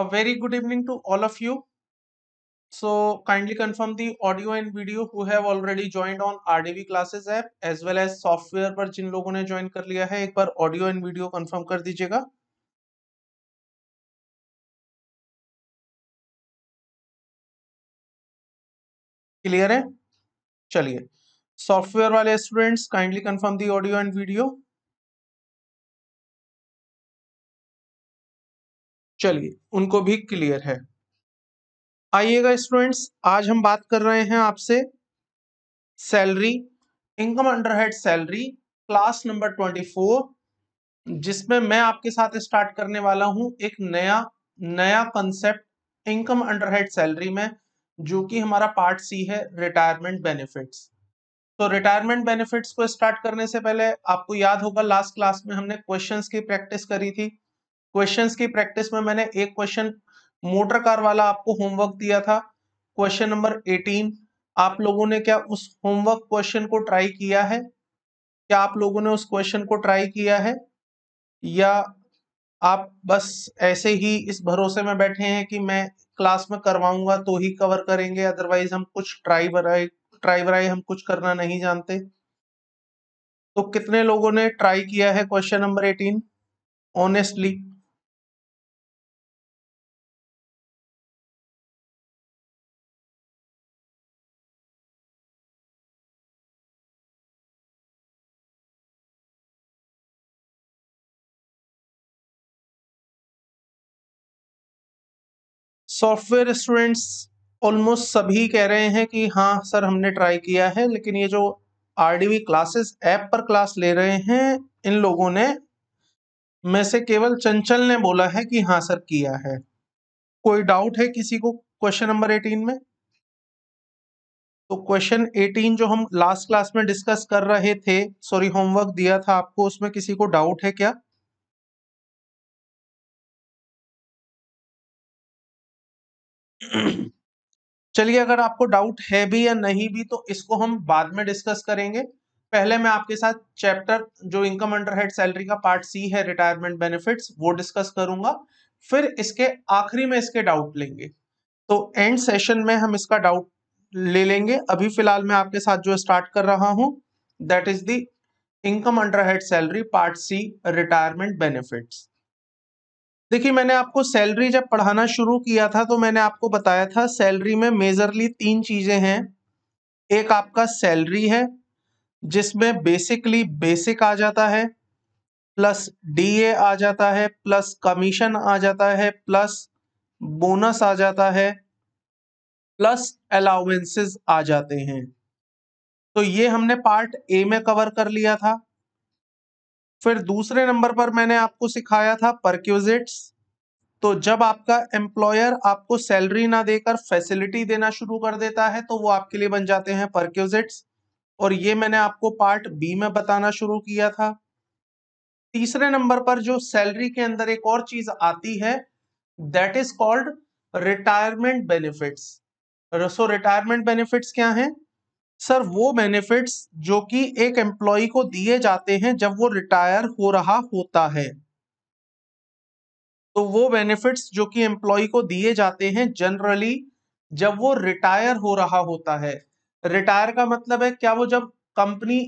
A very good evening to all of you. So kindly confirm the audio and video who have already joined on rdv classes app as well as software par jin logon ne join kar liya hai ek bar audio and video confirm kar dijiyega clear hai chaliye software wale students kindly confirm the audio and video चलिए उनको भी clear है आइएगा students आज हम बात कर रहे हैं आपसे salary income under head salary class number twenty four जिसमें मैं आपके साथ स्टार्ट करने वाला हूं एक नया नया concept income under head salary में जो कि हमारा पार्ट सी है रिटायरमेंट बेनिफिट्स तो रिटायरमेंट बेनिफिट्स को स्टार्ट करने से पहले आपको याद होगा लास्ट क्लास में हमने क्वेश्चंस की प्रैक्टिस करी थी क्वेश्चंस की प्रैक्टिस में मैंने एक क्वेश्चन मोटर कार वाला आपको होमवर्क दिया था क्वेश्चन नंबर 18 आप लोगों ने क्या उस होमवर्क क्वेश्चन को ट्राई किया है क्या आप लोगों ने उस क्वेश्चन को ट्राई किया है या आप बस ऐसे ही इस भरोसे में बैठे हैं कि मैं क्लास में करवाऊंगा तो ही कवर करेंगे अदरवाइज हम कुछ ट्राई बराए ट्राई बराए हम कुछ करना नहीं जानते तो कितने लोगों ने ट्राई किया है question number eighteen honestly software students almost सभी कह रहे हैं कि हाँ सर हमने ट्राई किया है लेकिन ये जो आर डी क्लासेस ऐप पर क्लास ले रहे हैं इन लोगों ने में से केवल चंचल ने बोला है कि हाँ सर किया है कोई डाउट है किसी को क्वेश्चन नंबर एटीन में तो क्वेश्चन एटीन जो हम लास्ट क्लास में डिस्कस कर रहे थे सॉरी होमवर्क दिया था आपको उसमें किसी को डाउट है क्या चलिए अगर आपको डाउट है भी या नहीं भी तो इसको हम बाद में डिस्कस करेंगे पहले मैं आपके साथ चैप्टर जो इनकम अंडर हेड सैलरी का पार्ट सी है रिटायरमेंट बेनिफिट्स वो डिस्कस करूंगा फिर इसके आखिरी में इसके डाउट लेंगे तो एंड सेशन में हम इसका डाउट ले लेंगे अभी फिलहाल मैं आपके साथ जो स्टार्ट कर रहा हूं that is the income under head salary part C retirement benefits देखिए मैंने आपको सैलरी जब पढ़ाना शुरू किया था तो मैंने आपको बताया था सैलरी में मेजरली तीन चीज़ें हैं एक आपका सैलरी है जिसमें बेसिकली बेसिक आ जाता है प्लस डीए आ जाता है प्लस कमीशन आ जाता है प्लस बोनस आ जाता है प्लस अलाउेंसेस आ जाते हैं तो ये हमने पार्ट ए में कवर कर लिया था फिर दूसरे नंबर पर मैंने आपको सिखाया था परक्यूजिट्स तो जब आपका एम्प्लॉयर आपको सैलरी ना देकर फैसिलिटी देना शुरू कर देता है तो वो आपके लिए बन जाते हैं परक्यूजिट्स और ये मैंने आपको पार्ट बी में बताना शुरू किया था तीसरे नंबर पर जो सैलरी के अंदर एक और चीज आती है that is called retirement benefits रसो रिटायरमेंट बेनिफिट्स क्या हैं सर वो बेनिफिट्स जो कि एक एम्प्लॉय को दिए जाते हैं जब वो रिटायर हो रहा होता है तो वो बेनिफिट्स जो कि एम्प्लॉय को दिए जाते हैं जनरली जब वो रिटायर हो रहा होता है रिटायर का मतलब है क्या वो जब कंपनी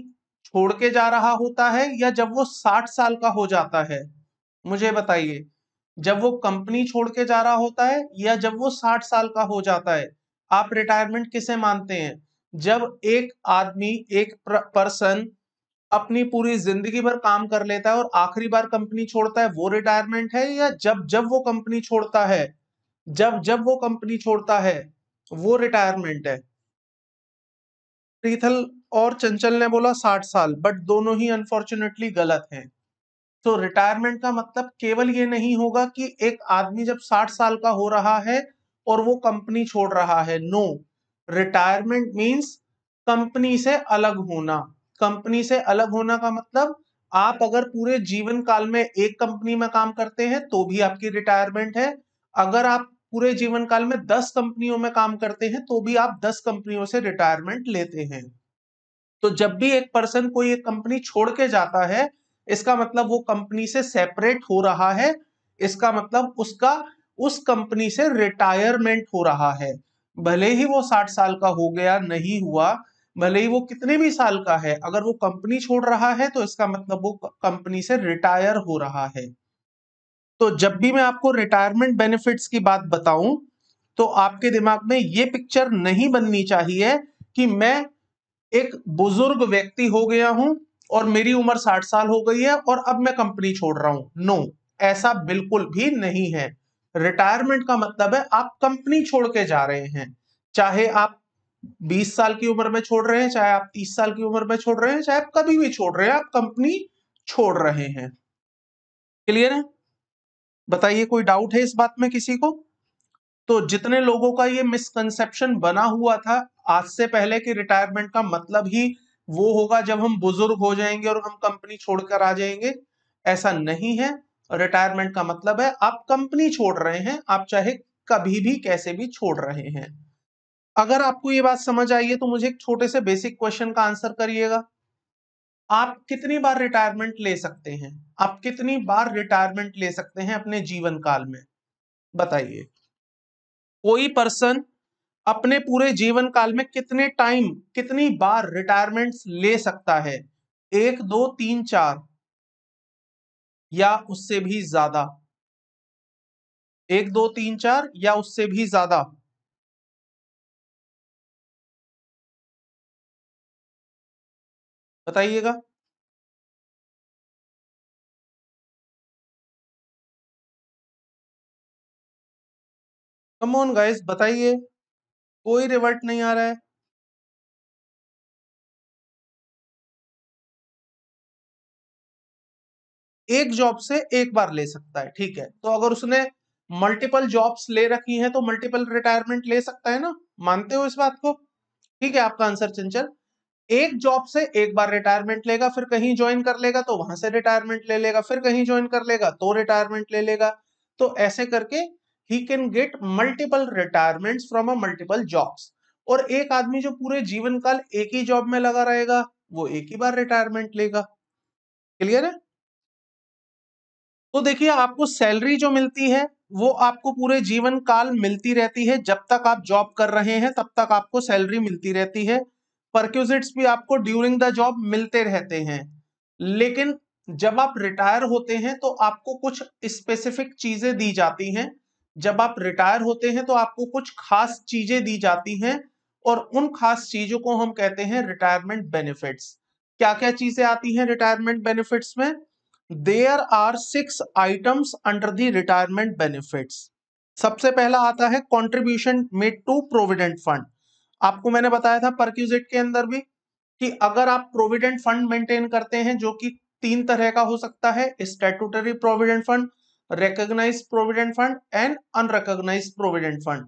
छोड़ के जा रहा होता है या जब वो साठ साल का हो जाता है मुझे बताइए जब वो कंपनी छोड़ के जा रहा होता है या जब वो साठ साल का हो जाता है आप रिटायरमेंट किसे मानते हैं जब एक आदमी एक पर्सन अपनी पूरी जिंदगी भर काम कर लेता है और आखिरी बार कंपनी छोड़ता है वो रिटायरमेंट है या जब जब वो कंपनी छोड़ता है जब जब वो कंपनी छोड़ता है वो रिटायरमेंट है प्रीथल और चंचल ने बोला साठ साल बट दोनों ही अनफॉर्चुनेटली गलत हैं तो रिटायरमेंट का मतलब केवल ये नहीं होगा कि एक आदमी जब साठ साल का हो रहा है और वो कंपनी छोड़ रहा है no no. Retirement means company से अलग होना कंपनी से अलग होना का मतलब आप अगर पूरे जीवन काल में एक कंपनी में काम करते हैं तो भी आपकी रिटायरमेंट है अगर आप पूरे जीवन काल में दस कंपनियों में काम करते हैं तो भी आप दस कंपनियों से रिटायरमेंट लेते हैं तो जब भी एक पर्सन कोई एक कंपनी छोड़ के जाता है इसका मतलब वो कंपनी से सेपरेट हो रहा है इसका मतलब उसका उस कंपनी से रिटायरमेंट हो रहा है भले ही वो साठ साल का हो गया नहीं हुआ भले ही वो कितने भी साल का है अगर वो कंपनी छोड़ रहा है तो इसका मतलब वो कंपनी से रिटायर हो रहा है तो जब भी मैं आपको रिटायरमेंट बेनिफिट्स की बात बताऊं तो आपके दिमाग में ये पिक्चर नहीं बननी चाहिए कि मैं एक बुजुर्ग व्यक्ति हो गया हूं और मेरी उम्र साठ साल हो गई है और अब मैं कंपनी छोड़ रहा हूं नो ऐसा बिल्कुल भी नहीं है रिटायरमेंट का मतलब है आप कंपनी छोड़ के जा रहे हैं चाहे आप 20 साल की उम्र में छोड़ रहे हैं चाहे आप 30 साल की उम्र में छोड़ रहे हैं चाहे आप कभी भी छोड़ रहे हैं आप कंपनी छोड़ रहे हैं क्लियर है बताइए कोई डाउट है इस बात में किसी को तो जितने लोगों का ये मिसकंसेप्शन बना हुआ था आज से पहले कि रिटायरमेंट का मतलब ही वो होगा जब हम बुजुर्ग हो जाएंगे और हम कंपनी छोड़कर आ जाएंगे ऐसा नहीं है रिटायरमेंट का मतलब है आप कंपनी छोड़ रहे हैं आप चाहे कभी भी कैसे भी छोड़ रहे हैं अगर आपको ये बात समझ आई है तो मुझे एक छोटे से बेसिक क्वेश्चन का आंसर करिएगा आप कितनी बार रिटायरमेंट ले सकते हैं आप कितनी बार रिटायरमेंट ले सकते हैं अपने जीवन काल में बताइए कोई पर्सन अपने पूरे जीवन काल में कितने टाइम कितनी बार रिटायरमेंट ले सकता है एक दो तीन चार या उससे भी ज्यादा एक दो तीन चार या उससे भी ज्यादा बताइएगा कम ऑन गाइस बताइए कोई रिवर्ट नहीं आ रहा है एक जॉब से एक बार ले सकता है ठीक है तो अगर उसने मल्टीपल जॉब्स ले रखी हैं तो मल्टीपल रिटायरमेंट ले सकता है ना मानते हो इस बात को ठीक है आपका आंसर चंचल एक जॉब से एक बार रिटायरमेंट लेगा फिर कहीं ज्वाइन कर लेगा तो वहां से रिटायरमेंट ले लेगा फिर कहीं ज्वाइन कर लेगा तो रिटायरमेंट ले लेगा तो ऐसे करके ही can get multiple retirement from a multiple jobs और एक आदमी जो पूरे जीवन काल एक ही जॉब में लगा रहेगा वो एक ही बार रिटायरमेंट लेगा क्लियर है तो देखिए आपको सैलरी जो मिलती है वो आपको पूरे जीवन काल मिलती रहती है जब तक आप जॉब कर रहे हैं तब तक आपको सैलरी मिलती रहती है परक्यूजिट्स भी आपको ड्यूरिंग द जॉब मिलते रहते हैं लेकिन जब आप रिटायर होते हैं तो आपको कुछ स्पेसिफिक चीजें दी जाती हैं जब आप रिटायर होते हैं तो आपको कुछ खास चीजें दी जाती हैं और उन खास चीजों को हम कहते हैं रिटायरमेंट बेनिफिट्स क्या क्या चीजें आती हैं रिटायरमेंट बेनिफिट्स में there are six items under the retirement benefits सबसे पहला आता है contribution made to provident fund आपको मैंने बताया था परक्यूजेट के अंदर भी कि अगर आप प्रोविडेंट फंड मेंटेन करते हैं जो कि तीन तरह का हो सकता है statutory provident fund recognise provident fund and unrecognise provident fund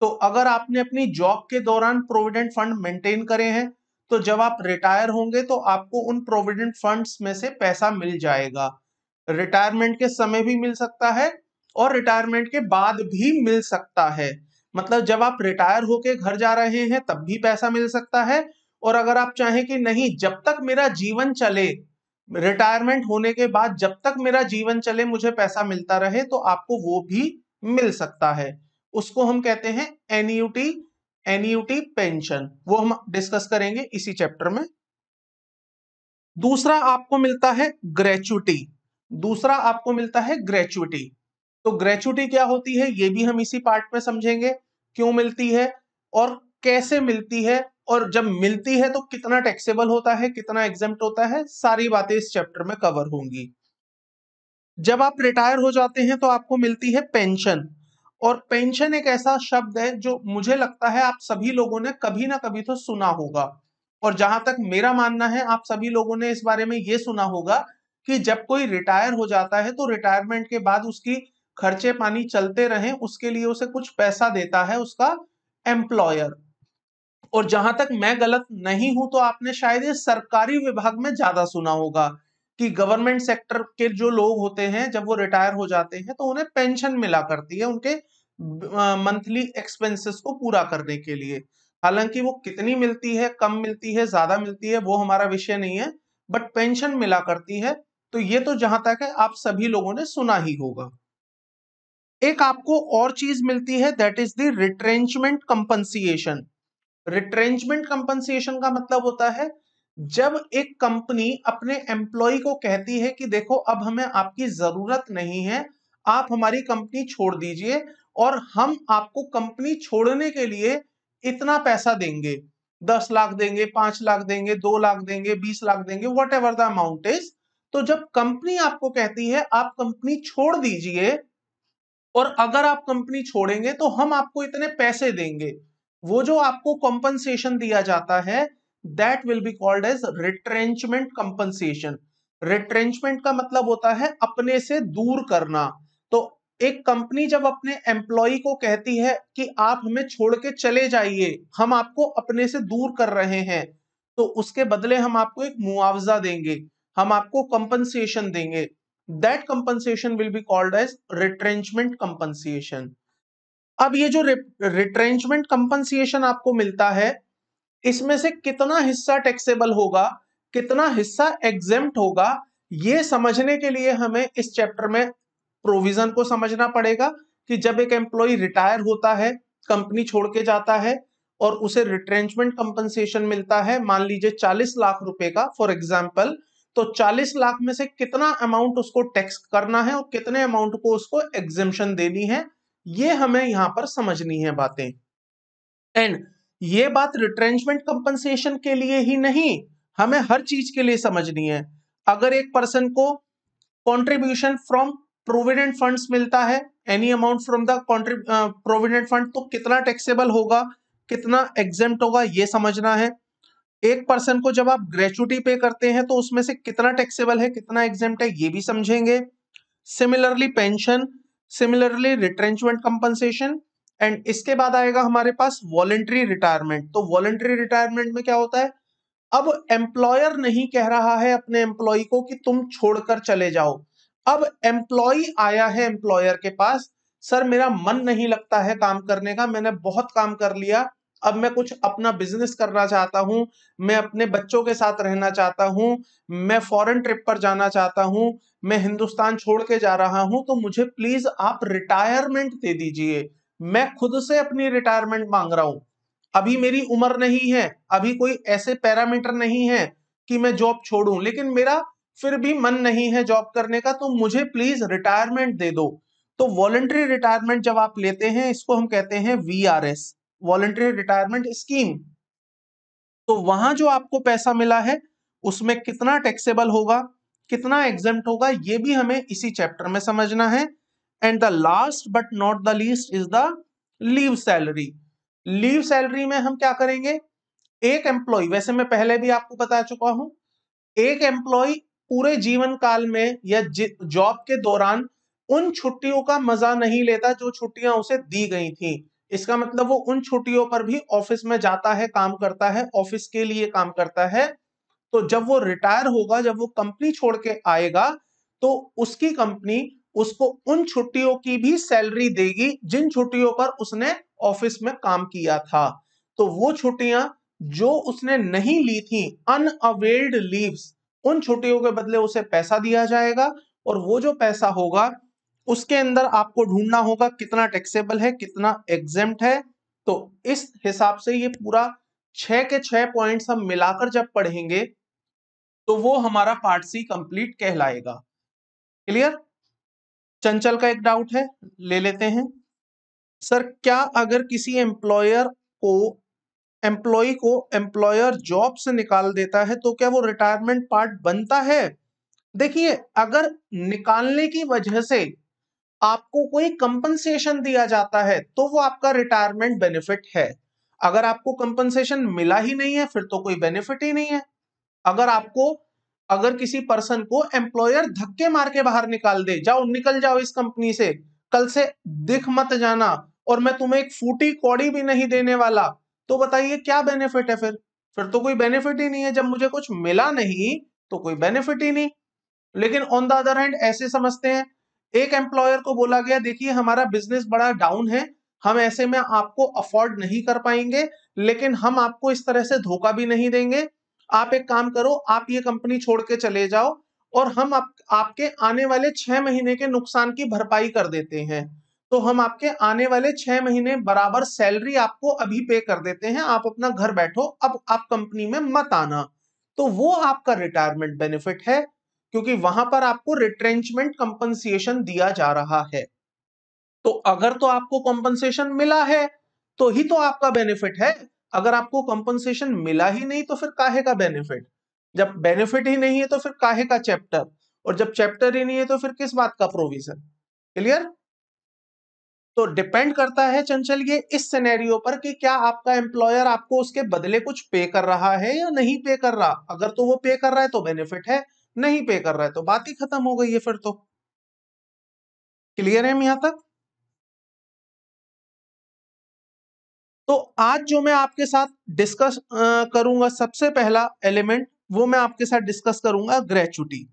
तो अगर आपने अपनी जॉब के दौरान प्रोविडेंट फंड मेंटेन करे हैं तो जब आप रिटायर होंगे तो आपको उन प्रोविडेंट फंड्स में से पैसा मिल जाएगा रिटायरमेंट के समय भी मिल सकता है और रिटायरमेंट के बाद भी मिल सकता है मतलब जब आप रिटायर होके घर जा रहे हैं तब भी पैसा मिल सकता है और अगर आप चाहें कि नहीं जब तक मेरा जीवन चले रिटायरमेंट होने के बाद जब तक मेरा जीवन चले मुझे पैसा मिलता रहे तो आपको वो भी मिल सकता है उसको हम कहते हैं एन्यूटी एनयूटी पेंशन e वो हम डिस्कस करेंगे इसी चैप्टर में दूसरा आपको मिलता है ग्रेचुटी दूसरा आपको मिलता है ग्रेचुटी तो ग्रेचुटी क्या होती है ये भी हम इसी पार्ट में समझेंगे क्यों मिलती है और कैसे मिलती है और जब मिलती है तो कितना टैक्सेबल होता है कितना एग्जाम होता है सारी बातें इस चैप्टर में कवर होंगी जब आप रिटायर हो जाते हैं तो आपको मिलती है पेंशन और पेंशन एक ऐसा शब्द है जो मुझे लगता है आप सभी लोगों ने कभी ना कभी तो सुना होगा और जहां तक मेरा मानना है आप सभी लोगों ने इस बारे में ये सुना होगा कि जब कोई रिटायर हो जाता है तो रिटायरमेंट के बाद उसकी खर्चे पानी चलते रहे उसके लिए उसे कुछ पैसा देता है उसका एम्प्लॉयर और जहां तक मैं गलत नहीं हूं तो आपने शायद ये सरकारी विभाग में ज्यादा सुना होगा कि गवर्नमेंट सेक्टर के जो लोग होते हैं जब वो रिटायर हो जाते हैं तो उन्हें पेंशन मिला करती है उनके मंथली एक्सपेंसेस को पूरा करने के लिए हालांकि वो कितनी मिलती है कम मिलती है ज्यादा मिलती है वो हमारा विषय नहीं है बट पेंशन मिला करती है तो ये तो जहां तक है आप सभी लोगों ने सुना ही होगा एक आपको और चीज मिलती है that is the retrenchment compensation retrenchment compensation का मतलब होता है जब एक कंपनी अपने एम्प्लॉय को कहती है कि देखो अब हमें आपकी जरूरत नहीं है आप हमारी कंपनी छोड़ दीजिए और हम आपको कंपनी छोड़ने के लिए इतना पैसा देंगे दस लाख देंगे पांच लाख देंगे दो लाख देंगे बीस लाख देंगे whatever the amount is तो जब कंपनी आपको कहती है आप कंपनी छोड़ दीजिए और अगर आप कंपनी छोड़ेंगे तो हम आपको इतने पैसे देंगे वो जो आपको कॉम्पनसेशन दिया जाता है that will be called as retrenchment compensation retrenchment का मतलब होता है अपने से दूर करना तो एक कंपनी जब अपने एम्प्लॉय को कहती है कि आप हमें छोड़ के चले जाइए हम आपको अपने से दूर कर रहे हैं तो उसके बदले हम आपको एक मुआवजा देंगे हम आपको कंपनसेशन देंगे that compensation will be called as retrenchment compensation अब ये जो रिट्रेंचमेंट कंपनसेशन आपको मिलता है इसमें से कितना हिस्सा टैक्सेबल होगा कितना हिस्सा एग्जेम्प्ट होगा ये समझने के लिए हमें इस चैप्टर में प्रोविजन को समझना पड़ेगा कि जब एक एम्प्लॉय रिटायर होता है कंपनी छोड़ के जाता है और उसे रिट्रेंचमेंट कंपनसेशन मिलता है मान लीजिए चालीस लाख रुपए का फॉर एग्जाम्पल तो 40 लाख में से कितना अमाउंट उसको टैक्स करना है और कितने अमाउंट को उसको एग्जिमशन देनी है ये हमें यहां पर समझनी है बातें एंड ये बात रिट्रेंचमेंट कंपनसेशन के लिए ही नहीं हमें हर चीज के लिए समझनी है अगर एक पर्सन को कंट्रीब्यूशन फ्रॉम प्रोविडेंट फंड्स मिलता है any amount from the provident fund तो कितना टैक्सेबल होगा कितना एग्जेम्प्ट होगा ये समझना है एक पर्सन को जब आप ग्रेचुटी पे करते हैं तो उसमें से कितना टैक्सेबल है कितना एग्जेप है ये भी समझेंगे similarly pension similarly retrenchment compensation and इसके बाद आएगा हमारे पास वॉलेंट्री रिटायरमेंट तो वॉलेंट्री रिटायरमेंट में क्या होता है अब एम्प्लॉयर नहीं कह रहा है अपने एम्प्लॉय को कि तुम छोड़कर चले जाओ अब एम्प्लॉय आया है एम्प्लॉयर के पास सर मेरा मन नहीं लगता है काम करने का मैंने बहुत काम कर लिया अब मैं कुछ अपना बिजनेस करना चाहता हूं मैं अपने बच्चों के साथ रहना चाहता हूं मैं फॉरेन ट्रिप पर जाना चाहता हूं मैं हिंदुस्तान छोड़ के जा रहा हूं तो मुझे प्लीज आप रिटायरमेंट दे दीजिए मैं खुद से अपनी रिटायरमेंट मांग रहा हूं अभी मेरी उम्र नहीं है अभी कोई ऐसे पैरामीटर नहीं है कि मैं जॉब छोड़ू लेकिन मेरा फिर भी मन नहीं है जॉब करने का तो मुझे प्लीज रिटायरमेंट दे दो तो वॉलेंट्री रिटायरमेंट जब आप लेते हैं इसको हम कहते हैं V R S voluntary retirement scheme तो वहां जो आपको पैसा मिला है उसमें कितना टैक्सेबल होगा कितना एग्जाम होगा ये भी हमें इसी चैप्टर में समझना है and the last but not the least is the leave salary leave salary में हम क्या करेंगे एक एम्प्लॉय वैसे मैं पहले भी आपको बता चुका हूं एक एम्प्लॉय पूरे जीवन काल में या जॉब के दौरान उन छुट्टियों का मजा नहीं लेता जो छुट्टियां उसे दी गई थी इसका मतलब वो उन छुट्टियों पर भी ऑफिस में जाता है काम करता है ऑफिस के लिए काम करता है तो जब वो रिटायर होगा जब वो कंपनी छोड़ के आएगा तो उसकी कंपनी उसको उन छुट्टियों की भी सैलरी देगी जिन छुट्टियों पर उसने ऑफिस में काम किया था तो वो छुट्टियां जो उसने नहीं ली थी अनअवेल्ड लीव्स उन छुट्टियों के बदले उसे पैसा दिया जाएगा और वो जो पैसा होगा उसके अंदर आपको ढूंढना होगा कितना टैक्सेबल है कितना एग्जेम्प्ट है तो इस हिसाब से ये पूरा छह के छह पॉइंट्स हम मिलाकर जब पढ़ेंगे तो वो हमारा पार्ट सी कंप्लीट कहलाएगा क्लियर चंचल का एक डाउट है ले लेते हैं सर क्या अगर किसी एम्प्लॉयर को एम्प्लॉय को एम्प्लॉयर जॉब से निकाल देता है तो क्या वो रिटायरमेंट पार्ट बनता है देखिए अगर निकालने की वजह से आपको कोई कंपनसेशन दिया जाता है तो वो आपका रिटायरमेंट बेनिफिट है अगर आपको कंपनसेशन मिला ही नहीं है फिर तो कोई बेनिफिट ही नहीं है अगर आपको अगर किसी पर्सन को एम्प्लॉयर धक्के मार के बाहर निकाल दे जाओ निकल जाओ इस कंपनी से कल से दिख मत जाना और मैं तुम्हें एक फूटी कौड़ी भी नहीं देने वाला तो बताइए क्या बेनिफिट है फिर फिर तो कोई बेनिफिट ही नहीं है जब मुझे कुछ मिला नहीं तो कोई बेनिफिट ही नहीं लेकिन ऑन द अदर हैंड ऐसे समझते हैं एक एम्प्लॉयर को बोला गया देखिए हमारा बिजनेस बड़ा डाउन है हम ऐसे में आपको अफोर्ड नहीं कर पाएंगे लेकिन हम आपको इस तरह से धोखा भी नहीं देंगे आप एक काम करो आप ये कंपनी छोड़ के चले जाओ और हम आप, आपके आने वाले छह महीने के नुकसान की भरपाई कर देते हैं तो हम आपके आने वाले छह महीने बराबर सैलरी आपको अभी पे कर देते हैं आप अपना घर बैठो अब आप कंपनी में मत आना तो वो आपका रिटायरमेंट बेनिफिट है क्योंकि वहां पर आपको रिट्रेंचमेंट कंपनसिएशन दिया जा रहा है तो अगर तो आपको कंपनसेशन मिला है तो ही तो आपका बेनिफिट है अगर आपको कंपनसेशन मिला ही नहीं तो फिर काहे का बेनिफिट जब बेनिफिट ही नहीं है तो फिर काहे का चैप्टर और जब चैप्टर ही नहीं है तो फिर किस बात का प्रोविजन क्लियर तो डिपेंड करता है चंचल ये इस सिनेरियो पर कि क्या आपका एम्प्लॉयर आपको उसके बदले कुछ पे कर रहा है या नहीं पे कर रहा अगर तो वो पे कर रहा है तो बेनिफिट है नहीं पे कर रहा है तो बात ही खत्म हो गई है फिर तो क्लियर है यहां तक तो आज जो मैं आपके साथ डिस्कस करूंगा सबसे पहला एलिमेंट वो मैं आपके साथ डिस्कस करूंगा ग्रेचुटी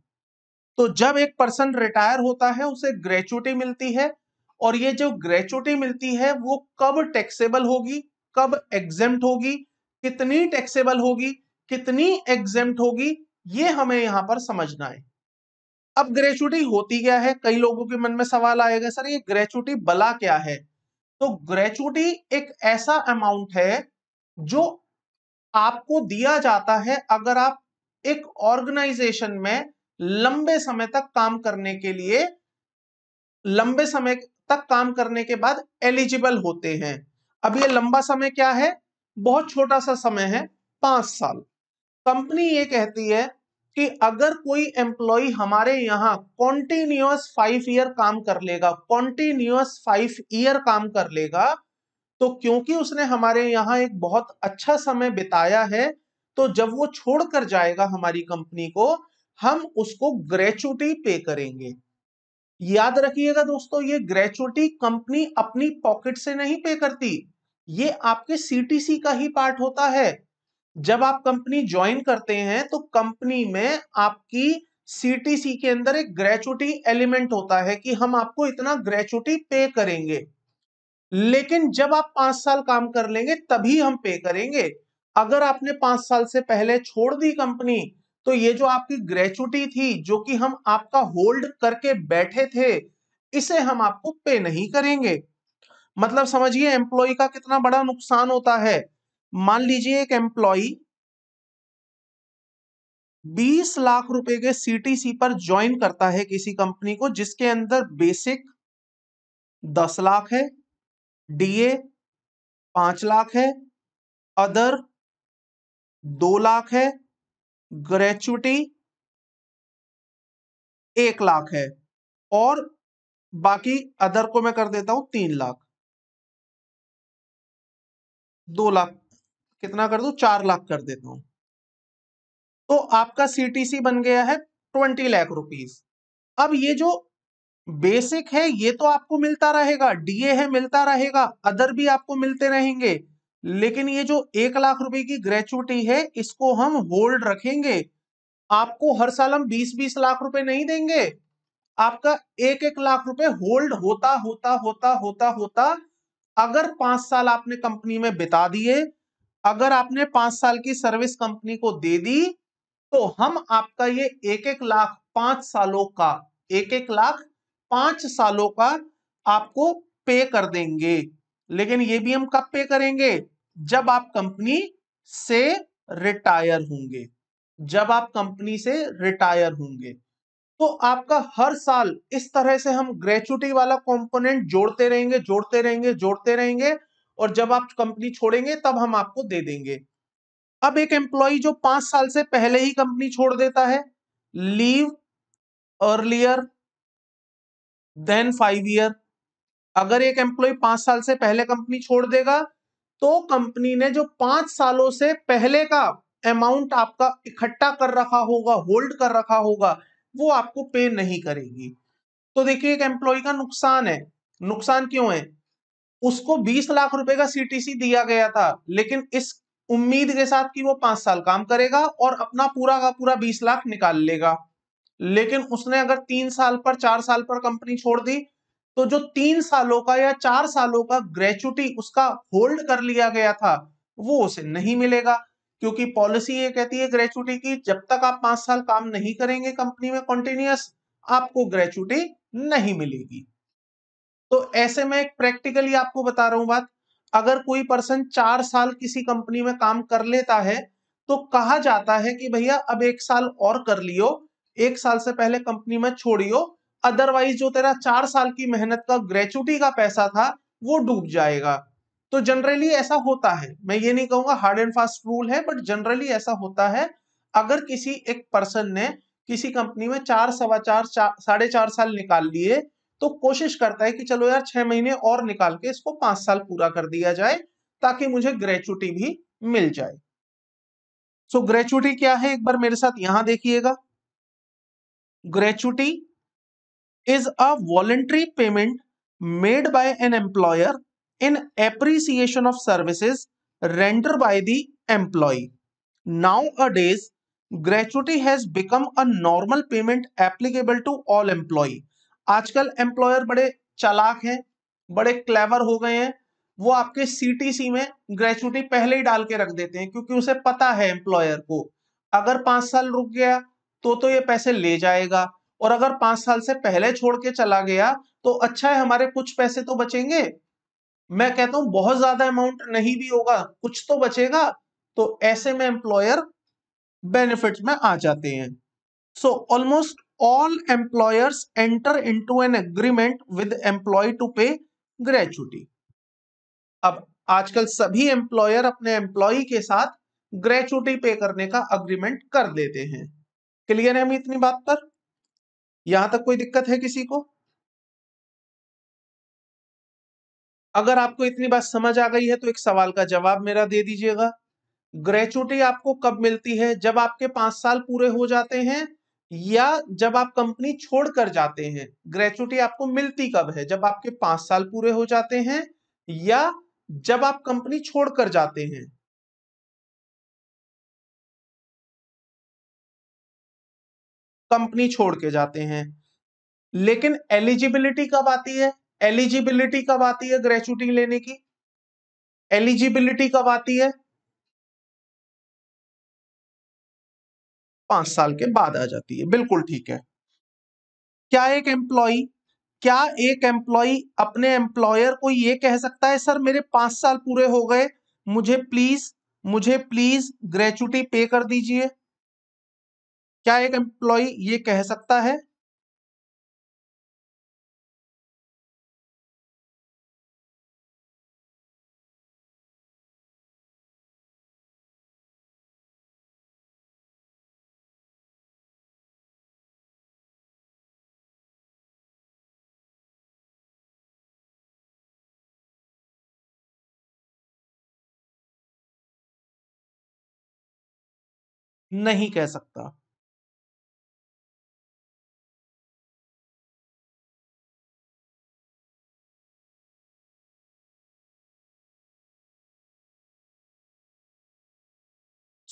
तो जब एक पर्सन रिटायर होता है उसे ग्रेचुटी मिलती है और ये जो ग्रेचुटी मिलती है वो कब टैक्सेबल होगी कब एग्जेम होगी कितनी टैक्सेबल होगी कितनी एग्जेम होगी ये हमें यहां पर समझना है अब ग्रेचुटी होती क्या है कई लोगों के मन में सवाल आएगा सर ये ग्रेचुटी बला क्या है तो ग्रेचुटी एक ऐसा अमाउंट है जो आपको दिया जाता है अगर आप एक ऑर्गेनाइजेशन में लंबे समय तक काम करने के लिए लंबे समय तक काम करने के बाद एलिजिबल होते हैं अब ये लंबा समय क्या है बहुत छोटा सा समय है पांच साल कंपनी ये कहती है कि अगर कोई एम्प्लॉय हमारे यहाँ कॉन्टिन्यूस फाइव ईयर काम कर लेगा कॉन्टिन्यूस फाइव ईयर काम कर लेगा तो क्योंकि उसने हमारे यहाँ एक बहुत अच्छा समय बिताया है तो जब वो छोड़कर जाएगा हमारी कंपनी को हम उसको ग्रेचुटी पे करेंगे याद रखिएगा दोस्तों ये ग्रेचुअटी कंपनी अपनी पॉकेट से नहीं पे करती ये आपके सीटीसी का ही पार्ट होता है जब आप कंपनी ज्वाइन करते हैं तो कंपनी में आपकी सीटीसी के अंदर एक ग्रेचुअटी एलिमेंट होता है कि हम आपको इतना ग्रेचुअटी पे करेंगे लेकिन जब आप पांच साल काम कर लेंगे तभी हम पे करेंगे अगर आपने पांच साल से पहले छोड़ दी कंपनी तो ये जो आपकी ग्रेचुटी थी जो कि हम आपका होल्ड करके बैठे थे इसे हम आपको पे नहीं करेंगे मतलब समझिए एम्प्लॉय का कितना बड़ा नुकसान होता है मान लीजिए एक एम्प्लॉय 20 लाख रुपए के सीटीसी पर ज्वाइन करता है किसी कंपनी को जिसके अंदर बेसिक 10 लाख है डीए 5 लाख है अदर 2 लाख है ग्रेचुटी एक लाख है और बाकी अदर को मैं कर देता हूं तीन लाख दो लाख कितना कर दू चार लाख कर देता हूं तो आपका सीटीसी बन गया है ट्वेंटी लाख रुपीस अब ये जो बेसिक है ये तो आपको मिलता रहेगा डीए है मिलता रहेगा अदर भी आपको मिलते रहेंगे लेकिन ये जो एक लाख रुपए की ग्रेचुटी है इसको हम होल्ड रखेंगे आपको हर साल हम बीस बीस लाख रुपए नहीं देंगे आपका एक एक लाख रुपए होल्ड होता होता होता होता होता अगर पांच साल आपने कंपनी में बिता दिए अगर आपने पांच साल की सर्विस कंपनी को दे दी तो हम आपका ये एक एक लाख पांच सालों का एक एक लाख पांच सालों का आपको पे कर देंगे लेकिन ये भी हम कब पे करेंगे जब आप कंपनी से रिटायर होंगे जब आप कंपनी से रिटायर होंगे तो आपका हर साल इस तरह से हम ग्रेचुटी वाला कंपोनेंट जोड़ते रहेंगे जोड़ते रहेंगे जोड़ते रहेंगे और जब आप कंपनी छोड़ेंगे तब हम आपको दे देंगे अब एक एम्प्लॉय जो पांच साल से पहले ही कंपनी छोड़ देता है leave earlier than five year अगर एक एम्प्लॉय पांच साल से पहले कंपनी छोड़ देगा तो कंपनी ने जो पांच सालों से पहले का अमाउंट आपका इकट्ठा कर रखा होगा होल्ड कर रखा होगा वो आपको पे नहीं करेगी तो देखिए एक एम्प्लॉय का नुकसान है नुकसान क्यों है उसको 20 लाख रुपए का सीटीसी दिया गया था लेकिन इस उम्मीद के साथ कि वो पांच साल काम करेगा और अपना पूरा का पूरा 20 लाख निकाल लेगा लेकिन उसने अगर तीन साल पर चार साल पर कंपनी छोड़ दी तो जो तीन सालों का या चार सालों का ग्रेचुटी उसका होल्ड कर लिया गया था वो उसे नहीं मिलेगा क्योंकि पॉलिसी ये कहती है ग्रेचुटी की जब तक आप पांच साल काम नहीं करेंगे कंपनी में कंटिन्यूस आपको ग्रेचुटी नहीं मिलेगी तो ऐसे में एक प्रैक्टिकली आपको बता रहा हूं बात अगर कोई पर्सन चार साल किसी कंपनी में काम कर लेता है तो कहा जाता है कि भैया अब एक साल और कर लियो एक साल से पहले कंपनी में छोड़ियो अदरवाइज जो तेरा चार साल की मेहनत का ग्रेचुटी का पैसा था वो डूब जाएगा तो जनरली ऐसा होता है मैं ये नहीं कहूंगा हार्ड एंड फास्ट रूल है बट जनरली ऐसा होता है अगर किसी एक पर्सन ने किसी कंपनी में चार सवा चार साढ़े चार साल निकाल लिए तो कोशिश करता है कि चलो यार छह महीने और निकाल के इसको पांच साल पूरा कर दिया जाए ताकि मुझे ग्रेचुटी भी मिल जाए सो so, ग्रेचुटी क्या है एक बार मेरे साथ यहां देखिएगा gratuity is a voluntary payment made by an employer in appreciation of services rendered by the employee. Nowadays, gratuity has become a normal payment applicable to all employee. आजकल एम्प्लॉयर बड़े चालाक हैं बड़े क्लेवर हो गए हैं वो आपके सीटीसी में ग्रेचुटी पहले ही डाल के रख देते हैं क्योंकि उसे पता है एम्प्लॉयर को अगर पांच साल रुक गया तो तो ये पैसे ले जाएगा और अगर पांच साल से पहले छोड़ के चला गया तो अच्छा है हमारे कुछ पैसे तो बचेंगे मैं कहता हूं बहुत ज्यादा अमाउंट नहीं भी होगा कुछ तो बचेगा तो ऐसे में एम्प्लॉयर बेनिफिट में आ जाते हैं so almost all employers enter into an agreement with employee to pay gratuity अब आजकल सभी एम्प्लॉयर अपने एम्प्लॉय के साथ ग्रेचुटी पे करने का अग्रीमेंट कर देते हैं क्लियर है हम इतनी बात पर यहां तक कोई दिक्कत है किसी को अगर आपको इतनी बात समझ आ गई है तो एक सवाल का जवाब मेरा दे दीजिएगा ग्रेचुटी आपको कब मिलती है जब आपके पांच साल पूरे हो जाते हैं या जब आप कंपनी छोड़कर जाते हैं ग्रेचुटी आपको मिलती कब है जब आपके पांच साल पूरे हो जाते हैं या जब आप कंपनी छोड़कर जाते हैं कंपनी छोड़ के जाते हैं लेकिन एलिजिबिलिटी कब आती है एलिजिबिलिटी कब आती है ग्रेचुटी लेने की एलिजिबिलिटी कब आती है पांच साल के बाद आ जाती है बिल्कुल ठीक है क्या एक एम्प्लॉय क्या एक एम्प्लॉई अपने एम्प्लॉयर को यह कह सकता है सर मेरे पांच साल पूरे हो गए मुझे प्लीज मुझे प्लीज ग्रेचुटी पे कर दीजिए क्या एक एम्प्लॉय ये कह सकता है नहीं कह सकता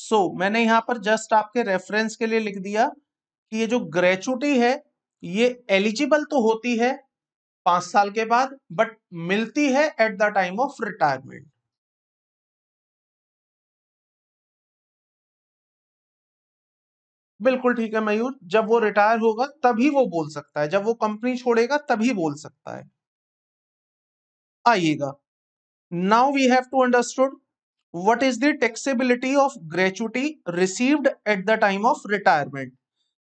सो so, मैंने यहां पर जस्ट आपके रेफरेंस के लिए लिख दिया कि ये जो ग्रेचुटी है ये एलिजिबल तो होती है पांच साल के बाद बट मिलती है at the time of retirement बिल्कुल ठीक है मयूर जब वो रिटायर होगा तभी वो बोल सकता है जब वो कंपनी छोड़ेगा तभी बोल सकता है आइएगा now we have to understood what is दिलिटी of gratuity received at the time of retirement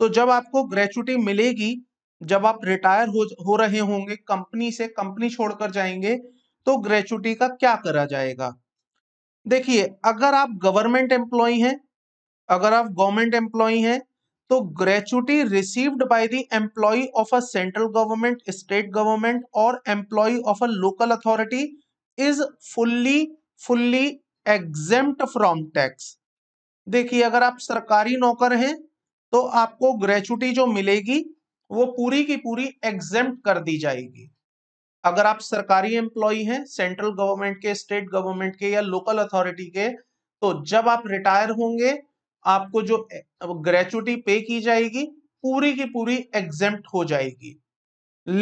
तो जब आपको ग्रेचुटी मिलेगी जब आप रिटायर हो हो रहे होंगे कंपनी से कंपनी छोड़कर जाएंगे तो ग्रेचुटी का क्या करा जाएगा देखिए अगर आप गवर्नमेंट एम्प्लॉय हैं अगर आप गवर्नमेंट एम्प्लॉय हैं तो gratuity received by the employee of a central government state government और employee of a local authority is fully fully exempt from tax देखिए अगर आप सरकारी नौकर हैं तो आपको ग्रेचुटी जो मिलेगी वो पूरी की पूरी एग्जेम्प्ट कर दी जाएगी अगर आप सरकारी एम्प्लॉय हैं सेंट्रल गवर्नमेंट के स्टेट गवर्नमेंट के या लोकल अथॉरिटी के तो जब आप रिटायर होंगे आपको जो ग्रेचुटी पे की जाएगी पूरी की पूरी एग्जेम्प्ट हो जाएगी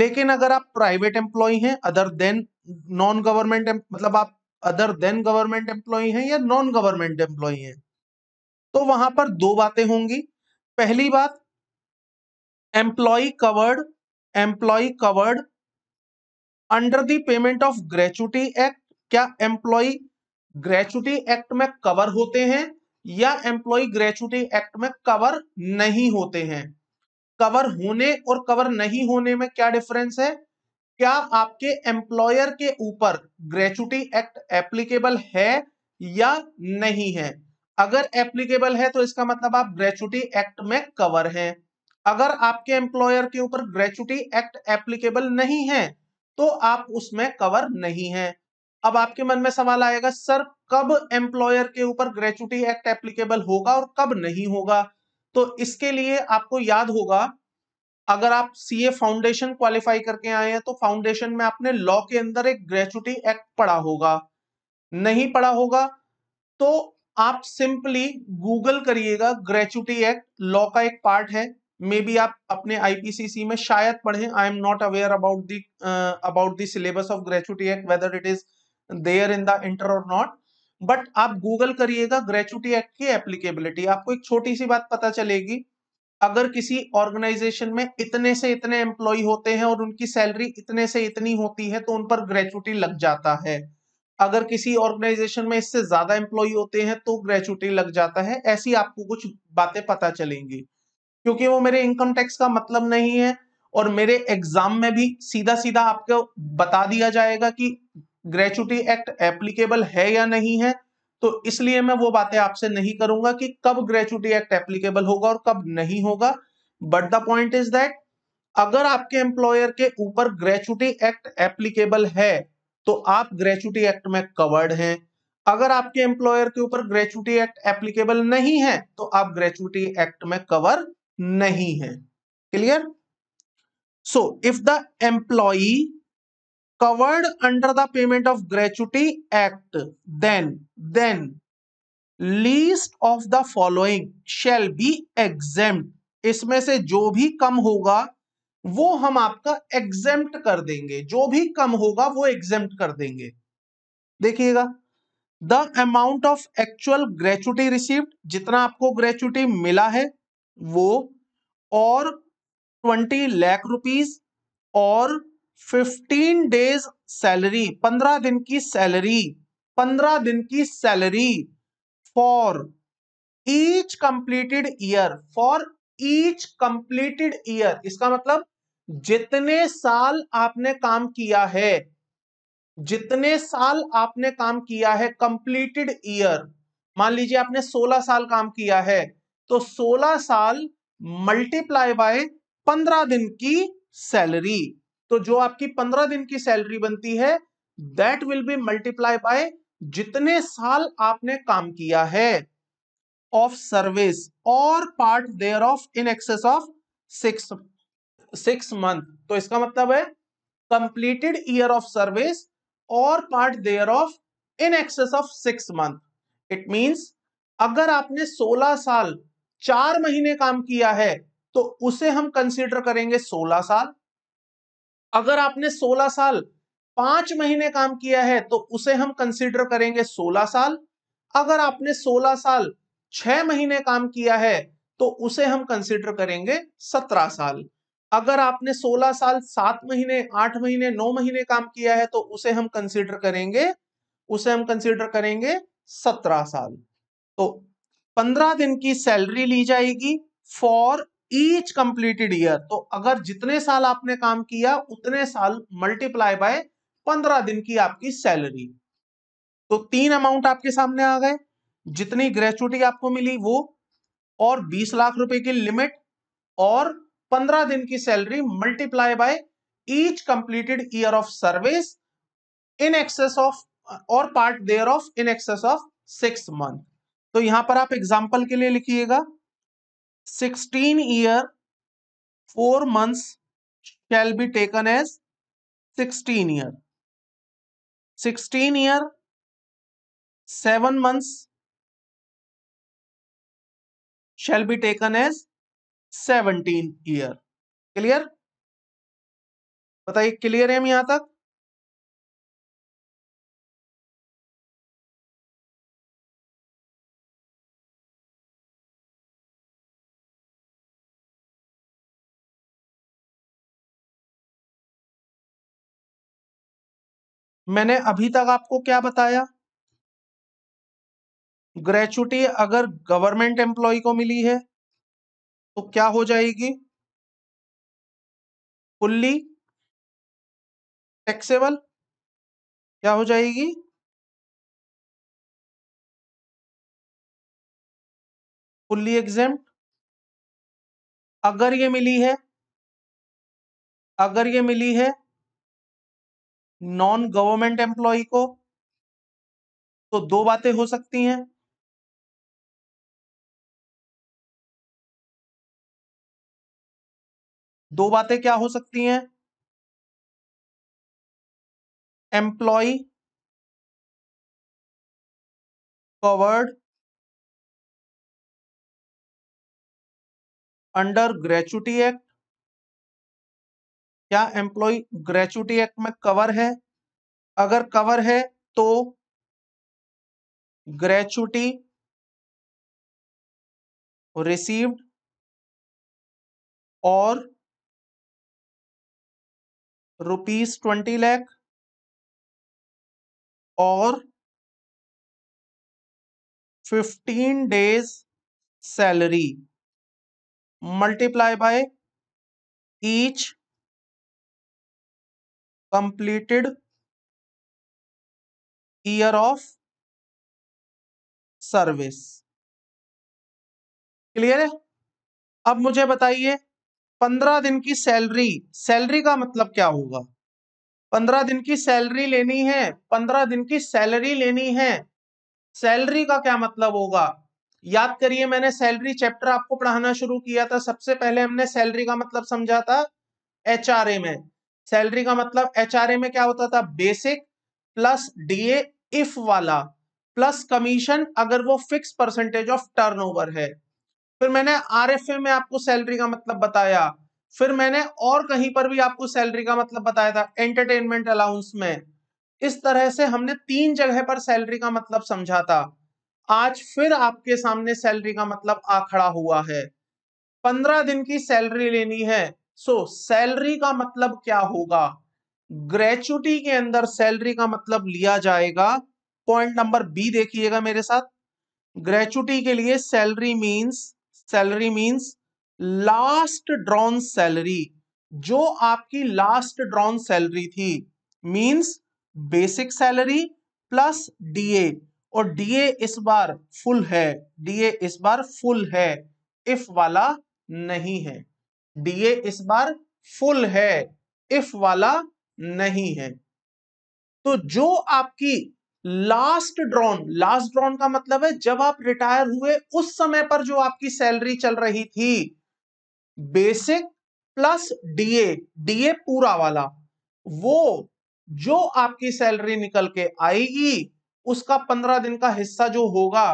लेकिन अगर आप प्राइवेट एम्प्लॉय हैं अदर देन नॉन गवर्नमेंट मतलब आप अदर देन गवर्नमेंट एम्प्लॉय है या नॉन गवर्नमेंट एम्प्लॉई है तो वहां पर दो बातें होंगी पहली बात employee covered employee covered under the payment of gratuity act क्या एम्प्लॉय ग्रेचुटी एक्ट में कवर होते हैं या एम्प्लॉय ग्रेचुटी एक्ट में कवर नहीं होते हैं कवर होने और कवर नहीं होने में क्या डिफरेंस है क्या आपके एम्प्लॉयर के ऊपर ग्रेचुटी एक्ट एप्लीकेबल है या नहीं है अगर एप्लीकेबल है तो इसका मतलब आप ग्रेचुटी एक्ट में कवर हैं अगर आपके एम्प्लॉयर के ऊपर ग्रेचुटी एक्ट एप्लीकेबल नहीं है तो आप उसमें कवर नहीं है अब आपके मन में सवाल आएगा सर कब एम्प्लॉयर के ऊपर ग्रेचुटी एक्ट एप्लीकेबल होगा और कब नहीं होगा तो इसके लिए आपको याद होगा अगर आप सीए फाउंडेशन क्वालिफाई करके आए हैं तो फाउंडेशन में आपने लॉ के अंदर एक ग्रेचुटी एक्ट पढ़ा होगा नहीं पढ़ा होगा तो आप सिंपली गूगल करिएगा ग्रेचुटी एक्ट लॉ का एक पार्ट है मे बी आप अपने आईपीसीसी में शायद पढ़े I am not aware about the about the syllabus of gratuity act whether it is there in the inter or not but आप गूगल करिएगा ग्रेचुटी एक्ट की एप्लीकेबिलिटी आपको एक छोटी सी बात पता चलेगी अगर किसी ऑर्गेनाइजेशन में इतने से इतने एम्प्लॉय होते हैं और उनकी सैलरी इतने से इतनी होती है तो उन पर ग्रेचुटी लग जाता है अगर किसी ऑर्गेनाइजेशन में इससे ज्यादा एम्प्लॉय होते हैं तो ग्रेचुटी लग जाता है ऐसी आपको कुछ बातें पता चलेंगी क्योंकि वो मेरे इनकम टैक्स का मतलब नहीं है और मेरे एग्जाम में भी सीधा सीधा आपको बता दिया जाएगा कि ग्रेचुटी एक्ट एप्लीकेबल है या नहीं है तो इसलिए मैं वो बातें आपसे नहीं करूंगा कि कब ग्रेचुटी एक्ट एप्लीकेबल होगा और कब नहीं होगा but the point is that अगर आपके एम्प्लॉयर के ऊपर ग्रेचुटी एक्ट एप्लीकेबल है तो आप ग्रेचुटी एक्ट में कवर्ड हैं अगर आपके एम्प्लॉयर के ऊपर ग्रेचुटी एक्ट एप्लीकेबल नहीं है तो आप ग्रेचुटी एक्ट में कवर नहीं है clear so if the employee covered under the payment of gratuity act then then least of the following shall be exempt इसमें से जो भी कम होगा वो हम आपका एग्जेम्प्ट कर देंगे जो भी कम होगा वो एग्जेम्प्ट कर देंगे देखिएगा the amount of actual gratuity received जितना आपको ग्रेचुटी मिला है वो और ट्वेंटी लाख रुपीज और फिफ्टीन डेज सैलरी पंद्रह दिन की सैलरी पंद्रह दिन की salary for each completed year for each completed year इसका मतलब जितने साल आपने काम किया है जितने साल आपने काम किया है कंप्लीटेड ईयर मान लीजिए आपने 16 साल काम किया है तो 16 साल मल्टीप्लाई बाय 15 दिन की सैलरी तो जो आपकी पंद्रह दिन की सैलरी बनती है that will be multiply by जितने साल आपने काम किया है ऑफ सर्विस और part there of in excess of six six month तो इसका मतलब है कंप्लीटेड ईयर ऑफ सर्विस और part there of in excess of six month it means अगर आपने 16 साल चार महीने काम किया है तो उसे हम कंसीडर करेंगे 16 साल अगर आपने 16 साल पांच महीने काम किया है तो उसे हम कंसिडर करेंगे 16 साल अगर आपने 16 साल छह महीने काम किया है तो उसे हम कंसिडर करेंगे 17 साल अगर आपने 16 साल सात महीने आठ महीने नौ महीने काम किया है तो उसे हम कंसिडर करेंगे उसे हम कंसिडर करेंगे सत्रह साल तो पंद्रह दिन की सैलरी ली जाएगी फॉर ईच कंप्लीटेड ईयर तो अगर जितने साल आपने काम किया उतने साल मल्टीप्लाई बाय पंद्रह दिन की आपकी सैलरी तो तीन अमाउंट आपके सामने आ गए जितनी ग्रेचुटी आपको मिली वो और बीस लाख रुपए की लिमिट और पंद्रह दिन की salary multiply by each completed year of service in excess of और part there of in excess of six month तो यहां पर आप एग्जाम्पल के लिए लिखिएगा 16 year 4 months shall be taken as 16 year 16 year 7 months shall be taken as 17 year clear बताइए clear है हम यहां तक मैंने अभी तक आपको क्या बताया ग्रेचुटी अगर गवर्नमेंट एम्प्लॉय को मिली है तो क्या हो जाएगी फुल्ली टैक्सेबल क्या हो जाएगी फुल्ली एग्जाम अगर ये मिली है अगर ये मिली है नॉन गवर्नमेंट एम्प्लॉय को तो दो बातें हो सकती हैं दो बातें क्या हो सकती हैं employee covered under gratuity act क्या एम्प्लॉय ग्रेचुटी एक्ट में कवर है अगर कवर है तो ग्रेचुटी रिसीव्ड और रुपीज ट्वेंटी लैख और fifteen days salary multiply by each completed year of service clear है अब मुझे बताइए पंद्रह दिन की सैलरी सैलरी का मतलब क्या होगा पंद्रह दिन की सैलरी लेनी है पंद्रह दिन की सैलरी लेनी है सैलरी का क्या मतलब होगा याद करिए मैंने सैलरी चैप्टर आपको पढ़ाना शुरू किया था सबसे पहले हमने सैलरी का मतलब समझा था एच में सैलरी का मतलब एच में क्या होता था बेसिक प्लस डीए इफ वाला प्लस कमीशन अगर वो फिक्स परसेंटेज ऑफ टर्नओवर है फिर मैंने आर में आपको सैलरी का मतलब बताया फिर मैंने और कहीं पर भी आपको सैलरी का मतलब बताया था एंटरटेनमेंट अलाउंस में इस तरह से हमने तीन जगह पर सैलरी का मतलब समझा था आज फिर आपके सामने सैलरी का मतलब आ खड़ा हुआ है पंद्रह दिन की सैलरी लेनी है सो सैलरी का मतलब क्या होगा ग्रेचुटी के अंदर सैलरी का मतलब लिया जाएगा पॉइंट नंबर बी देखिएगा मेरे साथ ग्रेचुटी के लिए salary means salary means last drawn salary जो आपकी लास्ट ड्रॉन सैलरी थी means basic salary plus DA और डीए इस बार फुल है डीए इस बार फुल है इफ वाला नहीं है डीए इस बार फुल है इफ वाला नहीं है तो जो आपकी लास्ट ड्रॉन लास्ट ड्रॉन का मतलब है जब आप रिटायर हुए उस समय पर जो आपकी सैलरी चल रही थी बेसिक प्लस डीए डीए पूरा वाला वो जो आपकी सैलरी निकल के आएगी उसका पंद्रह दिन का हिस्सा जो होगा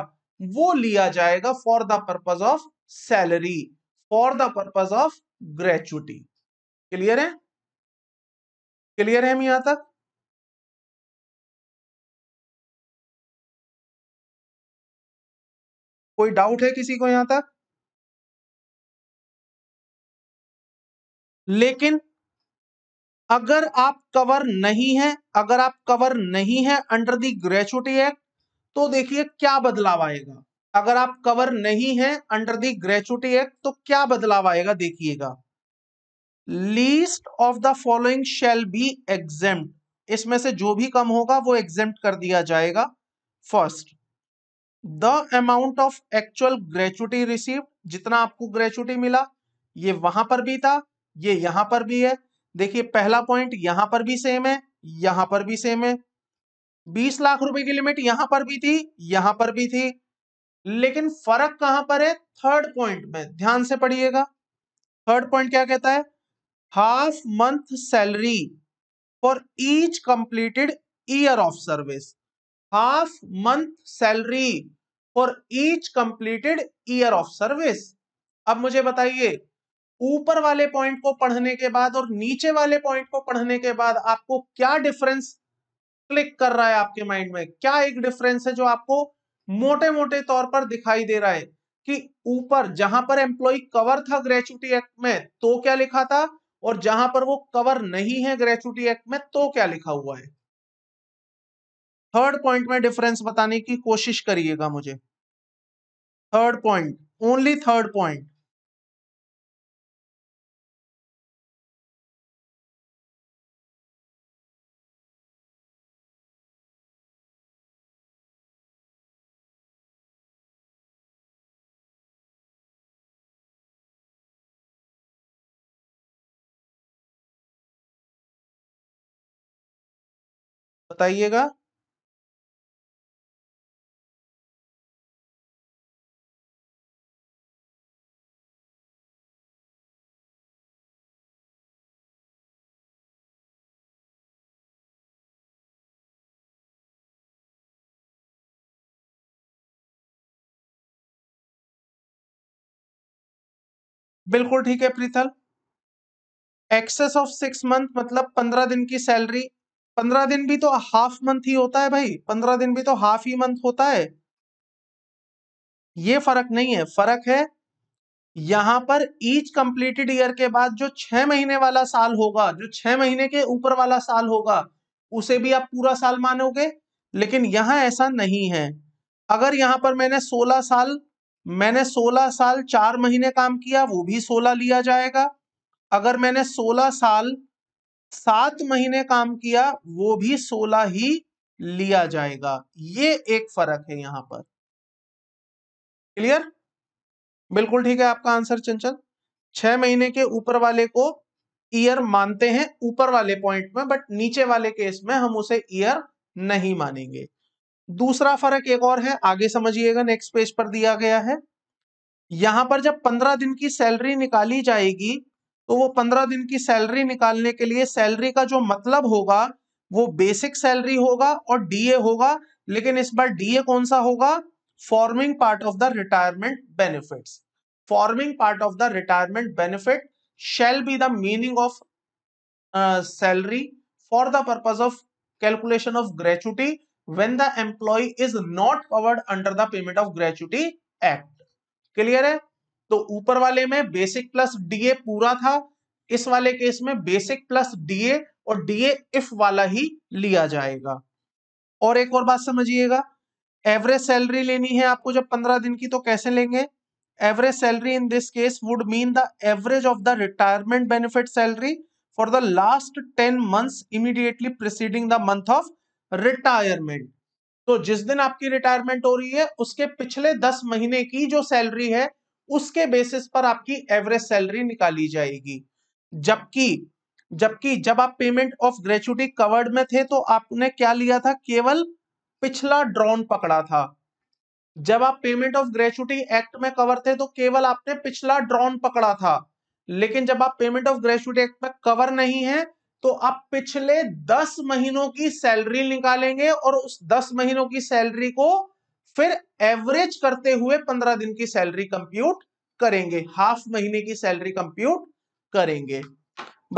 वो लिया जाएगा for the purpose of salary for the purpose of gratuity clear है क्लियर है हम यहां तक कोई डाउट है किसी को यहां तक लेकिन अगर आप कवर नहीं है अगर आप कवर नहीं है अंडर दी ग्रेचुटी एक्ट तो देखिए क्या बदलाव आएगा अगर आप कवर नहीं है अंडर दी ग्रेचुटी एक्ट तो क्या बदलाव आएगा देखिएगा least of the following shall be exempt इसमें से जो भी कम होगा वो एग्जेम कर दिया जाएगा first the amount of actual gratuity receive जितना आपको ग्रेचुटी मिला ये वहां पर भी था ये यहां पर भी है देखिए पहला पॉइंट यहां पर भी सेम है यहां पर भी सेम है बीस लाख रुपए की लिमिट यहां पर भी थी यहां पर भी थी लेकिन फर्क कहां पर है थर्ड पॉइंट में ध्यान से पढ़िएगा थर्ड पॉइंट क्या कहता है half month salary for each completed year of service half month salary for each completed year of service अब मुझे बताइए ऊपर वाले पॉइंट को पढ़ने के बाद और नीचे वाले पॉइंट को पढ़ने के बाद आपको क्या डिफरेंस क्लिक कर रहा है आपके माइंड में क्या एक डिफरेंस है जो आपको मोटे मोटे तौर पर दिखाई दे रहा है कि ऊपर जहां पर एम्प्लॉय कवर था ग्रेचुटी एक्ट में तो क्या लिखा था और जहां पर वो कवर नहीं है ग्रेचुटी एक्ट में तो क्या लिखा हुआ है थर्ड पॉइंट में डिफरेंस बताने की कोशिश करिएगा मुझे third point only third point बताइएगा बिल्कुल ठीक है प्रीथल एक्सेस ऑफ सिक्स मंथ मतलब पंद्रह दिन की सैलरी पंद्रह दिन भी तो हाफ मंथ ही होता है भाई पंद्रह दिन भी तो हाफ ही मंथ होता है ये फर्क नहीं है फर्क है यहां पर ईच कंप्लीटेड ईयर के बाद जो छह महीने वाला साल होगा जो छह महीने के ऊपर वाला साल होगा उसे भी आप पूरा साल मानोगे लेकिन यहां ऐसा नहीं है अगर यहां पर मैंने 16 साल मैंने 16 साल चार महीने काम किया वो भी 16 लिया जाएगा अगर मैंने 16 साल सात महीने काम किया वो भी सोलह ही लिया जाएगा ये एक फर्क है यहां पर क्लियर बिल्कुल ठीक है आपका आंसर चंचल छह महीने के ऊपर वाले को ईयर मानते हैं ऊपर वाले पॉइंट में बट नीचे वाले केस में हम उसे ईयर नहीं मानेंगे दूसरा फर्क एक और है आगे समझिएगा नेक्स्ट पेज पर दिया गया है यहां पर जब पंद्रह दिन की सैलरी निकाली जाएगी तो वो पंद्रह दिन की सैलरी निकालने के लिए सैलरी का जो मतलब होगा वो बेसिक सैलरी होगा और डीए होगा लेकिन इस बार डीए कौन सा होगा forming part of the retirement benefit forming part of the retirement benefit shall be the meaning of salary for the purpose of calculation of gratuity when the employee is not covered under the payment of gratuity act clear है तो ऊपर वाले में basic plus DA पूरा था इस वाले case में बेसिक प्लस डीए और डीए इफ वाला ही लिया जाएगा और एक और बात समझिएगा एवरेज सैलरी लेनी है आपको जब पंद्रह दिन की तो कैसे लेंगे average salary in this case would mean the average of the retirement benefit salary for the last ten months immediately preceding the month of retirement तो जिस दिन आपकी रिटायरमेंट हो रही है उसके पिछले दस महीने की जो सैलरी है उसके बेसिस पर आपकी एवरेज सैलरी निकाली जाएगी जबकि जबकि जब आप पेमेंट ऑफ ग्रेचुटी कवर्ड में थे तो आपने क्या लिया था केवल पिछला ड्रॉन पकड़ा था जब आप पेमेंट ऑफ ग्रेचुटी एक्ट में कवर थे तो केवल आपने पिछला ड्रॉन पकड़ा था लेकिन जब आप पेमेंट ऑफ ग्रेचुटी एक्ट में कवर नहीं है तो आप पिछले दस महीनों की सैलरी निकालेंगे और उस दस महीनों की सैलरी को फिर एवरेज करते हुए पंद्रह दिन की सैलरी कंप्यूट करेंगे हाफ महीने की सैलरी कंप्यूट करेंगे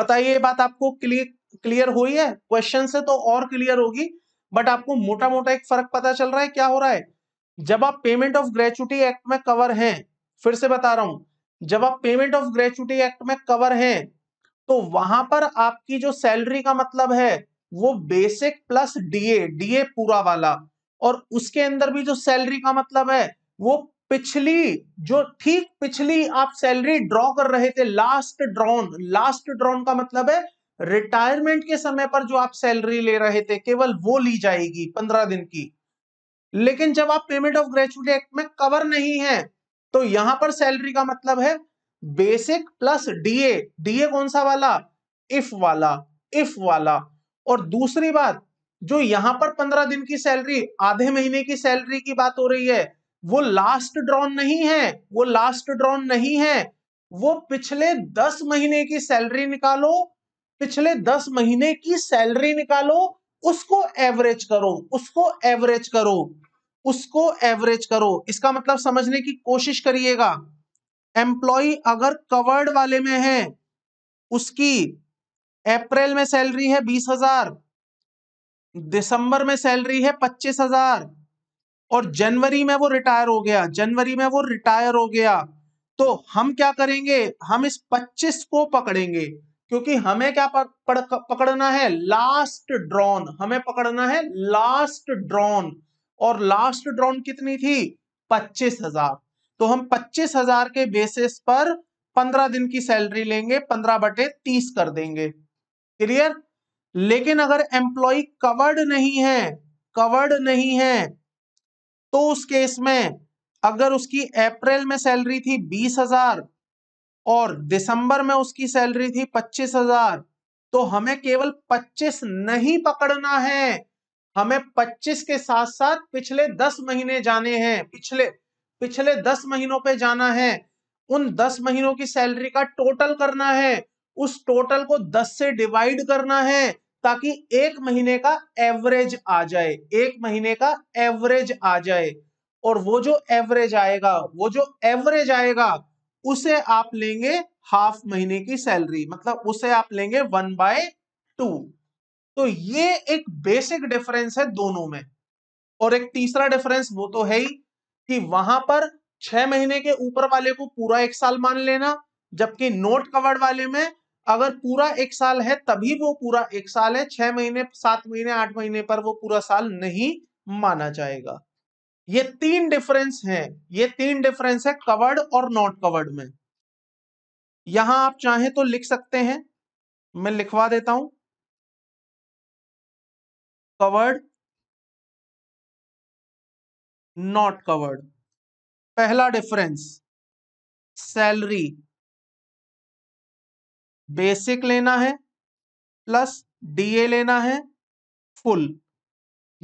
बताइए ये बात आपको क्लियर क्लियर हुई है क्वेश्चन से तो और क्लियर होगी बट आपको मोटा मोटा एक फर्क पता चल रहा है क्या हो रहा है जब आप पेमेंट ऑफ ग्रेचुटी एक्ट में कवर हैं फिर से बता रहा हूं जब आप पेमेंट ऑफ ग्रेचुटी एक्ट में कवर हैं तो वहां पर आपकी जो सैलरी का मतलब है वो बेसिक प्लस डीए डीए पूरा वाला और उसके अंदर भी जो सैलरी का मतलब है वो पिछली जो ठीक पिछली आप सैलरी ड्रॉ कर रहे थे लास्ट ड्रॉन लास्ट ड्रॉन का मतलब है रिटायरमेंट के समय पर जो आप सैलरी ले रहे थे केवल वो ली जाएगी पंद्रह दिन की लेकिन जब आप पेमेंट ऑफ ग्रेचुटी एक्ट में कवर नहीं है तो यहां पर सैलरी का मतलब है बेसिक प्लस डीए डीए कौन सा वाला इफ वाला इफ वाला और दूसरी बात जो यहां पर पंद्रह दिन की सैलरी आधे महीने की सैलरी की बात हो रही है वो लास्ट ड्रॉन नहीं है वो लास्ट ड्रॉन नहीं है वो पिछले दस महीने की सैलरी निकालो पिछले दस महीने की सैलरी निकालो उसको एवरेज करो उसको एवरेज करो उसको एवरेज करो इसका मतलब समझने की कोशिश करिएगा एम्प्लॉय अगर कवर्ड वाले में है उसकी अप्रैल में सैलरी है बीस हजार दिसंबर में सैलरी है पच्चीस हजार और जनवरी में वो रिटायर हो गया जनवरी में वो रिटायर हो गया तो हम क्या करेंगे हम इस पच्चीस को पकड़ेंगे क्योंकि हमें क्या पकड़ना है लास्ट ड्रॉन हमें पकड़ना है लास्ट ड्रॉन और लास्ट ड्रॉन कितनी थी पच्चीस हजार तो हम पच्चीस हजार के बेसिस पर पंद्रह दिन की सैलरी लेंगे पंद्रह बटे तीस कर देंगे क्लियर लेकिन अगर एम्प्लॉय कवर्ड नहीं है कवर्ड नहीं है तो उस केस में अगर उसकी अप्रैल में सैलरी थी बीस हजार और दिसंबर में उसकी सैलरी थी पच्चीस हजार तो हमें केवल पच्चीस नहीं पकड़ना है हमें पच्चीस के साथ साथ पिछले दस महीने जाने हैं पिछले पिछले दस महीनों पे जाना है उन दस महीनों की सैलरी का टोटल करना है उस टोटल को दस से डिवाइड करना है ताकि एक महीने का एवरेज आ जाए एक महीने का एवरेज आ जाए और वो जो एवरेज आएगा वो जो एवरेज आएगा उसे आप लेंगे हाफ महीने की सैलरी मतलब उसे आप लेंगे वन बाय टू तो ये एक बेसिक डिफरेंस है दोनों में और एक तीसरा डिफरेंस वो तो है ही कि वहां पर छह महीने के ऊपर वाले को पूरा एक साल मान लेना जबकि नोट कवर्ड वाले में अगर पूरा एक साल है तभी वो पूरा एक साल है छह महीने सात महीने आठ महीने पर वो पूरा साल नहीं माना जाएगा ये तीन डिफरेंस हैं ये तीन डिफरेंस है कवर्ड और नॉट कवर्ड में यहां आप चाहें तो लिख सकते हैं मैं लिखवा देता हूं कवर्ड नॉट कवर्ड पहला डिफरेंस सैलरी बेसिक लेना है प्लस डीए लेना है फुल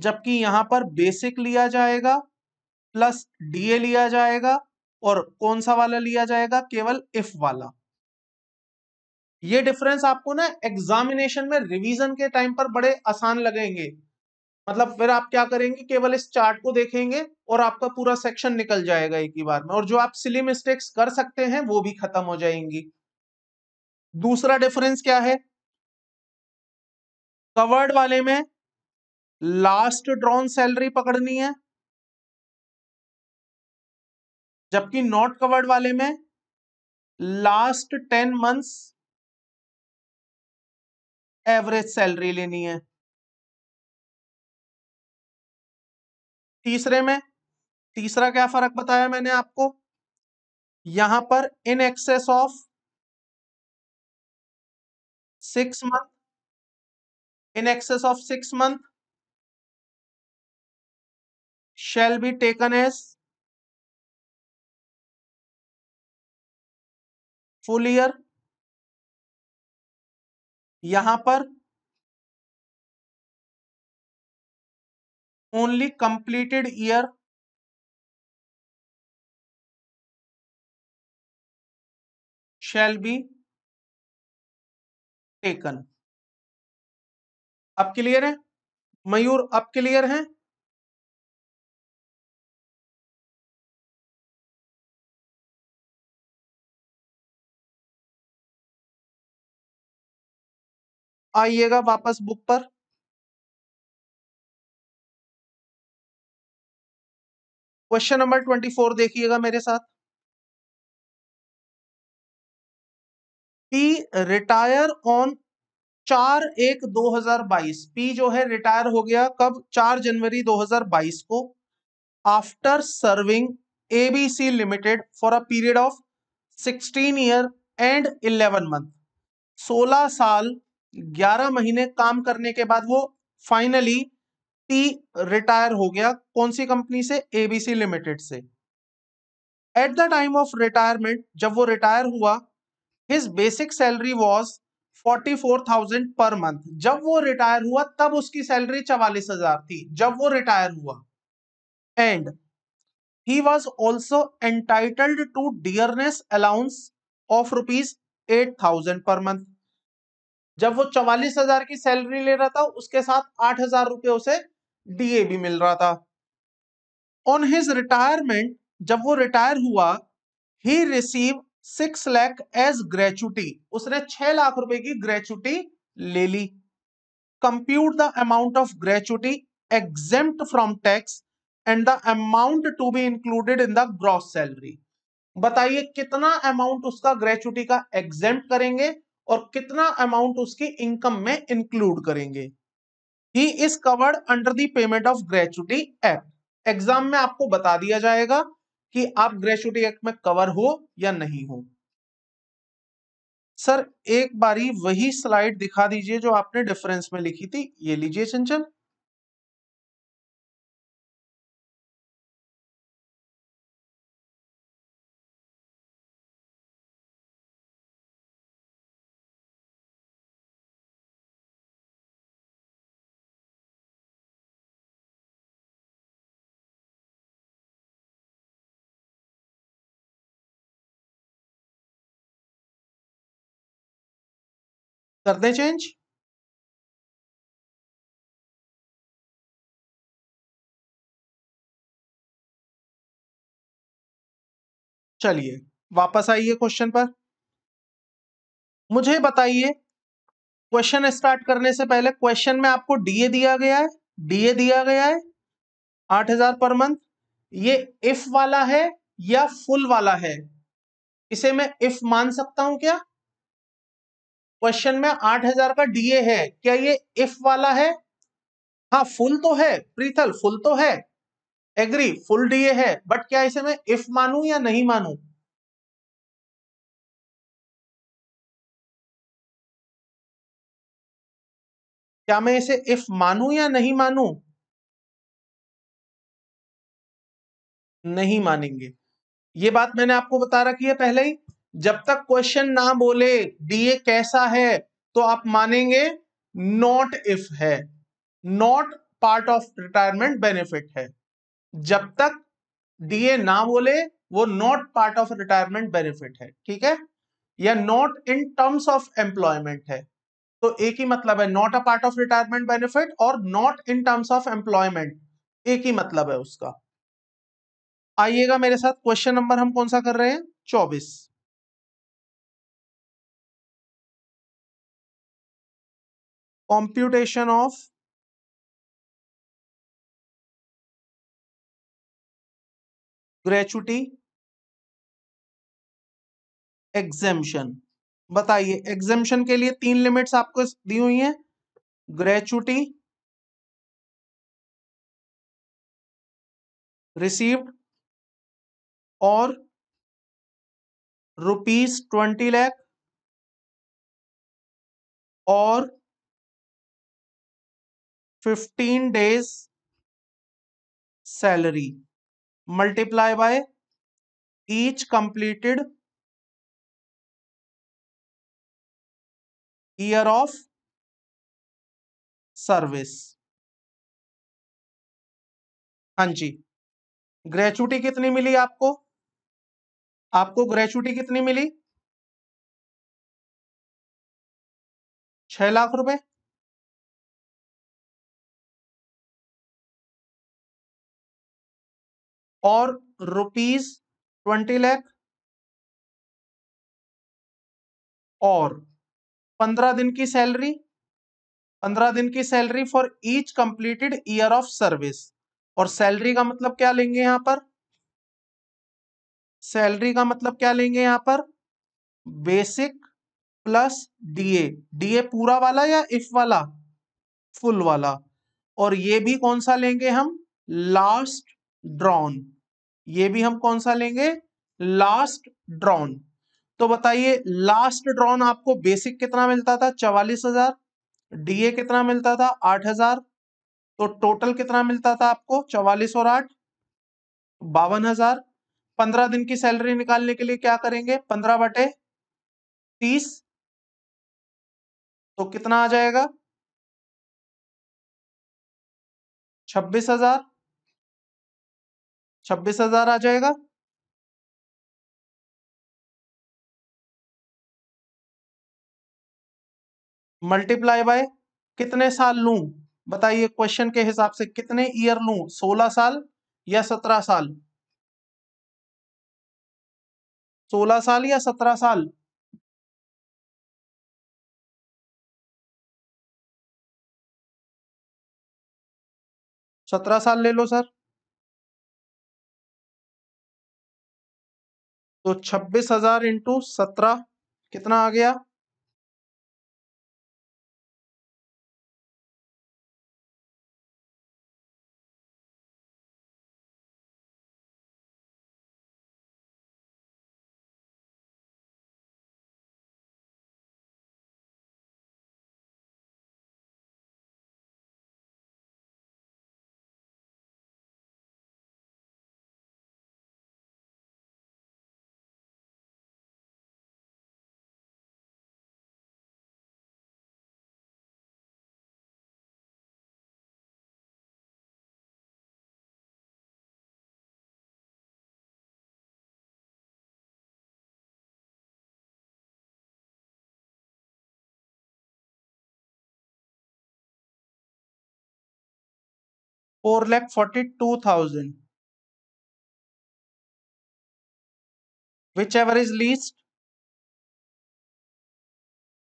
जबकि यहां पर बेसिक लिया जाएगा प्लस डीए लिया जाएगा और कौन सा वाला लिया जाएगा केवल इफ वाला ये डिफरेंस आपको ना एग्जामिनेशन में रिवीजन के टाइम पर बड़े आसान लगेंगे मतलब फिर आप क्या करेंगे केवल इस चार्ट को देखेंगे और आपका पूरा सेक्शन निकल जाएगा एक ही बार में और जो आप सिली मिस्टेक्स कर सकते हैं वो भी खत्म हो जाएंगी दूसरा डिफरेंस क्या है कवर्ड वाले में लास्ट ड्रॉन सैलरी पकड़नी है जबकि नॉट कवर्ड वाले में last ten months average salary लेनी है तीसरे में तीसरा क्या फर्क बताया मैंने आपको यहां पर in excess of six month in excess of six month shall be taken as full year यहां पर only completed year shall be taken अब क्लियर है मयूर अब क्लियर है आइएगा वापस बुक पर क्वेश्चन नंबर ट्वेंटी फोर देखिएगा मेरे साथ पी रिटायर ऑन चार एक 2022 पी जो है रिटायर हो गया कब चार जनवरी 2022 को after serving ABC limited for a period of 16 year and 11 month 16 साल 11 महीने काम करने के बाद वो फाइनली पी रिटायर हो गया कौन सी कंपनी से एबीसी लिमिटेड से at the time of retirement जब वो रिटायर हुआ his basic salary was thousand per month जब वो रिटायर हुआ तब उसकी सैलरी चवालीस हजार थी जब वो रिटायर हुआ and he was also entitled to dearness allowance of rupees eight thousand per month जब वो चवालीस हजार की सैलरी ले रहा था उसके साथ आठ हजार रुपये उसे डीए भी मिल रहा था ऑन हिज रिटायरमेंट जब वो रिटायर हुआ he receive six lakh as gratuity उसने छह लाख रुपए की ग्रेचुटी ले ली compute the amount of gratuity exempt from tax and the amount to be included in the gross salary बताइए कितना अमाउंट उसका ग्रेचुटी का एग्जेम करेंगे और कितना अमाउंट उसकी इनकम में इंक्लूड करेंगे he is covered under the payment of gratuity act exempt में आपको बता दिया जाएगा कि आप ग्रेचुटी एक्ट में कवर हो या नहीं हो सर एक बारी वही स्लाइड दिखा दीजिए जो आपने डिफरेंस में लिखी थी ये लीजिए चंचल कर दें चेंज चलिए वापस आइए क्वेश्चन पर मुझे बताइए क्वेश्चन स्टार्ट करने से पहले क्वेश्चन में आपको डीए दिया गया है डीए दिया गया है आठ हजार पर मंथ ये इफ वाला है या फुल वाला है इसे मैं इफ मान सकता हूं क्या क्वेश्चन में आठ हजार का डीए है क्या ये इफ वाला है हाँ फुल तो है प्रीथल फुल तो है एग्री फुल डीए है बट क्या इसे मैं इफ मानू या नहीं मानू क्या मैं इसे इफ मानू या नहीं मानू नहीं मानेंगे ये बात मैंने आपको बता रखी है पहले ही जब तक क्वेश्चन ना बोले डीए कैसा है तो आप मानेंगे नॉट इफ है not part of retirement benefit है जब तक डीए ना बोले वो not part of retirement benefit है ठीक है या not in terms of employment है तो एक ही मतलब है not a part of retirement benefit और not in terms of employment एक ही मतलब है उसका आइएगा मेरे साथ क्वेश्चन नंबर हम कौन सा कर रहे हैं चौबीस computation of ग्रेचुटी एग्जेम्शन बताइए एग्जेम्शन के लिए तीन लिमिट्स आपको दी हुई हैं ग्रेचुटी रिसीव्ड और रुपीज ट्वेंटी लैख और fifteen days salary multiply by each completed year of service हां जी ग्रेचुटी कितनी मिली आपको आपको ग्रेचुटी कितनी मिली छह लाख रुपए और रुपीज ट्वेंटी लैख और पंद्रह दिन की सैलरी पंद्रह दिन की salary for each completed year of service और सैलरी का मतलब क्या लेंगे यहां पर सैलरी का मतलब क्या लेंगे यहां पर बेसिक प्लस डीए डीए पूरा वाला या इफ वाला फुल वाला और ये भी कौन सा लेंगे हम लास्ट ड्रॉन ये भी हम कौन सा लेंगे लास्ट ड्रॉन तो बताइए लास्ट ड्रॉन आपको बेसिक कितना मिलता था चवालीस हजार डीए कितना मिलता था आठ हजार तो टोटल कितना मिलता था आपको चवालीस और आठ बावन हजार पंद्रह दिन की सैलरी निकालने के लिए क्या करेंगे पंद्रह बटे तीस तो कितना आ जाएगा छब्बीस हजार छब्बीस हजार आ जाएगा मल्टीप्लाई बाय कितने साल लू बताइए क्वेश्चन के हिसाब से कितने ईयर लू सोलह साल या सत्रह साल सोलह साल या सत्रह साल सत्रह साल ले लो सर तो छब्बीस हजार इंटू सत्रह कितना आ गया four lakh forty two thousand whichever is least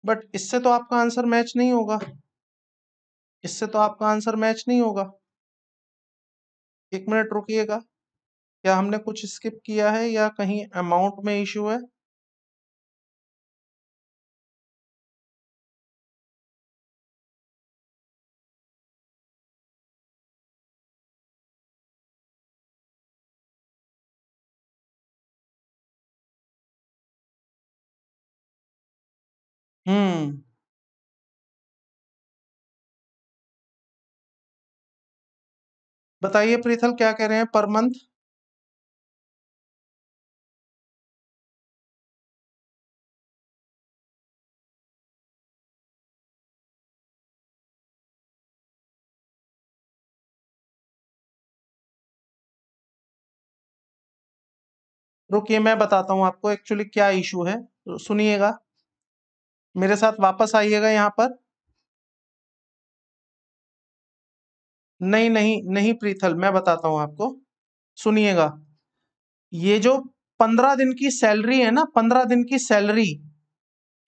but इससे तो आपका आंसर मैच नहीं होगा इससे तो आपका आंसर मैच नहीं होगा एक मिनट रुकिएगा क्या हमने कुछ स्किप किया है या कहीं अमाउंट में इश्यू है बताइए प्रीथल क्या कह रहे हैं पर मंथ रुकिए मैं बताता हूं आपको एक्चुअली क्या इशू है सुनिएगा मेरे साथ वापस आइएगा यहां पर नहीं नहीं नहीं प्रीथल मैं बताता हूं आपको सुनिएगा ये जो पंद्रह दिन की सैलरी है ना पंद्रह दिन की सैलरी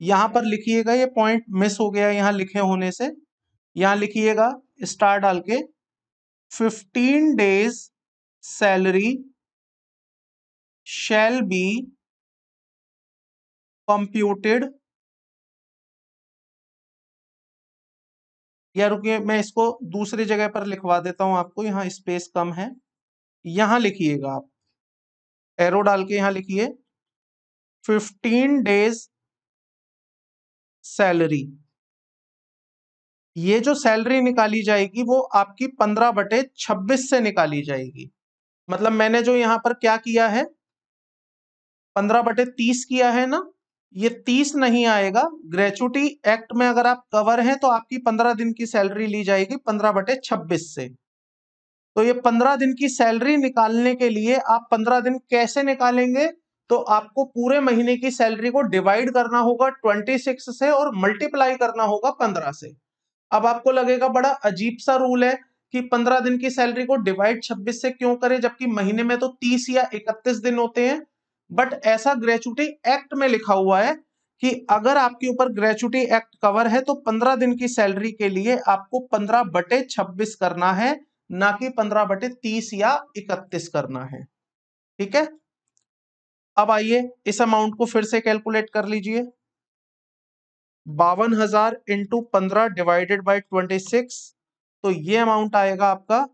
यहां पर लिखिएगा ये पॉइंट मिस हो गया यहां लिखे होने से यहां लिखिएगा स्टार डाल के fifteen days salary shall be computed या रुकिए मैं इसको दूसरी जगह पर लिखवा देता हूं आपको यहाँ स्पेस कम है यहां लिखिएगा आप एरो डाल के यहां लिखिए फिफ्टीन डेज सैलरी ये जो सैलरी निकाली जाएगी वो आपकी पंद्रह बटे छब्बीस से निकाली जाएगी मतलब मैंने जो यहां पर क्या किया है पंद्रह बटे तीस किया है ना ये तीस नहीं आएगा ग्रेचुटी एक्ट में अगर आप कवर हैं तो आपकी पंद्रह दिन की सैलरी ली जाएगी पंद्रह बटे छब्बीस से तो ये पंद्रह दिन की सैलरी निकालने के लिए आप पंद्रह दिन कैसे निकालेंगे तो आपको पूरे महीने की सैलरी को डिवाइड करना होगा ट्वेंटी सिक्स से और मल्टीप्लाई करना होगा पंद्रह से अब आपको लगेगा बड़ा अजीब सा रूल है कि पंद्रह दिन की सैलरी को डिवाइड छब्बीस से क्यों करें जबकि महीने में तो तीस या इकतीस दिन होते हैं बट ऐसा ग्रेचुटी एक्ट में लिखा हुआ है कि अगर आपके ऊपर ग्रेचुटी एक्ट कवर है तो पंद्रह दिन की सैलरी के लिए आपको पंद्रह बटे छब्बीस करना है ना कि पंद्रह बटे तीस या इकतीस करना है ठीक है अब आइए इस अमाउंट को फिर से कैलकुलेट कर लीजिए बावन हजार इंटू पंद्रह डिवाइडेड बाई ट्वेंटी सिक्स तो ये अमाउंट आएगा आपका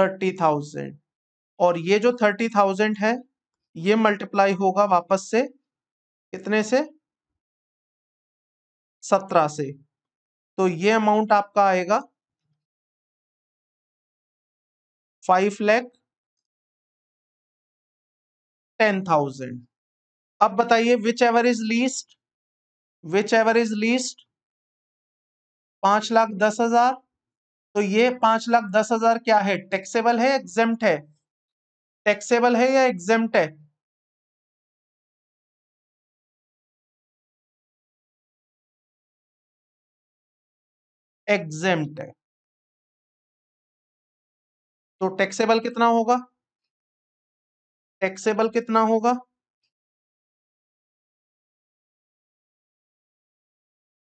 थर्टी थाउजेंड और ये जो थर्टी थाउजेंड है ये मल्टीप्लाई होगा वापस से कितने से सत्रह से तो ये अमाउंट आपका आएगा फाइव लैख टेन थाउजेंड अब बताइए whichever is least whichever is least पांच लाख दस हजार तो ये पांच लाख दस हजार क्या है टैक्सेबल है एग्जेम्ट है टैक्सेबल है या एग्जेम्ट है एग्जेम्प्ट है तो टैक्सेबल कितना होगा टैक्सेबल कितना होगा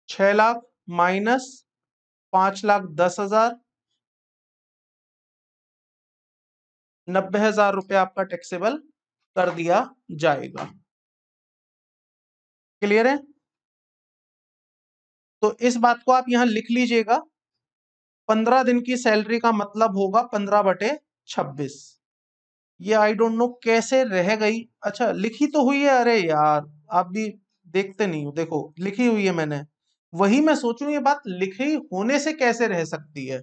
छह लाख माइनस पांच लाख दस हजार नब्बे हजार रुपये आपका टैक्सेबल कर दिया जाएगा क्लियर है तो इस बात को आप यहां लिख लीजिएगा पंद्रह दिन की सैलरी का मतलब होगा पंद्रह बटे छब्बीस ये आई डोंट नो कैसे रह गई अच्छा लिखी तो हुई है अरे यार आप भी देखते नहीं हो देखो लिखी हुई है मैंने वही मैं सोचू ये बात लिखी होने से कैसे रह सकती है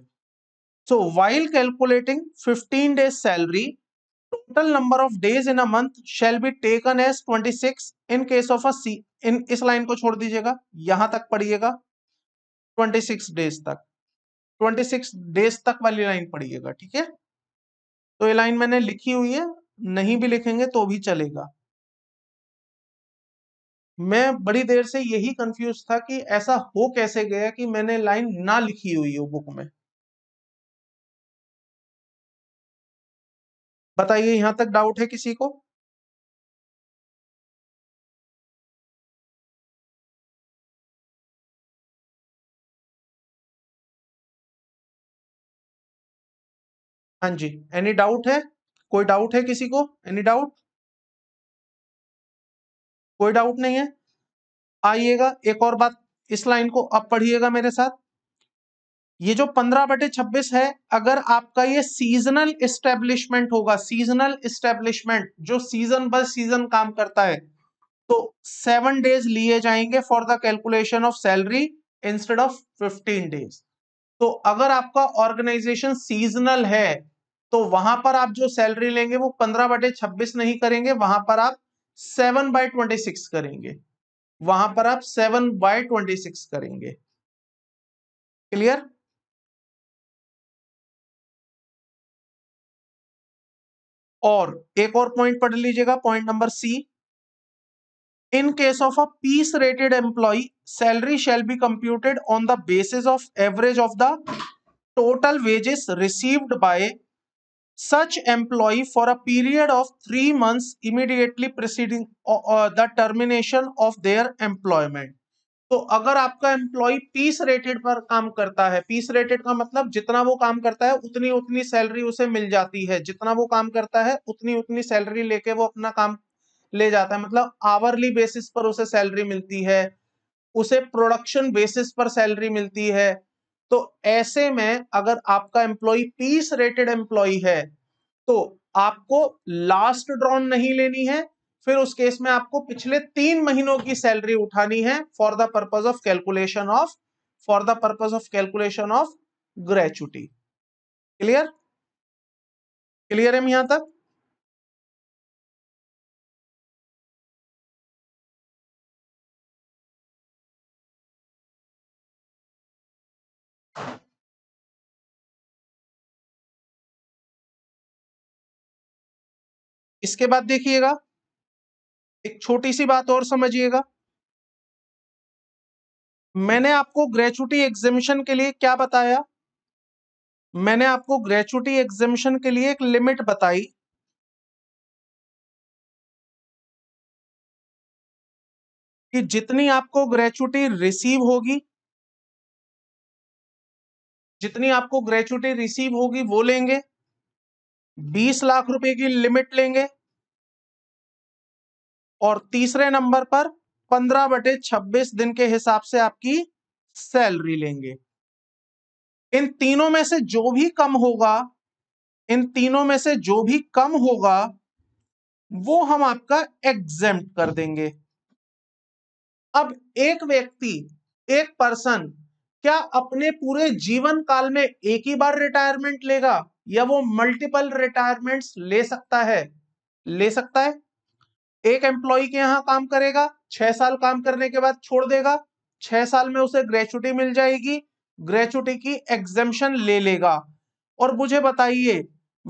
so while calculating fifteen days salary total number of days in month shall be taken as twenty six in case of a इस लाइन को छोड़ दीजिएगा यहां तक पढ़िएगा ट्वेंटी सिक्स डेज तक ट्वेंटी सिक्स डेज तक वाली लाइन पढ़िएगा ठीक है तो ये लाइन मैंने लिखी हुई है नहीं भी लिखेंगे तो भी चलेगा मैं बड़ी देर से यही कंफ्यूज था कि ऐसा हो कैसे गया कि मैंने लाइन ना लिखी हुई हो बुक में बताइए यहां तक डाउट है किसी को हाँ जी एनी डाउट है कोई डाउट है किसी को एनी डाउट कोई डाउट नहीं है आइएगा एक और बात इस लाइन को अब पढ़िएगा मेरे साथ ये जो पंद्रह बटे छब्बीस है अगर आपका ये सीजनल इस्टेब्लिशमेंट होगा सीजनल इस्टेब्लिशमेंट जो सीजन बाय सीजन काम करता है तो सेवन डेज लिए जाएंगे for the calculation of salary instead of fifteen days तो अगर आपका ऑर्गेनाइजेशन सीजनल है तो वहां पर आप जो सैलरी लेंगे वो पंद्रह बटे छब्बीस नहीं करेंगे वहां पर आप सेवन बाय ट्वेंटी सिक्स करेंगे वहां पर आप सेवन बाय ट्वेंटी सिक्स करेंगे क्लियर और एक और पॉइंट पढ़ लीजिएगा point number C in case of a piece rated employee salary shall be computed on the basis of average of the total wages received by such employee for a period of three months immediately preceding the termination of their employment तो अगर आपका employ piece rated पर काम करता है piece rated का मतलब जितना वो काम करता है उतनी उतनी सैलरी उसे मिल जाती है जितना वो काम करता है उतनी उतनी सैलरी लेके वो अपना काम ले जाता है मतलब आवरली बेसिस पर उसे सैलरी मिलती है उसे प्रोडक्शन बेसिस पर सैलरी मिलती है तो ऐसे में अगर आपका एम्प्लॉय पीस रेटेड एम्प्लॉय है तो आपको लास्ट ड्रॉन नहीं लेनी है फिर उस केस में आपको पिछले तीन महीनों की सैलरी उठानी है for the purpose of calculation of for the purpose of calculation of gratuity clear clear है यहां तक इसके बाद देखिएगा एक छोटी सी बात और समझिएगा मैंने आपको ग्रेचुटी एग्जिबिशन के लिए क्या बताया मैंने आपको ग्रेचुटी एग्जिबिशन के लिए एक लिमिट बताई कि जितनी आपको ग्रेचुटी रिसीव होगी जितनी आपको ग्रेचुटी रिसीव होगी वो लेंगे बीस लाख रुपए की लिमिट लेंगे और तीसरे नंबर पर पंद्रह बटे छब्बीस दिन के हिसाब से आपकी सैलरी लेंगे इन तीनों में से जो भी कम होगा इन तीनों में से जो भी कम होगा वो हम आपका एग्जेम्ट कर देंगे अब एक व्यक्ति एक पर्सन क्या अपने पूरे जीवन काल में एक ही बार रिटायरमेंट लेगा या वो मल्टीपल रिटायरमेंट्स ले सकता है ले सकता है एक एम्प्लॉय के यहाँ काम करेगा छह साल काम करने के बाद छोड़ देगा छह साल में उसे ग्रेचुटी मिल जाएगी ग्रेचुटी की एग्जेम्पन ले लेगा और मुझे बताइए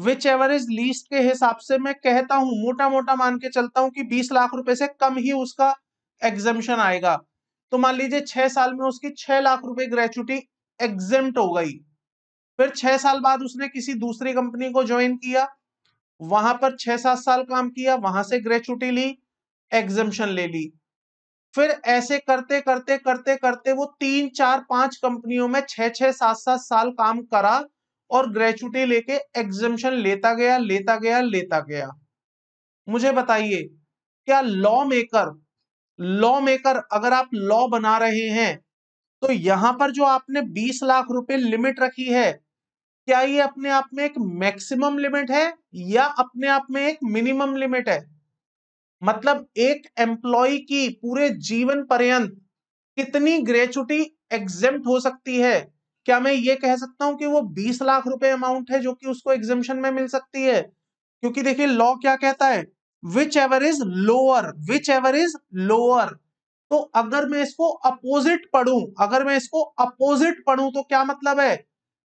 विच एवरेज लीस्ट के हिसाब से मैं कहता हूं मोटा मोटा मान के चलता हूं कि 20 लाख रुपए से कम ही उसका एग्जेम्पन आएगा तो मान लीजिए छह साल में उसकी छह लाख रुपए ग्रेचुटी एग्जेम्प्ट हो गई फिर छह साल बाद उसने किसी दूसरी कंपनी को ज्वाइन किया वहां पर छह सात साल काम किया वहां से ग्रेचुटी ली एग्जेपन ले ली फिर ऐसे करते करते करते करते वो तीन चार पांच कंपनियों में छह छह सात सात साल काम करा और ग्रेचुटी लेके एग्जेपन लेता गया लेता गया लेता गया मुझे बताइए क्या लॉ मेकर लॉ मेकर अगर आप लॉ बना रहे हैं तो यहां पर जो आपने 20 लाख रुपए लिमिट रखी है क्या ये अपने आप में एक मैक्सिमम लिमिट है या अपने आप में एक मिनिमम लिमिट है मतलब एक एम्प्लॉय की पूरे जीवन पर्यंत कितनी ग्रेचुटी एग्जेम हो सकती है क्या मैं ये कह सकता हूं कि वो 20 लाख रुपए अमाउंट है जो कि उसको एग्जेम्पन में मिल सकती है क्योंकि देखिए लॉ क्या कहता है whichever is lower whichever is lower तो अगर मैं इसको अपोजिट पढ़ू अगर मैं इसको अपोजिट पढ़ू तो क्या मतलब है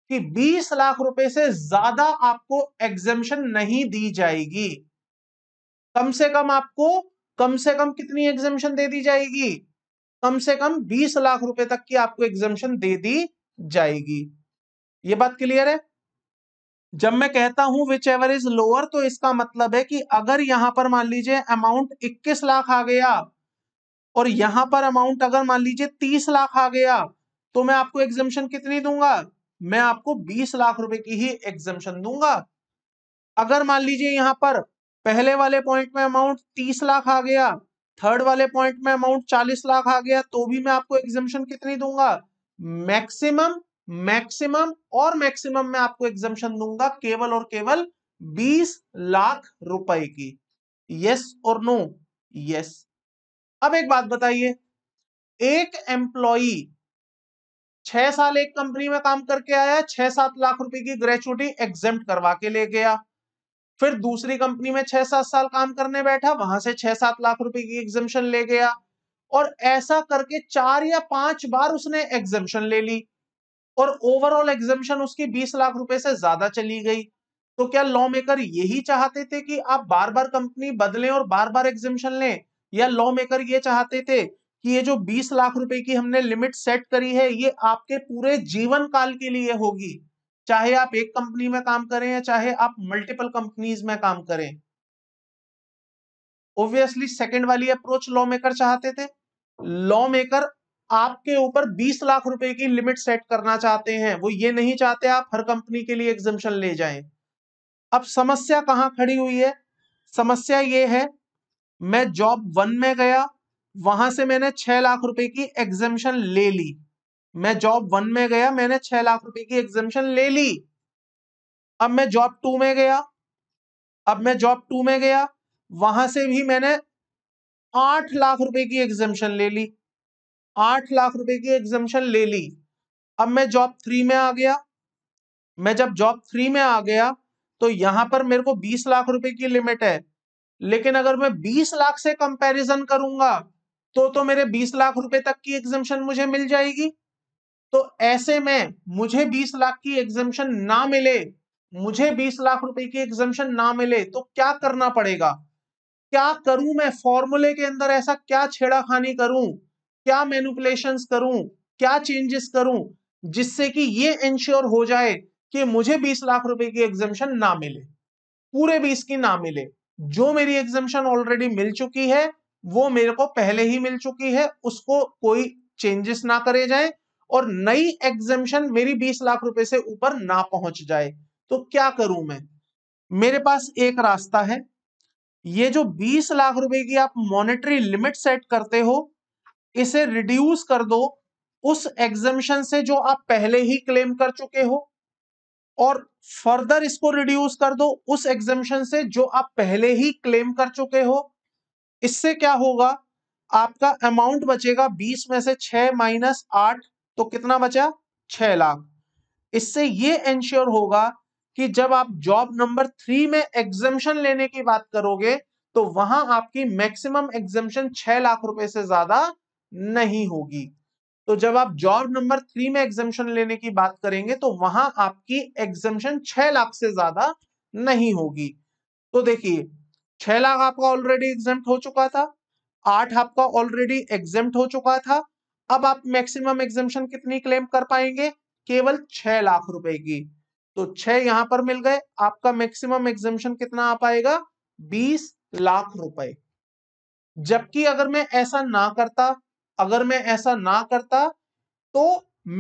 कि 20 लाख रुपए से ज्यादा आपको एग्जेम्शन नहीं दी जाएगी कम से कम आपको कम से कम कितनी एग्जेम्शन दे दी जाएगी कम से कम 20 लाख रुपए तक की आपको एग्जेम्शन दे दी जाएगी ये बात क्लियर है जब मैं कहता हूं विच एवर इज लोअर तो इसका मतलब है कि अगर यहां पर मान लीजिए अमाउंट 21 लाख आ गया और यहां पर अमाउंट अगर मान लीजिए 30 लाख आ गया तो मैं आपको एग्जेम्पन कितनी दूंगा मैं आपको 20 लाख रुपए की ही एग्जामेशन दूंगा अगर मान लीजिए यहां पर पहले वाले पॉइंट में अमाउंट 30 लाख आ गया थर्ड वाले पॉइंट में अमाउंट 40 लाख आ गया तो भी मैं आपको एग्जामेशन कितनी दूंगा मैक्सिमम मैक्सिमम और मैक्सिमम मैं आपको एग्जामेशन दूंगा केवल और केवल 20 लाख रुपए की यस और नो यस अब एक बात बताइए एक एम्प्लॉई छह साल एक कंपनी में काम करके आया छह सात लाख रुपए की ग्रेचुटी एग्जाम करवा के ले गया फिर दूसरी कंपनी में छह सात साल काम करने बैठा वहां से छह सात लाख रुपए की एग्जेम्पन ले गया और ऐसा करके चार या पांच बार उसने एग्जामेशन ले ली और ओवरऑल एग्जामेशन उसकी बीस लाख रुपए से ज्यादा चली गई तो क्या लॉ मेकर यही चाहते थे कि आप बार बार कंपनी बदलें और बार बार एग्जामेशन लें या लॉ मेकर ये चाहते थे कि ये जो 20 लाख रुपए की हमने लिमिट सेट करी है ये आपके पूरे जीवन काल के लिए होगी चाहे आप एक कंपनी में काम करें या चाहे आप मल्टीपल कंपनीज में काम करें ऑब्वियसली सेकेंड वाली अप्रोच लॉ मेकर चाहते थे लॉ मेकर आपके ऊपर 20 लाख रुपए की लिमिट सेट करना चाहते हैं वो ये नहीं चाहते आप हर कंपनी के लिए एग्जामेशन ले जाएं अब समस्या कहां खड़ी हुई है समस्या ये है मैं जॉब वन में गया वहां से मैंने छह लाख रुपए की एग्जेम्पन ले ली मैं जॉब वन में गया मैंने छह लाख रुपए की एग्जेम्पन ले ली अब मैं जॉब टू में गया अब मैं जॉब टू में गया वहां से भी मैंने आठ लाख रुपए की एग्जेम्पन ले ली आठ लाख रुपए की एग्जेम्पन ले ली अब मैं जॉब थ्री में आ गया मैं जब जॉब थ्री में आ गया तो यहां पर मेरे को बीस लाख रुपए की लिमिट है लेकिन अगर मैं बीस लाख से कंपैरिजन करूंगा तो तो मेरे 20 लाख रुपए तक की एग्जामेशन मुझे मिल जाएगी तो ऐसे में मुझे 20 लाख की एग्जामेशन ना मिले मुझे 20 लाख रुपए की एग्जामेशन ना मिले तो क्या करना पड़ेगा क्या करूं मैं फॉर्मूले के अंदर ऐसा क्या छेड़ाखानी करूं क्या मेनुपुलेशन करूं क्या चेंजेस करूं जिससे कि ये इंश्योर हो जाए कि मुझे 20 लाख रुपए की एग्जामेशन ना मिले पूरे 20 की ना मिले जो मेरी एग्जामेशन ऑलरेडी मिल चुकी है वो मेरे को पहले ही मिल चुकी है उसको कोई चेंजेस ना करे जाए और नई एग्जेम्शन मेरी बीस लाख रुपए से ऊपर ना पहुंच जाए तो क्या करूं मैं मेरे पास एक रास्ता है ये जो 20 लाख रुपए की आप मॉनेटरी लिमिट सेट करते हो इसे रिड्यूस कर दो उस एग्जेम्शन से जो आप पहले ही क्लेम कर चुके हो और फर्दर इसको रिड्यूस कर दो उस एग्जेम्शन से जो आप पहले ही क्लेम कर चुके हो इससे क्या होगा आपका अमाउंट बचेगा बीस में से छह माइनस आठ तो कितना बचा छह लाख इससे ये इंश्योर होगा कि जब आप जॉब नंबर थ्री में एग्जेम्शन लेने की बात करोगे तो वहां आपकी मैक्सिमम एग्जेम्शन छह लाख रुपए से ज्यादा नहीं होगी तो जब आप जॉब नंबर थ्री में एग्जेम्शन लेने की बात करेंगे तो वहां आपकी एग्जेम्शन छह लाख से ज्यादा नहीं होगी तो देखिए छह लाख आपका ऑलरेडी एग्जाम हो चुका था आठ आपका ऑलरेडी एग्जाम हो चुका था अब आप मैक्सिमम एग्जामेशन कितनी क्लेम कर पाएंगे केवल छह लाख रुपए की तो छह यहां पर मिल गए आपका मैक्सिमम एग्जामेशन कितना आ पाएगा बीस लाख रुपए जबकि अगर मैं ऐसा ना करता अगर मैं ऐसा ना करता तो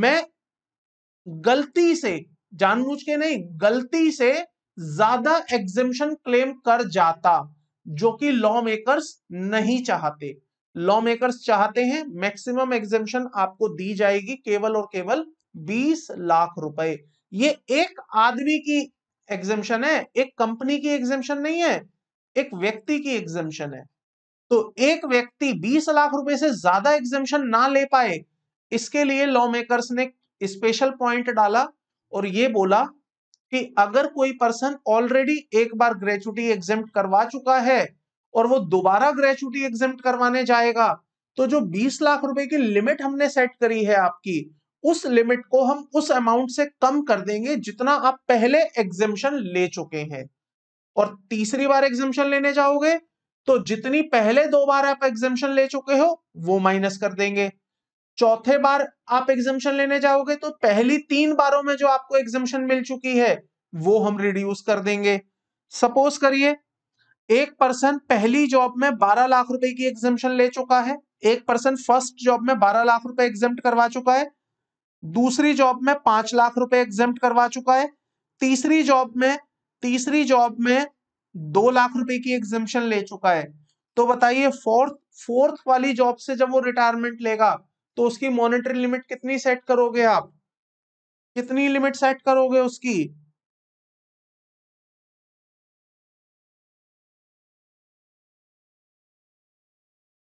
मैं गलती से जानबूझ के नहीं गलती से ज्यादा एग्जिम्शन क्लेम कर जाता जो कि लॉ मेकर्स नहीं चाहते लॉ मेकर्स चाहते हैं मैक्सिमम एग्जिम्शन आपको दी जाएगी केवल और केवल 20 लाख रुपए ये एक आदमी की एग्जिम्शन है एक कंपनी की एग्जिम्शन नहीं है एक व्यक्ति की एग्जिम्शन है तो एक व्यक्ति 20 लाख रुपए से ज्यादा एग्जिमशन ना ले पाए इसके लिए लॉ मेकर्स ने स्पेशल पॉइंट डाला और ये बोला कि अगर कोई पर्सन ऑलरेडी एक बार ग्रेचुटी एग्जाम करवा चुका है और वो दोबारा ग्रेचुटी एग्जाम करवाने जाएगा तो जो 20 लाख रुपए की लिमिट हमने सेट करी है आपकी उस लिमिट को हम उस अमाउंट से कम कर देंगे जितना आप पहले एग्जिमशन ले चुके हैं और तीसरी बार एग्जेम्पन लेने जाओगे तो जितनी पहले दो बार आप एग्जिमशन ले चुके हो वो माइनस कर देंगे चौथे बार आप एग्जामेशन लेने जाओगे तो पहली तीन बारों में जो आपको एग्जामेशन मिल चुकी है वो हम रिड्यूस कर देंगे सपोज करिए एक पर्सन पहली जॉब में 12 लाख रुपए की एग्जामेशन ले चुका है एक पर्सन फर्स्ट जॉब में 12 लाख रुपए एग्जाम करवा चुका है दूसरी जॉब में पांच लाख रुपए एग्जाम करवा चुका है तीसरी जॉब में तीसरी जॉब में दो लाख रुपए की एग्जामेशन ले चुका है तो बताइए फोर्थ फोर्थ वाली जॉब से जब वो रिटायरमेंट लेगा तो उसकी मॉनिटरी लिमिट कितनी सेट करोगे आप कितनी लिमिट सेट करोगे उसकी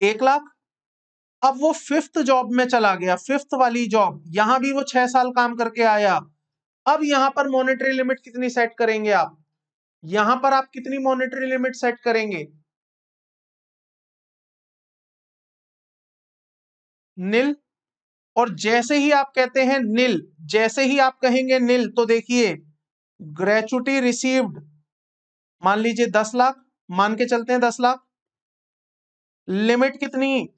एक लाख अब वो फिफ्थ जॉब में चला गया फिफ्थ वाली जॉब यहां भी वो छह साल काम करके आया अब यहां पर मॉनिटरी लिमिट कितनी सेट करेंगे आप यहां पर आप कितनी मॉनिटरी लिमिट सेट करेंगे निल और जैसे ही आप कहते हैं निल जैसे ही आप कहेंगे निल तो देखिए ग्रेचुटी रिसीव्ड मान लीजिए दस लाख मान के चलते हैं दस लाख लिमिट कितनी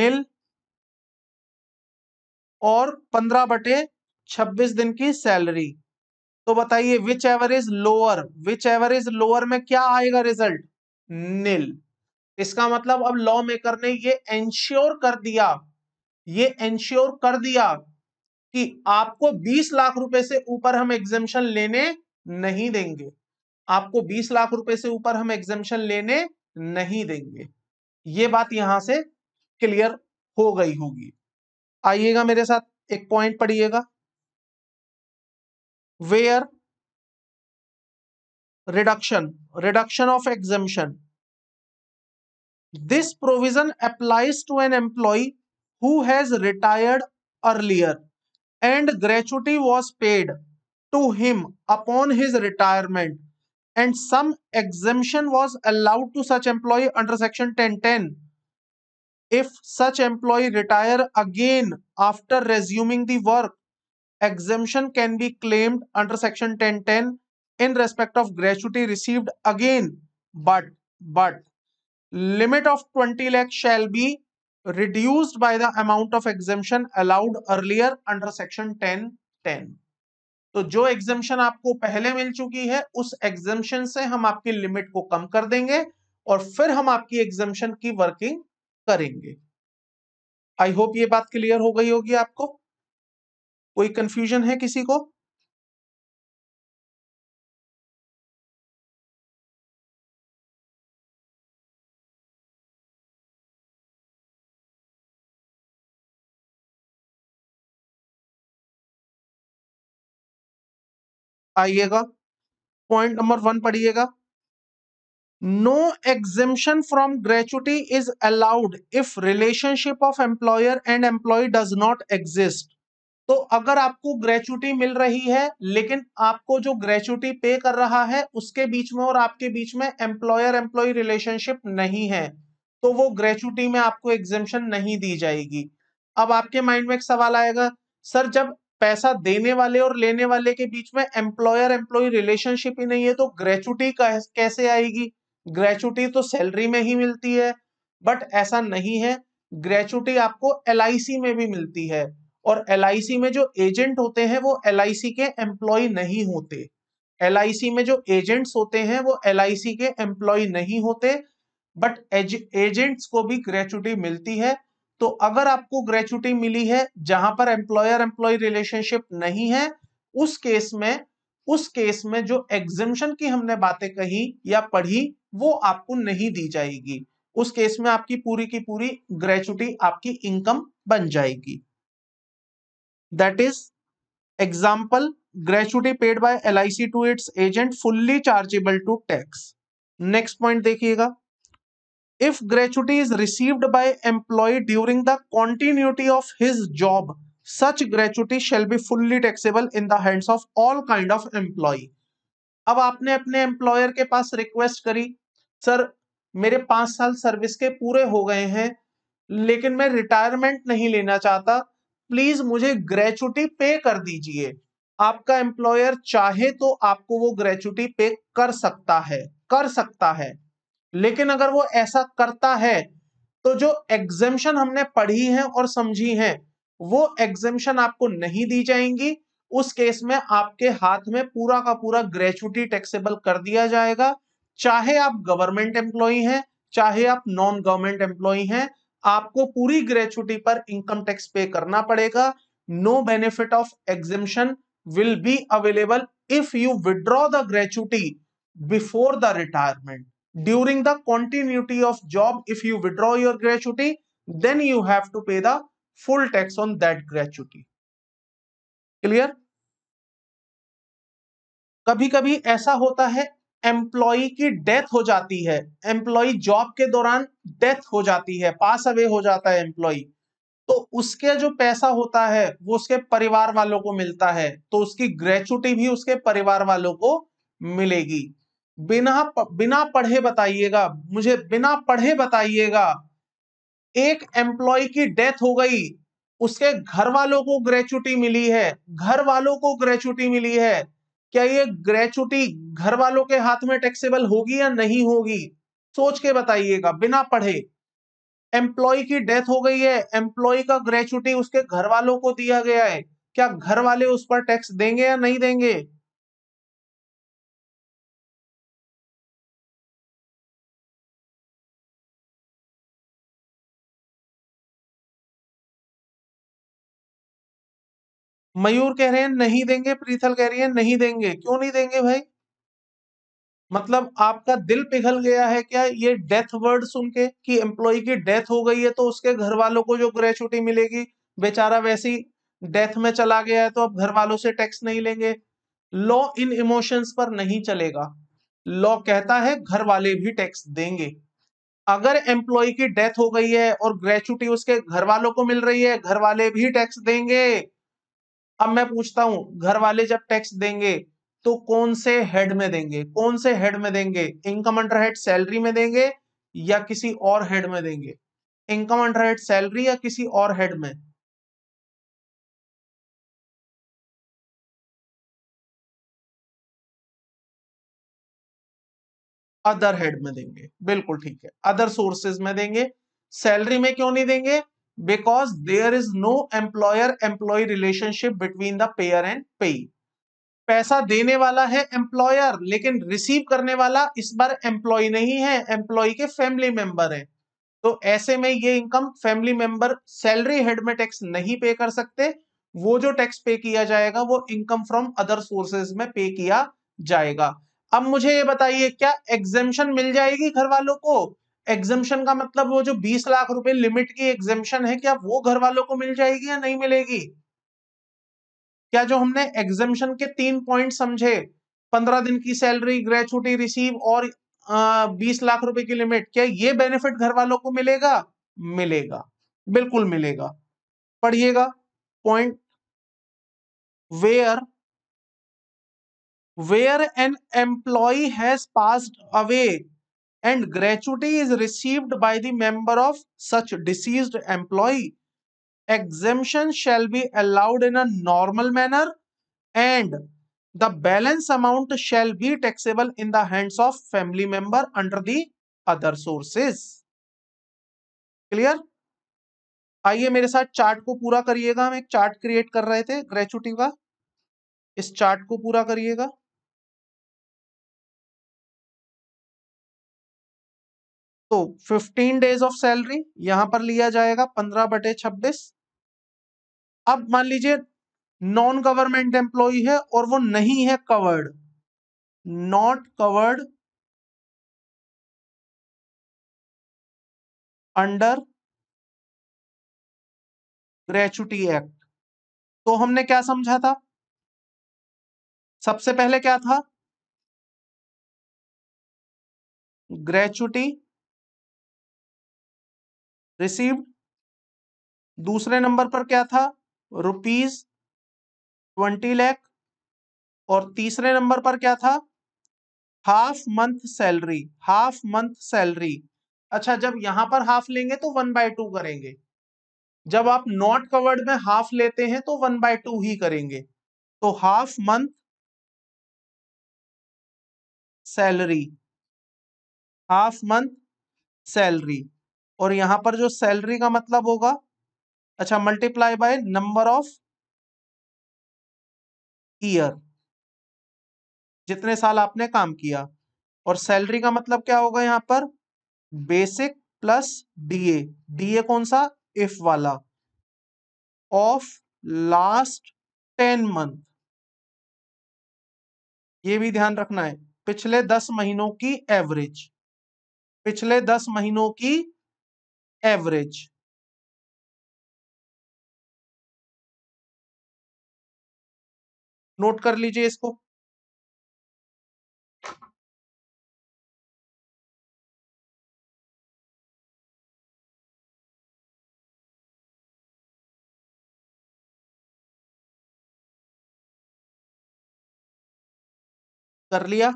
निल और पंद्रह बटे छब्बीस दिन की सैलरी तो बताइए whichever is lower whichever is lower में क्या आएगा रिजल्ट निल इसका मतलब अब लॉ मेकर ने ये एंश्योर कर दिया ये इंश्योर कर दिया कि आपको 20 लाख रुपए से ऊपर हम एग्जेम्शन लेने नहीं देंगे आपको 20 लाख रुपए से ऊपर हम एग्जेम्पन लेने नहीं देंगे ये बात यहां से क्लियर हो गई होगी आइएगा मेरे साथ एक पॉइंट पढ़िएगा where reduction reduction of exemption this provision applies to an employee who has retired earlier and gratuity was paid to him upon his retirement and some exemption was allowed to such employee under section 1010 if such employee retire again after resuming the work exemption can be claimed under section 1010 in respect of gratuity received again but but limit of 20 lakh shall be reduced by the amount of exemption allowed earlier under section 1010 तो जो एग्जेम्पन आपको पहले मिल चुकी है उस एग्जेम्पन से हम आपकी लिमिट को कम कर देंगे और फिर हम आपकी एग्जेम्पन की वर्किंग करेंगे आई होप ये बात क्लियर हो गई होगी आपको कोई कंफ्यूजन है किसी को आइएगा पॉइंट नंबर वन पढ़िएगा no exemption from gratuity is allowed if relationship of employer and employee does not exist तो अगर आपको ग्रेचुटी मिल रही है लेकिन आपको जो ग्रेचुटी पे कर रहा है उसके बीच में और आपके बीच में एम्प्लॉयर एम्प्लॉय रिलेशनशिप नहीं है तो वो ग्रेचुटी में आपको एग्जिमशन नहीं दी जाएगी अब आपके माइंड में एक सवाल आएगा सर जब पैसा देने वाले और लेने वाले के बीच में एम्प्लॉयर एम्प्लॉय रिलेशनशिप ही नहीं है तो ग्रेचुटी कैसे आएगी ग्रेचुटी तो सैलरी में ही मिलती है बट ऐसा नहीं है ग्रेचुटी आपको एल में भी मिलती है और एल में जो एजेंट होते हैं वो एल के एम्प्लॉय नहीं होते एल में जो एजेंट्स होते हैं वो एल के एम्प्लॉय नहीं होते बट एजेंट्स को भी ग्रेचुटी मिलती है तो अगर आपको ग्रेचुटी मिली है जहां पर एम्प्लॉयर एम्प्लॉय रिलेशनशिप नहीं है उस केस में उस केस में जो एग्जिमशन की हमने बातें कही या पढ़ी वो आपको नहीं दी जाएगी उस केस में आपकी पूरी की पूरी ग्रेचुटी आपकी इनकम बन जाएगी that is example gratuity paid by L I C to its agent fully chargeable to tax next point देखिएगा if gratuity is received by employee during the continuity of his job such gratuity shall be fully taxable in the hands of all kind of employee अब आपने अपने employer के पास request करी sir मेरे पांच साल service के पूरे हो गए हैं लेकिन मैं रिटायरमेंट नहीं लेना चाहता प्लीज मुझे ग्रेचुटी पे कर दीजिए आपका एम्प्लॉयर चाहे तो आपको वो ग्रेचुटी पे कर सकता है कर सकता है लेकिन अगर वो ऐसा करता है तो जो एग्जेम्शन हमने पढ़ी है और समझी है वो एग्जेम्शन आपको नहीं दी जाएंगी उस केस में आपके हाथ में पूरा का पूरा ग्रेचुटी टैक्सेबल कर दिया जाएगा चाहे आप गवर्नमेंट एम्प्लॉय हैं चाहे आप नॉन गवर्नमेंट एम्प्लॉय हैं आपको पूरी ग्रेचुटी पर इनकम टैक्स पे करना पड़ेगा no benefit of exemption will be available if you withdraw the gratuity before the retirement during the continuity of job if you withdraw your gratuity then you have to pay the full tax on that gratuity clear कभी कभी ऐसा होता है employ की death हो जाती है employ job के दौरान डेथ हो जाती है पास अवे हो जाता है एम्प्लॉ तो उसके जो पैसा होता है वो उसके परिवार वालों को मिलता है तो उसकी ग्रेचुटी भी उसके परिवार वालों को मिलेगी बिना प, बिना पढ़े बताइएगा मुझे बिना पढ़े बताइएगा एक एम्प्लॉय की डेथ हो गई उसके घर वालों को ग्रेचुटी मिली है घर वालों को ग्रेचुटी मिली है क्या ये ग्रेचुटी घर वालों के हाथ में टैक्सेबल होगी या नहीं होगी सोच के बताइएगा बिना पढ़े एम्प्लॉय की डेथ हो गई है एम्प्लॉय का ग्रेचुटी उसके घर वालों को दिया गया है क्या घर वाले उस पर टैक्स देंगे या नहीं देंगे मयूर कह रहे हैं नहीं देंगे प्रीथल कह रही है नहीं देंगे क्यों नहीं देंगे भाई मतलब आपका दिल पिघल गया है क्या ये डेथ वर्ड सुन के कि एम्प्लॉय की डेथ हो गई है तो उसके घर वालों को जो ग्रेचुटी मिलेगी बेचारा वैसी डेथ में चला गया है तो अब घर वालों से टैक्स नहीं लेंगे लॉ इन इमोशंस पर नहीं चलेगा लॉ कहता है घर वाले भी टैक्स देंगे अगर एम्प्लॉय की डेथ हो गई है और ग्रेचुटी उसके घर वालों को मिल रही है घर वाले भी टैक्स देंगे अब मैं पूछता हूं घर वाले जब टैक्स देंगे तो कौन से हेड में देंगे कौन से हेड में देंगे इनकम अंडर हेड सैलरी में देंगे या किसी और हेड में देंगे इनकम अंडर हेड सैलरी या किसी और हेड में अदर हेड में देंगे बिल्कुल ठीक है अदर सोर्सेज में देंगे सैलरी में क्यों नहीं देंगे because there is no employer employee relationship between the payer and payee पैसा देने वाला है एम्प्लॉयर लेकिन रिसीव करने वाला इस बार एम्प्लॉय नहीं है एम्प्लॉय के फैमिली मेंबर है तो ऐसे में ये income family member salary head में टैक्स नहीं पे कर सकते वो जो टैक्स पे किया जाएगा वो इनकम फ्रॉम अदर सोर्सेज में पे किया जाएगा अब मुझे ये बताइए क्या एग्जेम्पन मिल जाएगी घर वालों को एग्जम्पन का मतलब वो जो 20 लाख रुपए लिमिट की एग्जेपन है क्या वो घर वालों को मिल जाएगी या नहीं मिलेगी क्या जो हमने एग्जम्पन के तीन पॉइंट समझे पंद्रह दिन की सैलरी ग्रेचुटी रिसीव और बीस लाख रुपए की लिमिट क्या ये बेनिफिट घर वालों को मिलेगा मिलेगा बिल्कुल मिलेगा पढ़िएगा point where where an employee has passed away and gratuity is received by the member of such deceased employee. Exemption shall be allowed in a normal manner and the balance amount shall be taxable in the hands of family member under the other sources. Clear आइए मेरे साथ chart को पूरा करिएगा हम एक chart create कर रहे थे ग्रेचुटी का इस चार्ट को पूरा करिएगा तो 15 डेज ऑफ सैलरी यहां पर लिया जाएगा पंद्रह बटे छब्बीस अब मान लीजिए नॉन गवर्नमेंट एम्प्लॉय है और वो नहीं है covered not covered under gratuity act तो हमने क्या समझा था सबसे पहले क्या था ग्रेचुटी रिसीव दूसरे नंबर पर क्या था रुपीज ट्वेंटी लैख और तीसरे नंबर पर क्या था half month salary half month salary अच्छा जब यहां पर हाफ लेंगे तो वन बाय टू करेंगे जब आप नॉट कवर्ड में हाफ लेते हैं तो वन बाय टू ही करेंगे तो half month salary half month salary और यहां पर जो सैलरी का मतलब होगा अच्छा multiply by number of year जितने साल आपने काम किया और सैलरी का मतलब क्या होगा यहां पर बेसिक प्लस डीए डीए कौन सा इफ वाला ऑफ लास्ट टेन मंथ ये भी ध्यान रखना है पिछले दस महीनों की एवरेज पिछले दस महीनों की average नोट कर लीजिए इसको कर लिया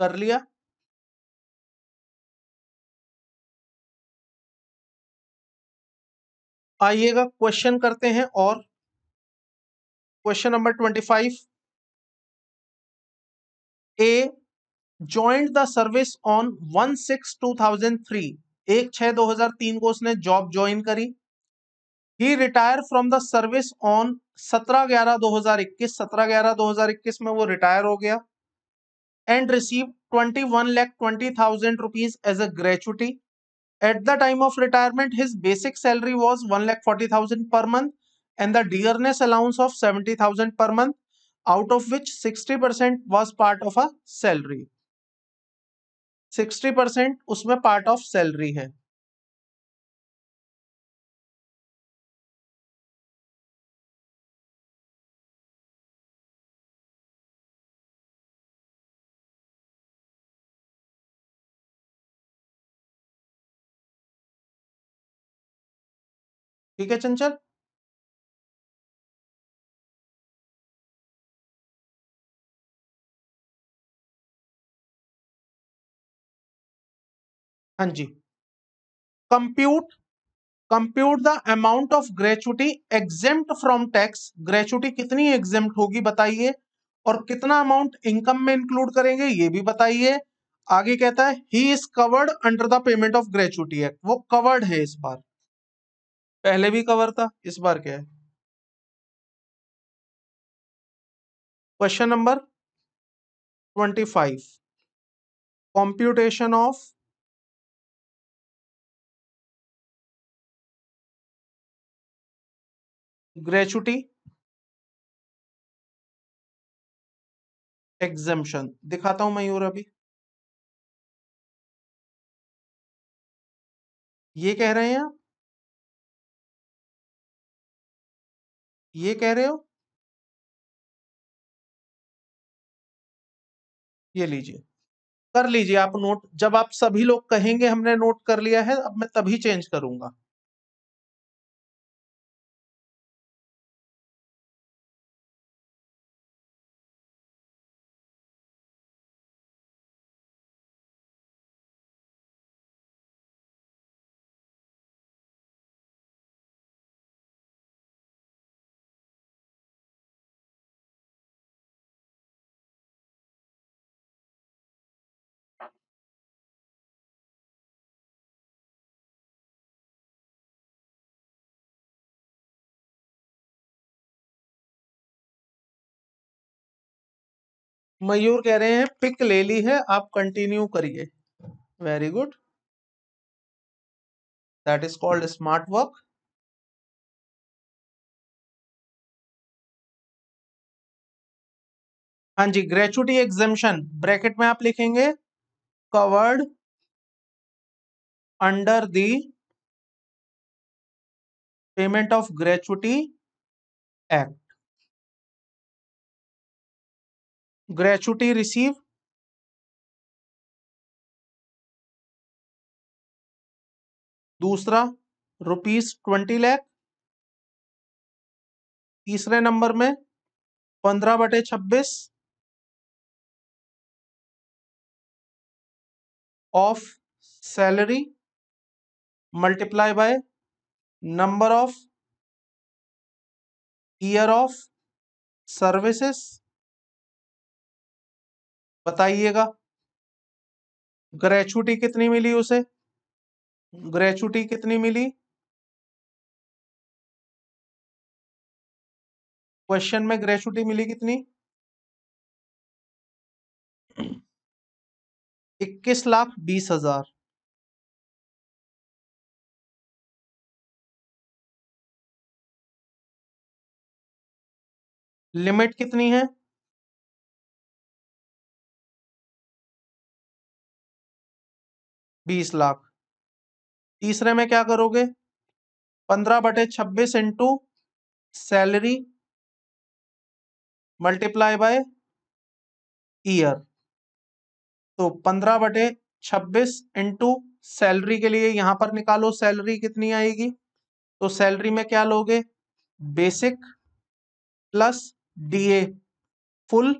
कर लिया आइएगा क्वेश्चन करते हैं और question number twenty five A joined the service on one six two thousand three एक छह दो हजार तीन को उसने जॉब ज्वाइन करी he retire from the service on सत्रह ग्यारह दो हजार इक्कीस सत्रह ग्यारह दो हजार इक्कीस में वो रिटायर हो गया and received 21 lakh 20,000 rupees as a gratuity. At the time of retirement, his basic salary was 1 lakh 40,000 per month and the dearness allowance of 70,000 per month, out of which 60% was part of a salary. 60% उसमें part of salary है. ठीक है चंचल हाँ जी compute compute the amount of gratuity exempt from tax gratuity कितनी exempt होगी बताइए और कितना अमाउंट इनकम में इंक्लूड करेंगे ये भी बताइए आगे कहता है he is covered under the payment of gratuity act वो कवर्ड है इस बार पहले भी कवर था इस बार क्या है question number twenty five computation of gratuity exemption दिखाता हूं मयूर अभी ये कह रहे हैं आप ये कह रहे हो ये लीजिए कर लीजिए आप नोट जब आप सभी लोग कहेंगे हमने नोट कर लिया है अब मैं तभी चेंज करूंगा मयूर कह रहे हैं पिक ले ली है आप कंटिन्यू करिए very good that is called smart work हाँ जी ग्रेचुटी एग्जेम्पन ब्रैकेट में आप लिखेंगे covered under the payment of gratuity act gratuity receive दूसरा रुपीज ट्वेंटी लैख तीसरे नंबर में पंद्रह बटे छब्बीस of salary multiply by number of year of services बताइएगा ग्रेचुटी कितनी मिली उसे ग्रेचुटी कितनी मिली क्वेश्चन में ग्रेचुटी मिली कितनी इक्कीस लाख बीस हजार लिमिट कितनी है बीस लाख तीसरे में क्या करोगे पंद्रह बटे छब्बीस into salary multiply by year तो पंद्रह बटे छब्बीस इंटू सैलरी के लिए यहां पर निकालो सैलरी कितनी आएगी तो सैलरी में क्या लोगे basic plus DA full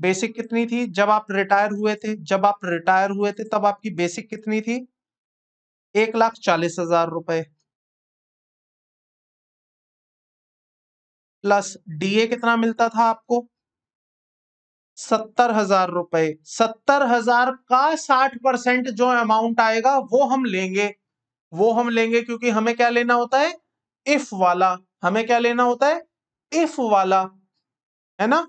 basic कितनी थी जब आप रिटायर हुए थे जब आप रिटायर हुए थे तब आपकी बेसिक कितनी थी एक लाख चालीस हजार रुपए प्लस डीए कितना मिलता था आपको सत्तर हजार रुपए सत्तर हजार का साठ परसेंट जो अमाउंट आएगा वो हम लेंगे वो हम लेंगे क्योंकि हमें क्या लेना होता है इफ वाला हमें क्या लेना होता है इफ वाला है ना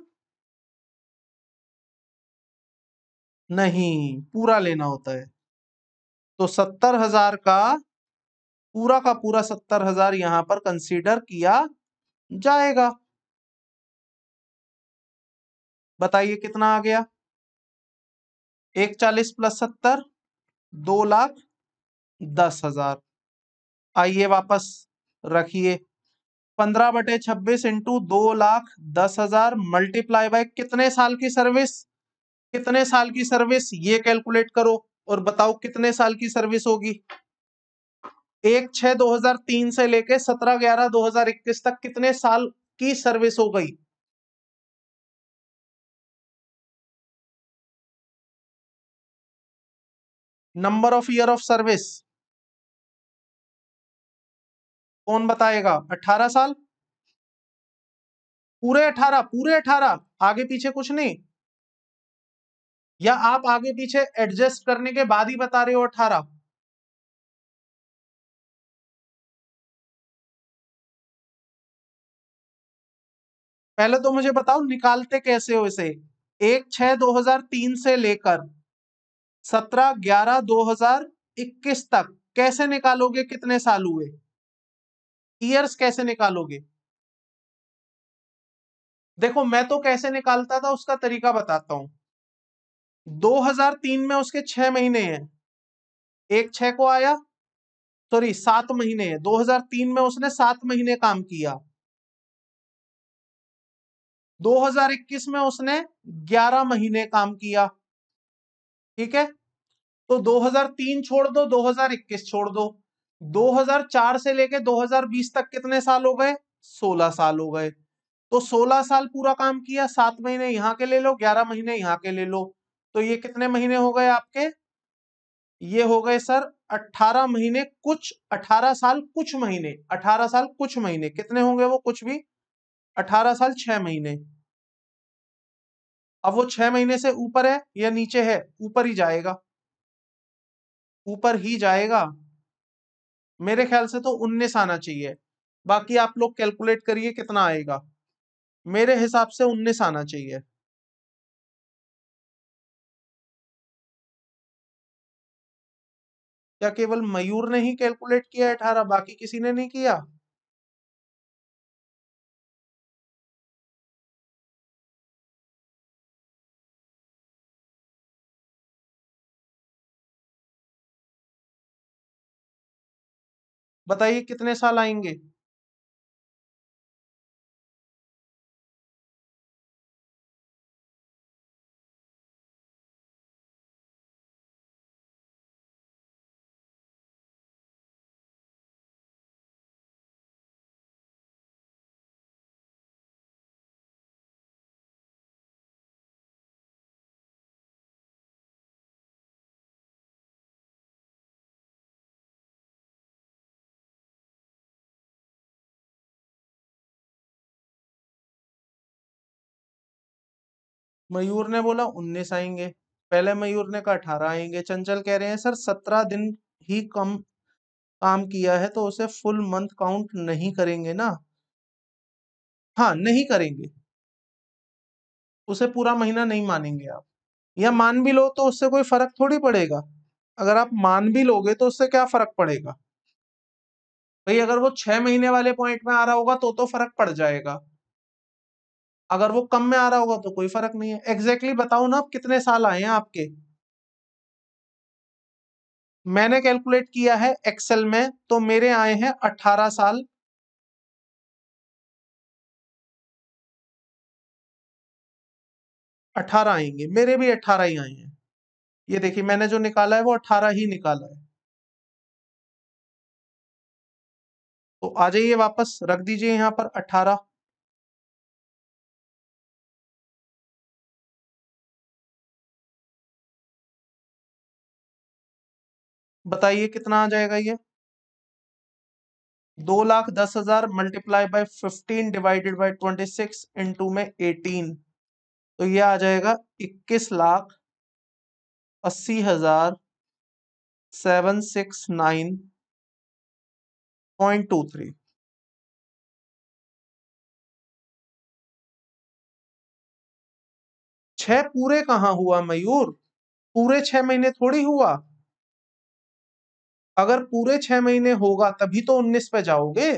नहीं पूरा लेना होता है तो सत्तर हजार का पूरा का पूरा सत्तर हजार यहां पर कंसीडर किया जाएगा बताइए कितना आ गया एक चालीस प्लस सत्तर दो लाख दस हजार आइए वापस रखिए पंद्रह बटे छब्बीस इंटू दो लाख दस हजार मल्टीप्लाई बाय कितने साल की सर्विस कितने साल की सर्विस ये कैलकुलेट करो और बताओ कितने साल की सर्विस होगी एक छह 2003 से लेके सत्रह ग्यारह 2021 तक कितने साल की सर्विस हो गई number of year of service कौन बताएगा 18 साल पूरे 18 पूरे 18 आगे पीछे कुछ नहीं या आप आगे पीछे एडजस्ट करने के बाद ही बता रहे हो अठारह पहले तो मुझे बताओ निकालते कैसे हो इसे एक छह दो हजार तीन से लेकर सत्रह ग्यारह दो हजार इक्कीस तक कैसे निकालोगे कितने साल हुए ईयर्स कैसे निकालोगे देखो मैं तो कैसे निकालता था उसका तरीका बताता हूं 2003 में उसके छह महीने हैं एक छह को आया सॉरी सात महीने है 2003 में उसने सात महीने काम किया 2021 में उसने 11 महीने काम किया ठीक है तो 2003 छोड़ दो 2021 छोड़ दो 2004 से लेके 2020 तक कितने साल हो गए 16 साल हो गए तो 16 साल पूरा काम किया सात महीने यहाँ के ले लो 11 महीने यहाँ के ले लो तो ये कितने महीने हो गए आपके ये हो गए सर 18 महीने कुछ 18 साल कुछ महीने 18 साल कुछ महीने कितने होंगे वो कुछ भी 18 साल 6 महीने अब वो 6 महीने से ऊपर है या नीचे है ऊपर ही जाएगा ऊपर ही जाएगा मेरे ख्याल से तो उन्नीस आना चाहिए बाकी आप लोग कैलकुलेट करिए कितना आएगा मेरे हिसाब से उन्नीस आना चाहिए क्या केवल मयूर ने ही कैलकुलेट किया अठारह बाकी किसी ने नहीं किया बताइए कितने साल आएंगे मयूर ने बोला उन्नीस आएंगे पहले मयूर ने कहा अठारह आएंगे चंचल कह रहे हैं सर सत्रह दिन ही कम काम किया है तो उसे फुल मंथ काउंट नहीं करेंगे ना हाँ नहीं करेंगे उसे पूरा महीना नहीं मानेंगे आप या मान भी लो तो उससे कोई फर्क थोड़ी पड़ेगा अगर आप मान भी लोगे तो उससे क्या फर्क पड़ेगा भाई अगर वो छह महीने वाले पॉइंट में आ रहा होगा तो तो फर्क पड़ जाएगा अगर वो कम में आ रहा होगा तो कोई फर्क नहीं है एग्जैक्टली exactly बताओ ना आप कितने साल आए हैं आपके मैंने कैलकुलेट किया है एक्सेल में तो मेरे आए हैं 18 साल अठारह आएंगे मेरे भी अठारह ही आए हैं ये देखिए मैंने जो निकाला है वो अठारह ही निकाला है तो आ जाइए वापस रख दीजिए यहां पर अठारह बताइए कितना आ जाएगा ये दो लाख दस हजार multiply by fifteen divided by twenty six into में एटीन तो ये आ जाएगा इक्कीस लाख अस्सी हजार seven six nine point two three छह पूरे कहाँ हुआ मयूर पूरे छह महीने थोड़ी हुआ अगर पूरे छह महीने होगा तभी तो उन्नीस पे जाओगे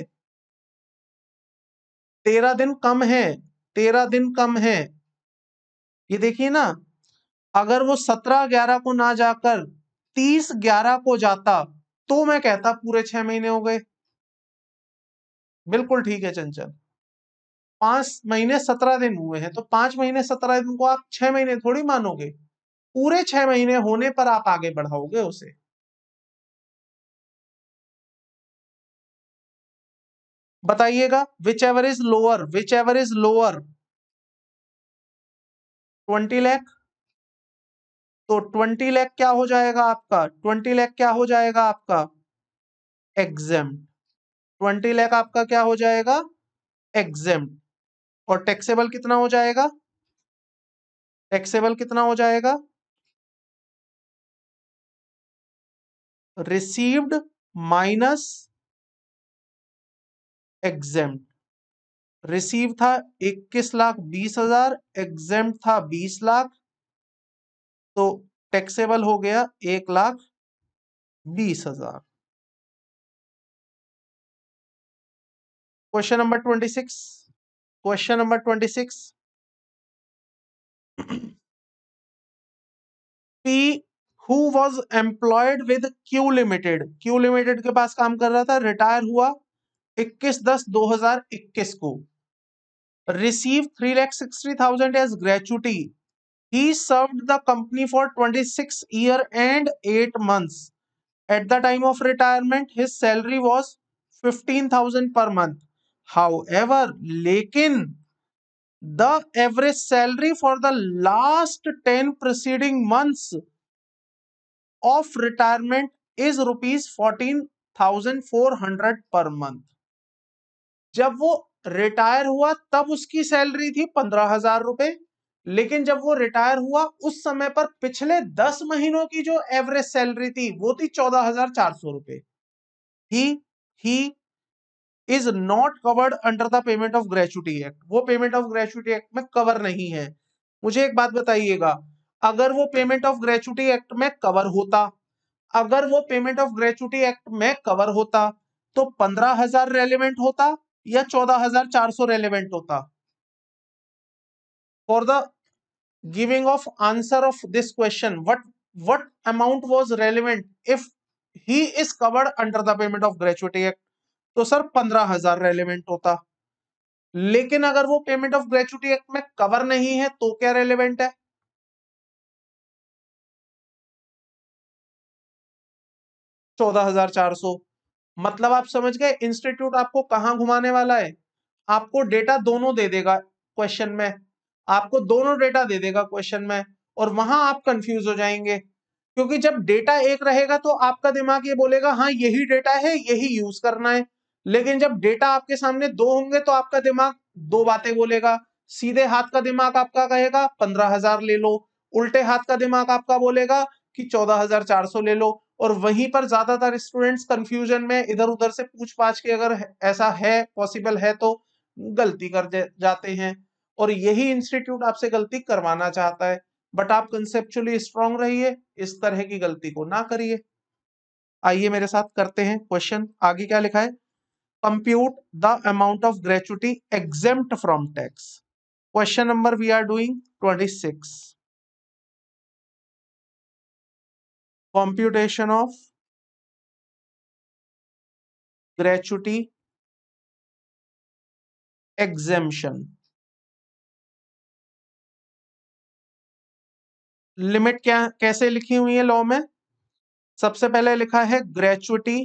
तेरह दिन कम है तेरह दिन कम है ये देखिए ना अगर वो सत्रह ग्यारह को ना जाकर तीस ग्यारह को जाता तो मैं कहता पूरे छह महीने हो गए बिल्कुल ठीक है चंचल पांच महीने सत्रह दिन हुए हैं तो पांच महीने सत्रह दिन को आप छह महीने थोड़ी मानोगे पूरे छह महीने होने पर आप आगे बढ़ाओगे उसे बताइएगा whichever is lower whichever is lower twenty lakh तो ट्वेंटी लैख क्या हो जाएगा आपका ट्वेंटी लैख क्या हो जाएगा आपका एग्जेम ट्वेंटी लैख आपका क्या हो जाएगा एग्जेम और टैक्सेबल कितना हो जाएगा टैक्सेबल कितना हो जाएगा रिसीव्ड माइनस एग्जेम्प्ट रिसीव था इक्कीस लाख बीस हजार एग्जेम्प्ट था बीस लाख तो टैक्सेबल हो गया एक लाख बीस हजार question number twenty six question number twenty six P who was employed with Q Limited Q Limited के पास काम कर रहा था रिटायर हुआ 21 दस 2021 को receive three lakh sixty thousand as gratuity he served 26 year and 8 months. at the time of retirement his salary was 15000 per month however lekin the average salary for the last 10 preceding months of retirement is rupees 14400 per month जब वो retire हुआ तब उसकी salary थी पंद्रह हजार रुपए लेकिन जब वो रिटायर हुआ उस समय पर पिछले दस महीनों की जो एवरेज सैलरी थी वो थी चौदह हजार चार सौ रुपए he he is not covered under the payment of gratuity act वो पेमेंट ऑफ ग्रेचुटी एक्ट में कवर नहीं है मुझे एक बात बताइएगा अगर वो पेमेंट ऑफ ग्रेचुटी एक्ट में कवर होता अगर वो पेमेंट ऑफ ग्रेचुटी एक्ट में कवर होता तो पंद्रह हजार रेलिवेंट होता या 14,400 रेलेवेंट होता for the giving of answer of this question what what amount was relevant if he is covered under the payment of gratuity act तो सर पंद्रह हजार रेलिवेंट होता लेकिन अगर वो पेमेंट ऑफ ग्रेचुटी एक्ट में कवर नहीं है तो क्या रेलिवेंट है चौदह हजार चार सौ मतलब आप समझ गए इंस्टीट्यूट आपको कहां घुमाने वाला है आपको डेटा दोनों दे देगा क्वेश्चन में आपको दोनों डेटा दे देगा क्वेश्चन में और वहां आप कंफ्यूज हो जाएंगे क्योंकि जब डेटा एक रहेगा तो आपका दिमाग ये बोलेगा हाँ यही डेटा है यही यूज करना है लेकिन जब डेटा आपके सामने दो होंगे तो आपका दिमाग दो बातें बोलेगा सीधे हाथ का दिमाग आपका कहेगा पंद्रह हजार ले लो उल्टे हाथ का दिमाग आपका बोलेगा कि चौदह हजार चार सौ ले लो और वहीं पर ज्यादातर स्टूडेंट्स कंफ्यूजन में इधर उधर से पूछ पाछ के अगर ऐसा है पॉसिबल है तो गलती कर जाते हैं और यही इंस्टीट्यूट आपसे गलती करवाना चाहता है बट आप कंसेप्चुअली स्ट्रांग रहिए इस तरह की गलती को ना करिए आइए मेरे साथ करते हैं क्वेश्चन आगे क्या लिखा है compute the amount of gratuity gratuity from tax question number we are doing twenty six computation of gratuity exemption limit क्या कैसे लिखी हुई है लॉ में सबसे पहले लिखा है ग्रेचुटी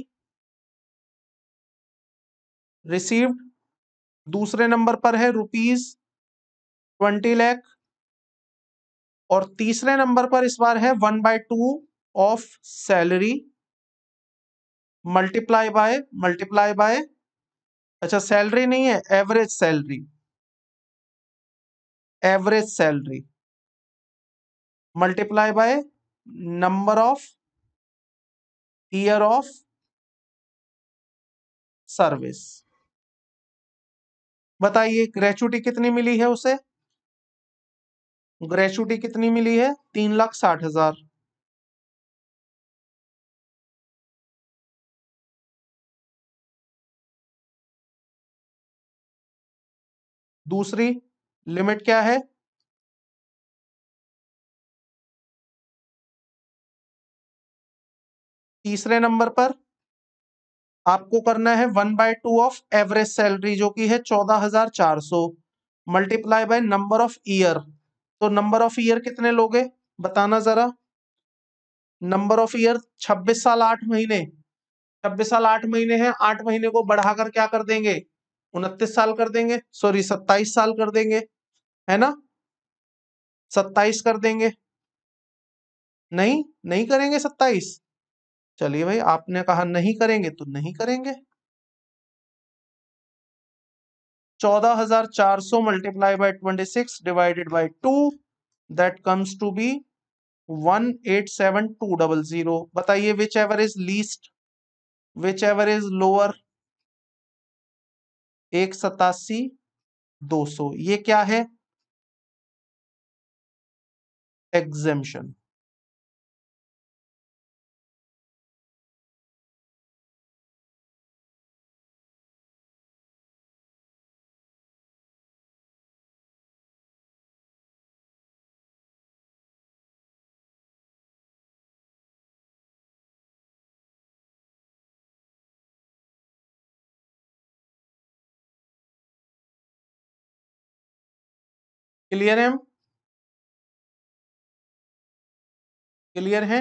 रिसीव्ड दूसरे नंबर पर है रुपीज ट्वेंटी लैख और तीसरे नंबर पर इस बार है one by two of salary multiply by multiply by अच्छा सैलरी नहीं है average salary average salary multiply by number of year of service बताइए ग्रेचुटी कितनी मिली है उसे ग्रेचुटी कितनी मिली है तीन लाख साठ हजार दूसरी लिमिट क्या है तीसरे नंबर पर आपको करना है one by two of average salary जो कि है चौदह हजार चार सौ multiply by number of year तो नंबर ऑफ ईयर कितने लोगे बताना जरा नंबर ऑफ ईयर छब्बीस साल आठ महीने छब्बीस साल आठ महीने हैं आठ महीने को बढ़ाकर क्या कर देंगे उनतीस साल कर देंगे सॉरी सत्ताईस साल कर देंगे है ना सत्ताईस कर देंगे नहीं नहीं करेंगे सत्ताईस चलिए भाई आपने कहा नहीं करेंगे तो नहीं करेंगे चौदह हजार चार सौ multiply by twenty six divided by two that comes to be one eight seven two double zero बताइए whichever is least whichever is lower एक सतासी दो सौ ये क्या है एग्जेम्शन क्लियर है क्लियर है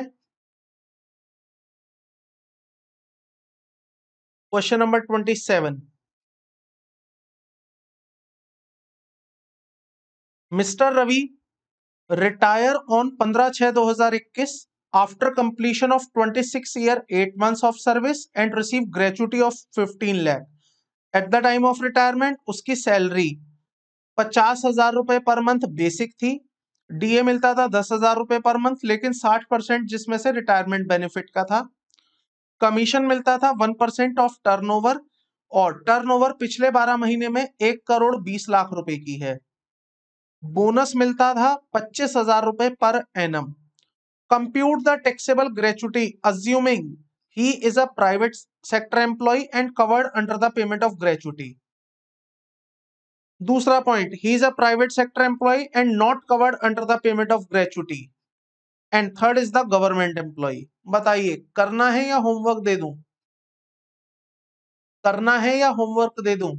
question number twenty seven mister Ravi retire on पंद्रह छह दो हजार इक्कीस after completion of twenty six year eight months of service and receive gratuity of fifteen lakh at the time of retirement उसकी सैलरी पचास हजार रुपए पर मंथ बेसिक थी डीए मिलता था दस हजार रुपए पर मंथ लेकिन साठ परसेंट जिसमें से रिटायरमेंट बेनिफिट का था कमीशन मिलता था वन परसेंट ऑफ टर्नओवर और टर्नओवर पिछले बारह महीने में एक करोड़ बीस लाख रुपए की है बोनस मिलता था पच्चीस हजार रुपए per annum compute the taxable gratuity assuming he is a private sector employee and covered under the payment of gratuity दूसरा point he is a private sector employee and not covered under the payment of gratuity and third is the government employee बताइए करना है या homework दे दू करना है या homework दे दू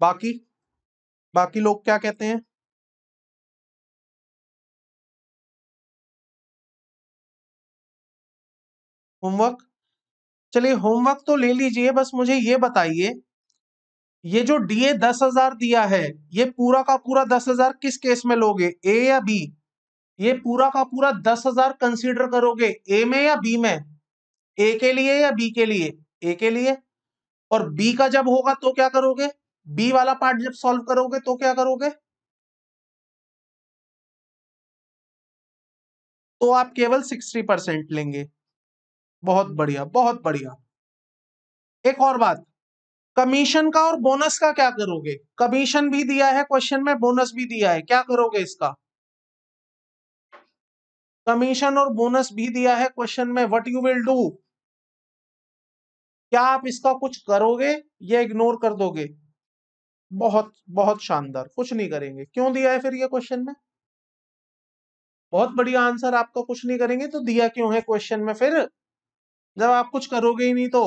बाकी बाकी लोग क्या कहते हैं होमवर्क चलिए होमवर्क तो ले लीजिए बस मुझे ये बताइए ये जो डीए दस हजार दिया है ये पूरा का पूरा दस हजार किस केस में लोगे ए या बी ये पूरा का पूरा दस हजार कंसिडर करोगे ए में या बी में ए के लिए या बी के लिए ए के लिए और बी का जब होगा तो क्या करोगे बी वाला पार्ट जब सॉल्व करोगे तो क्या करोगे तो आप केवल सिक्सटी परसेंट लेंगे बहुत बढ़िया बहुत बढ़िया एक और बात कमीशन का और बोनस का क्या करोगे कमीशन भी दिया है क्वेश्चन में बोनस भी दिया है क्या करोगे इसका कमीशन और बोनस भी दिया है क्वेश्चन में व्हाट यू विल डू क्या आप इसका कुछ करोगे या इग्नोर कर दोगे बहुत बहुत शानदार कुछ नहीं करेंगे क्यों दिया है फिर ये क्वेश्चन में बहुत बढ़िया आंसर आपका कुछ नहीं करेंगे तो दिया क्यों है क्वेश्चन में फिर जब आप कुछ करोगे ही नहीं तो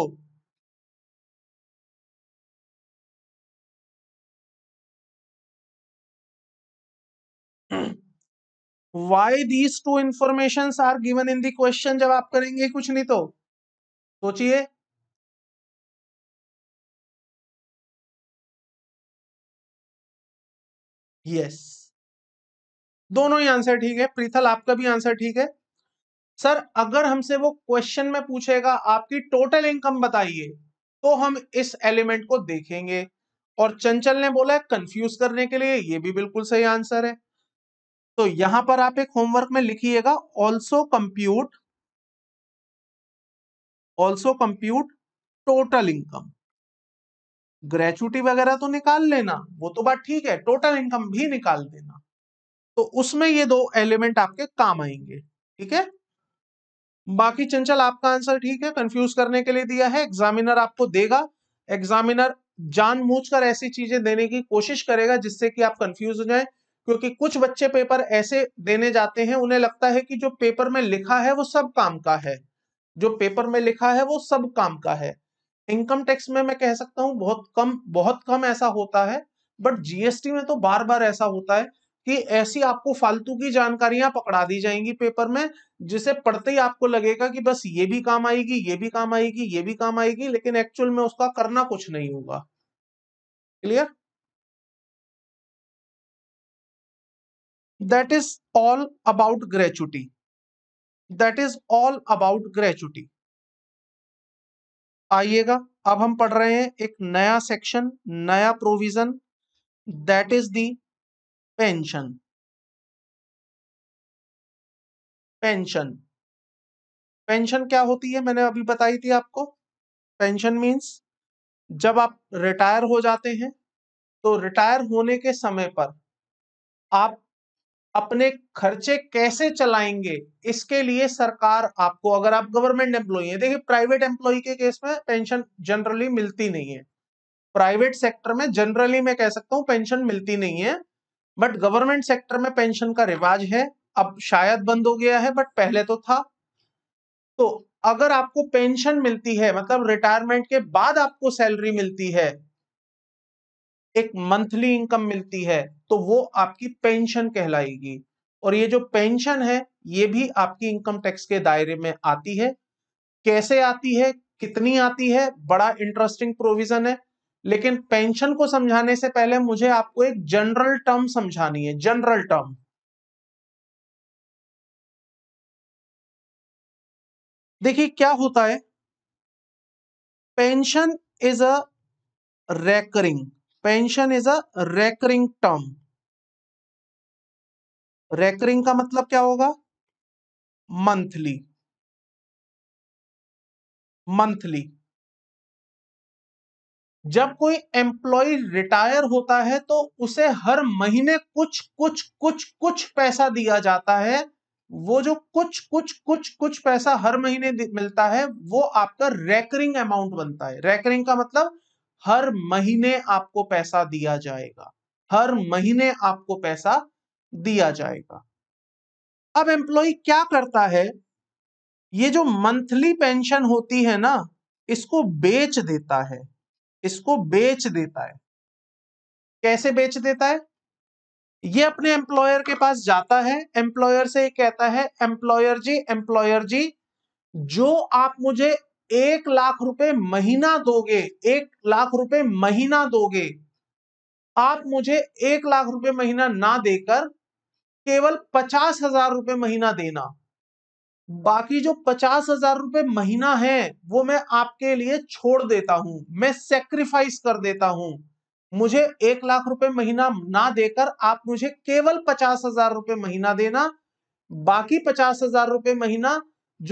why these two information are given in the question जब आप करेंगे कुछ नहीं तो सोचिए Yes, दोनों ही आंसर ठीक है प्रीथल आपका भी आंसर ठीक है सर अगर हमसे वो क्वेश्चन में पूछेगा आपकी टोटल इनकम बताइए तो हम इस एलिमेंट को देखेंगे और चंचल ने बोला है कंफ्यूज करने के लिए ये भी बिल्कुल सही आंसर है तो यहां पर आप एक होमवर्क में लिखिएगा also compute also compute total income gratuity वगैरह तो निकाल लेना वो तो बात ठीक है टोटल इनकम भी निकाल देना तो उसमें ये दो एलिमेंट आपके काम आएंगे ठीक है बाकी चंचल आपका आंसर ठीक है कंफ्यूज करने के लिए दिया है एग्जामिनर आपको देगा एग्जामिनर जानबूझकर ऐसी चीजें देने की कोशिश करेगा जिससे कि आप कंफ्यूज हो जाए क्योंकि कुछ बच्चे पेपर ऐसे देने जाते हैं उन्हें लगता है कि जो पेपर में लिखा है वो सब काम का है जो पेपर में लिखा है वो सब काम का है इनकम टैक्स में मैं कह सकता हूं बहुत कम बहुत कम ऐसा होता है बट जीएसटी में तो बार बार ऐसा होता है कि ऐसी आपको फालतू की जानकारियां पकड़ा दी जाएंगी पेपर में जिसे पढ़ते ही आपको लगेगा कि बस ये भी काम आएगी ये भी काम आएगी ये भी काम आएगी लेकिन एक्चुअल में उसका करना कुछ नहीं होगा clear that is all about gratuity that is all about gratuity आइएगा अब हम पढ़ रहे हैं एक नया सेक्शन नया provision that is the pension pension pension क्या होती है मैंने अभी बताई थी आपको पेंशन मीन्स जब आप रिटायर हो जाते हैं तो रिटायर होने के समय पर आप अपने खर्चे कैसे चलाएंगे इसके लिए सरकार आपको अगर आप गवर्नमेंट एम्प्लॉय हैं देखिए प्राइवेट एम्प्लॉय के केस में पेंशन जनरली मिलती नहीं है प्राइवेट सेक्टर में जनरली मैं कह सकता हूँ पेंशन मिलती नहीं है बट गवर्नमेंट सेक्टर में पेंशन का रिवाज है अब शायद बंद हो गया है बट पहले तो था तो अगर आपको पेंशन मिलती है मतलब रिटायरमेंट के बाद आपको सैलरी मिलती है एक मंथली इनकम मिलती है तो वो आपकी पेंशन कहलाएगी और ये जो पेंशन है ये भी आपकी इनकम टैक्स के दायरे में आती है कैसे आती है कितनी आती है बड़ा इंटरेस्टिंग प्रोविजन है लेकिन पेंशन को समझाने से पहले मुझे आपको एक जनरल टर्म समझानी है जनरल टर्म देखिए क्या होता है pension is a recurring pension is a recurring term recurring का मतलब क्या होगा मंथली मंथली जब कोई एम्प्लॉय रिटायर होता है तो उसे हर महीने कुछ कुछ कुछ कुछ पैसा दिया जाता है वो जो कुछ कुछ कुछ कुछ पैसा हर महीने मिलता है वो आपका रेकरिंग अमाउंट बनता है रेकरिंग का मतलब हर महीने आपको पैसा दिया जाएगा हर महीने आपको पैसा दिया जाएगा अब एम्प्लॉय क्या करता है ये जो मंथली पेंशन होती है ना इसको बेच देता है इसको बेच देता है कैसे बेच देता है ये अपने एम्प्लॉयर के पास जाता है एम्प्लॉयर से कहता है एम्प्लॉयर जी एम्प्लॉयर जी जो आप मुझे एक लाख रुपए महीना दोगे एक लाख रुपए महीना दोगे आप मुझे एक लाख रुपए महीना ना देकर केवल पचास हजार रुपए महीना देना बाकी जो पचास हजार रुपए महीना है वो मैं आपके लिए छोड़ देता हूं मैं सेक्रीफाइस कर देता हूं मुझे एक लाख रुपए महीना ना देकर आप मुझे केवल पचास हजार रुपए महीना देना बाकी पचास हजार रुपए महीना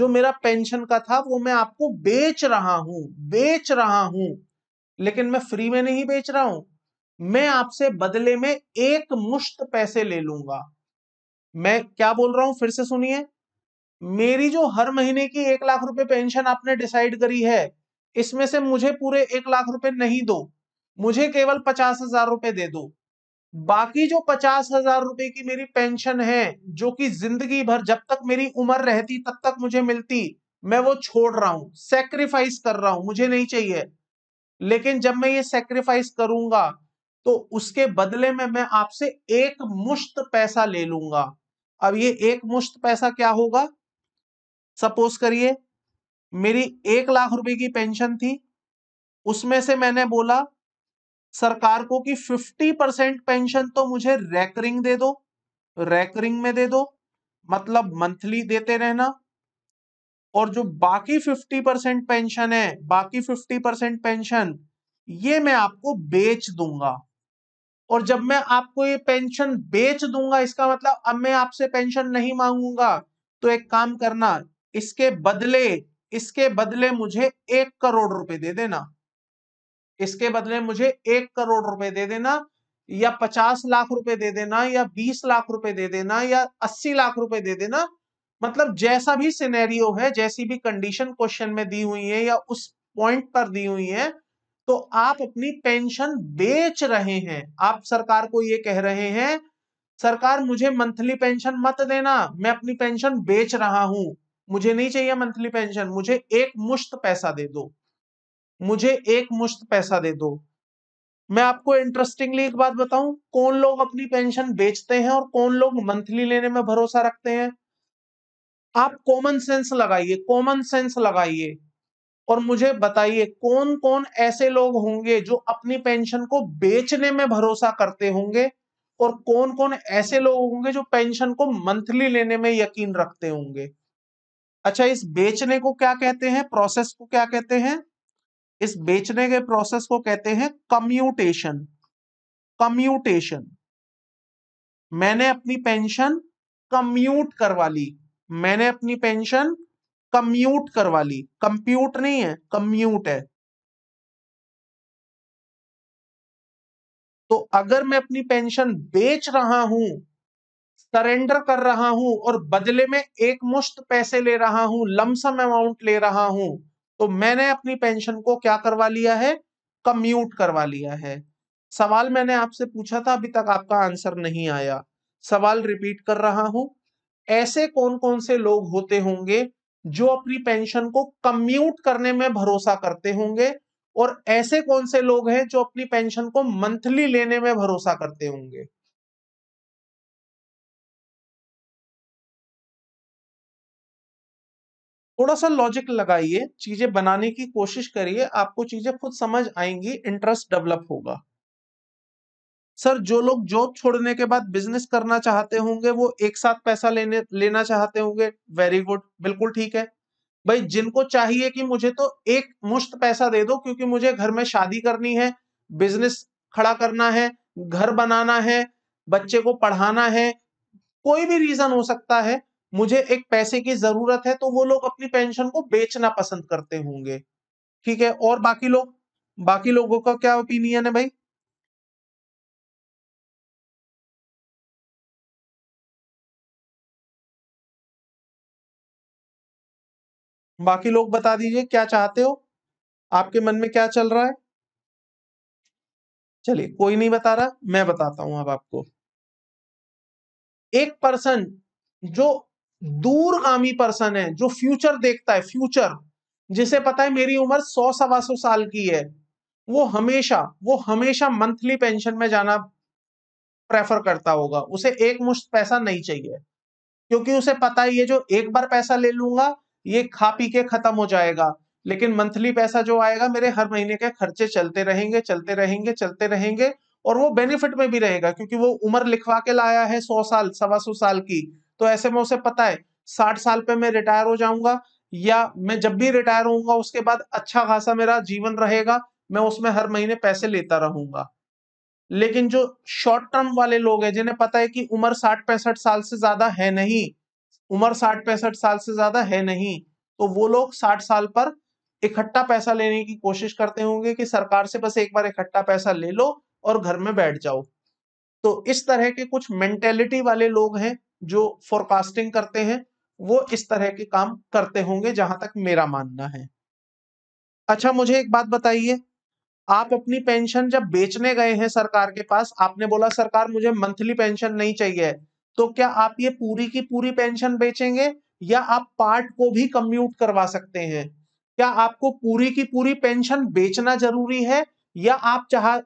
जो मेरा पेंशन का था वो मैं आपको बेच रहा हूं बेच रहा हूं लेकिन मैं फ्री में नहीं बेच रहा हूं मैं आपसे बदले में एक मुश्त पैसे ले लूंगा मैं क्या बोल रहा हूं फिर से सुनिए मेरी जो हर महीने की एक लाख रुपए पेंशन आपने डिसाइड करी है इसमें से मुझे पूरे एक लाख रुपए नहीं दो मुझे केवल पचास हजार रुपए दे दो बाकी जो पचास हजार रुपए की मेरी पेंशन है जो कि जिंदगी भर जब तक मेरी उम्र रहती तब तक मुझे मिलती मैं वो छोड़ रहा हूं सेक्रीफाइस कर रहा हूं मुझे नहीं चाहिए लेकिन जब मैं ये सेक्रीफाइस करूंगा तो उसके बदले में मैं आपसे एक मुश्त पैसा ले लूंगा अब ये एक मुश्त पैसा क्या होगा सपोज करिए मेरी एक लाख रुपए की पेंशन थी उसमें से मैंने बोला सरकार को कि 50 परसेंट पेंशन तो मुझे रैकरिंग दे दो रैकरिंग में दे दो मतलब मंथली देते रहना और जो बाकी 50 परसेंट पेंशन है बाकी 50 परसेंट पेंशन ये मैं आपको बेच दूंगा और जब मैं आपको ये पेंशन बेच दूंगा इसका मतलब अब मैं आपसे पेंशन नहीं मांगूंगा तो एक काम करना इसके बदले इसके बदले मुझे एक करोड़ रुपए दे देना इसके बदले मुझे एक करोड़ रुपए दे देना या पचास लाख रुपए दे देना या बीस लाख रुपए दे देना या अस्सी लाख रुपए दे देना मतलब जैसा भी सिनेरियो है जैसी भी कंडीशन क्वेश्चन में दी हुई है या उस पॉइंट पर दी हुई है तो आप अपनी पेंशन बेच रहे हैं आप सरकार को ये कह रहे हैं सरकार मुझे मंथली पेंशन मत देना मैं अपनी पेंशन बेच रहा हूं मुझे नहीं चाहिए मंथली पेंशन मुझे एक मुश्त पैसा दे दो मुझे एक मुश्त पैसा दे दो मैं आपको इंटरेस्टिंगली एक बात बताऊं कौन लोग अपनी पेंशन बेचते हैं और कौन लोग मंथली लेने में भरोसा रखते हैं आप कॉमन सेंस लगाइए कॉमन सेंस लगाइए और मुझे बताइए कौन कौन ऐसे लोग होंगे जो अपनी पेंशन को बेचने में भरोसा करते होंगे और कौन कौन ऐसे लोग होंगे जो पेंशन को मंथली लेने में यकीन रखते होंगे अच्छा इस बेचने को क्या कहते हैं प्रोसेस को क्या कहते हैं इस बेचने के प्रोसेस को कहते हैं कम्यूटेशन कम्यूटेशन मैंने अपनी पेंशन कम्यूट करवा ली मैंने अपनी पेंशन कम्यूट करवा ली कंप्यूट नहीं है कम्यूट है तो अगर मैं अपनी पेंशन बेच रहा हूं सरेंडर कर रहा हूं और बदले में एक मुश्त पैसे ले रहा हूं लमसम अमाउंट ले रहा हूं तो मैंने अपनी पेंशन को क्या करवा लिया है कम्यूट करवा लिया है सवाल मैंने आपसे पूछा था अभी तक आपका आंसर नहीं आया सवाल रिपीट कर रहा हूं ऐसे कौन कौन से लोग होते होंगे जो अपनी पेंशन को कम्यूट करने में भरोसा करते होंगे और ऐसे कौन से लोग हैं जो अपनी पेंशन को मंथली लेने में भरोसा करते होंगे थोड़ा सा लॉजिक लगाइए चीजें बनाने की कोशिश करिए आपको चीजें खुद समझ आएंगी इंटरेस्ट डेवलप होगा सर जो लोग जॉब छोड़ने के बाद बिजनेस करना चाहते होंगे वो एक साथ पैसा लेने लेना चाहते होंगे वेरी गुड बिल्कुल ठीक है भाई जिनको चाहिए कि मुझे तो एक मुश्त पैसा दे दो क्योंकि मुझे घर में शादी करनी है बिजनेस खड़ा करना है घर बनाना है बच्चे को पढ़ाना है कोई भी रीजन हो सकता है मुझे एक पैसे की जरूरत है तो वो लोग अपनी पेंशन को बेचना पसंद करते होंगे ठीक है और बाकी लोग बाकी लोगों का क्या ओपिनियन है भाई बाकी लोग बता दीजिए क्या चाहते हो आपके मन में क्या चल रहा है चलिए कोई नहीं बता रहा मैं बताता हूं अब आपको एक पर्सन जो दूरगामी पर्सन है जो फ्यूचर देखता है फ्यूचर जिसे पता है मेरी उम्र सौ सवा सौ साल की है वो हमेशा वो हमेशा मंथली पेंशन में जाना प्रेफर करता होगा उसे एक मुश्त पैसा नहीं चाहिए क्योंकि उसे पता है ये जो एक बार पैसा ले लूंगा ये खा पी के खत्म हो जाएगा लेकिन मंथली पैसा जो आएगा मेरे हर महीने के खर्चे चलते रहेंगे चलते रहेंगे चलते रहेंगे और वो बेनिफिट में भी रहेगा क्योंकि वो उम्र लिखवा के लाया है सौ साल सवा सौ साल की तो ऐसे में उसे पता है साठ साल पे मैं रिटायर हो जाऊंगा या मैं जब भी रिटायर होऊंगा उसके बाद अच्छा खासा मेरा जीवन रहेगा मैं उसमें हर महीने पैसे लेता रहूंगा लेकिन जो शॉर्ट टर्म वाले लोग हैं जिन्हें पता है कि उम्र साठ पैंसठ साल से ज्यादा है नहीं उम्र साठ पैंसठ साल से ज्यादा है नहीं तो वो लोग साठ साल पर इकट्ठा पैसा लेने की कोशिश करते होंगे कि सरकार से बस एक बार इकट्ठा पैसा ले लो और घर में बैठ जाओ तो इस तरह के कुछ मेंटेलिटी वाले लोग हैं जो फोरकास्टिंग करते हैं वो इस तरह के काम करते होंगे जहां तक मेरा मानना है अच्छा मुझे एक बात बताइए आप अपनी पेंशन जब बेचने गए हैं सरकार के पास आपने बोला सरकार मुझे मंथली पेंशन नहीं चाहिए तो क्या आप ये पूरी की पूरी पेंशन बेचेंगे या आप पार्ट को भी कम्यूट करवा सकते हैं क्या आपको पूरी की पूरी पेंशन बेचना जरूरी है या आप चाह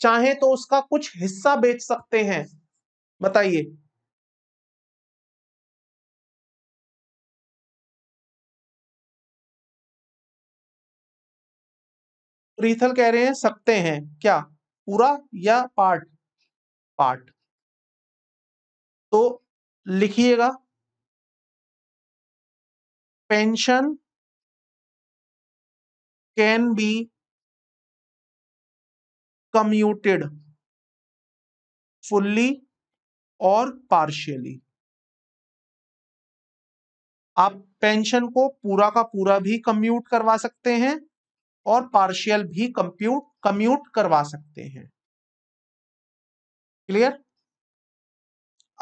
चाहे तो उसका कुछ हिस्सा बेच सकते हैं बताइए रीथल कह रहे हैं सकते हैं क्या पूरा या पार्ट पार्ट तो लिखिएगा pension can be commuted fully और पार्शियली आप पेंशन को पूरा का पूरा भी कम्यूट करवा सकते हैं और पार्शियल भी कंप्यूट कम्यूट करवा सकते हैं क्लियर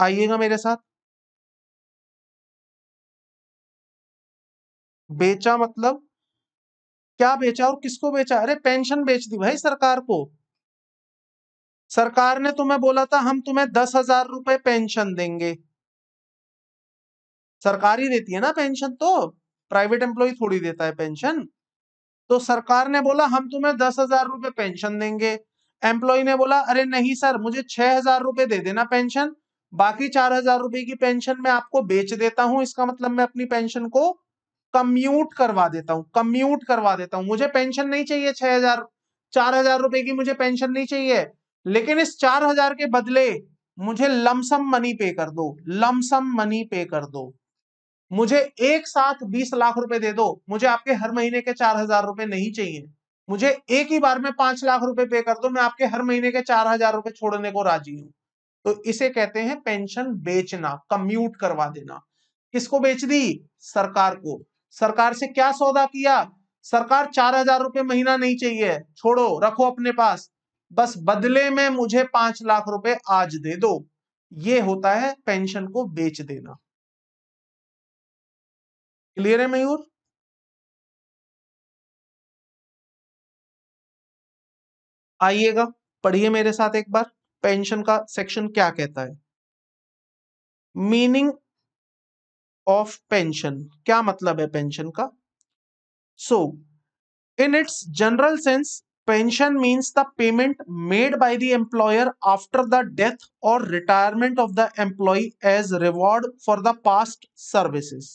आइएगा मेरे साथ बेचा मतलब क्या बेचा और किसको बेचा अरे पेंशन बेच दी भाई सरकार को सरकार ने तुम्हें बोला था हम तुम्हें दस हजार रुपए पेंशन देंगे सरकारी देती है ना पेंशन तो प्राइवेट एम्प्लॉय थोड़ी देता है पेंशन तो सरकार ने बोला हम तुम्हें दस हजार रुपए पेंशन देंगे एम्प्लॉय ने बोला अरे नहीं सर मुझे छह हजार रुपए दे देना पेंशन बाकी चार हजार रुपए की पेंशन मैं आपको बेच देता हूं इसका मतलब मैं अपनी पेंशन को कम्यूट करवा देता हूं कम्यूट करवा देता हूं मुझे पेंशन नहीं चाहिए छह हजार चार हजार रुपए की मुझे पेंशन नहीं चाहिए लेकिन इस चार हजार के बदले मुझे लमसम मनी पे कर दो लमसम मनी पे कर दो मुझे एक साथ बीस लाख रुपए दे दो मुझे आपके हर महीने के चार हजार रुपए नहीं चाहिए मुझे एक ही बार में पांच लाख रुपए पे कर दो मैं आपके हर महीने के चार हजार रुपए छोड़ने को राजी हूं तो इसे कहते हैं पेंशन बेचना कम्यूट करवा देना किसको बेच दी सरकार को सरकार से क्या सौदा किया सरकार चार हजार रुपए महीना नहीं चाहिए छोड़ो रखो अपने पास बस बदले में मुझे पांच लाख रुपए आज दे दो ये होता है पेंशन को बेच देना क्लियर है मयूर आइएगा पढ़िए मेरे साथ एक बार पेंशन का सेक्शन क्या कहता है मीनिंग ऑफ पेंशन क्या मतलब है पेंशन का so in its general sense pension means the payment made by the employer after the death और retirement of the employee as reward for the past services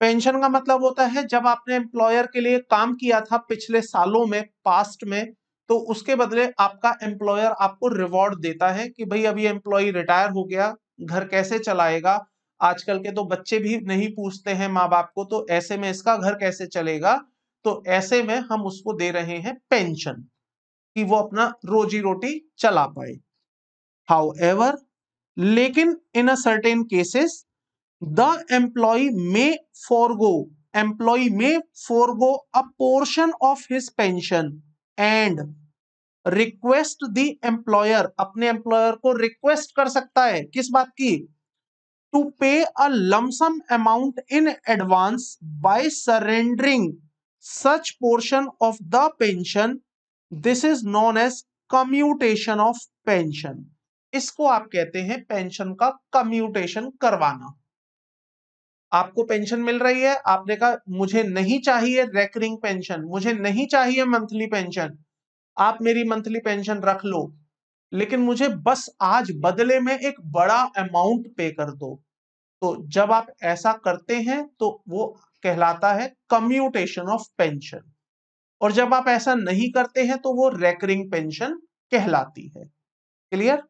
pension का मतलब होता है जब आपने एम्प्लॉयर के लिए काम किया था पिछले सालों में पास्ट में तो उसके बदले आपका एम्प्लॉयर आपको रिवॉर्ड देता है कि भाई अभी एम्प्लॉय रिटायर हो गया घर कैसे चलाएगा आजकल के तो बच्चे भी नहीं पूछते हैं माँ बाप को तो ऐसे में इसका घर कैसे चलेगा तो ऐसे में हम उसको दे रहे हैं पेंशन कि वो अपना रोजी रोटी चला पाए हाउ एवर लेकिन in a certain cases the forego forego employee forego a portion of his pension and request the employer अपने एम्प्लॉयर को रिक्वेस्ट कर सकता है किस बात की to pay a lump sum amount in advance by surrendering such portion of the pension this is known as commutation of pension इसको आप कहते हैं पेंशन का कम्यूटेशन करवाना आपको पेंशन मिल रही है आपने कहा मुझे नहीं चाहिए रेकरिंग पेंशन मुझे नहीं चाहिए मंथली पेंशन आप मेरी मंथली पेंशन रख लो लेकिन मुझे बस आज बदले में एक बड़ा अमाउंट पे कर दो तो जब आप ऐसा करते हैं तो वो कहलाता है कम्यूटेशन ऑफ पेंशन और जब आप ऐसा नहीं करते हैं तो वो रेकरिंग पेंशन कहलाती है क्लियर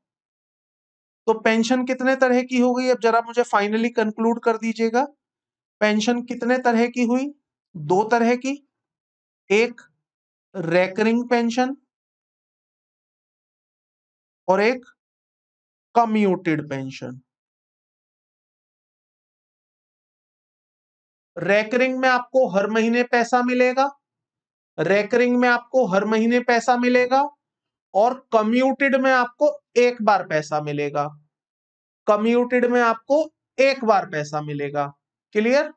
तो पेंशन कितने तरह की हो गई अब जरा मुझे फाइनली कंक्लूड कर दीजिएगा पेंशन कितने तरह की हुई दो तरह की एक रेकरिंग पेंशन और एक कम्यूटेड पेंशन रेकरिंग में आपको हर महीने पैसा मिलेगा रेकरिंग में आपको हर महीने पैसा मिलेगा और कम्यूटेड में आपको एक बार पैसा मिलेगा कम्यूटेड में आपको एक बार पैसा मिलेगा क्लियर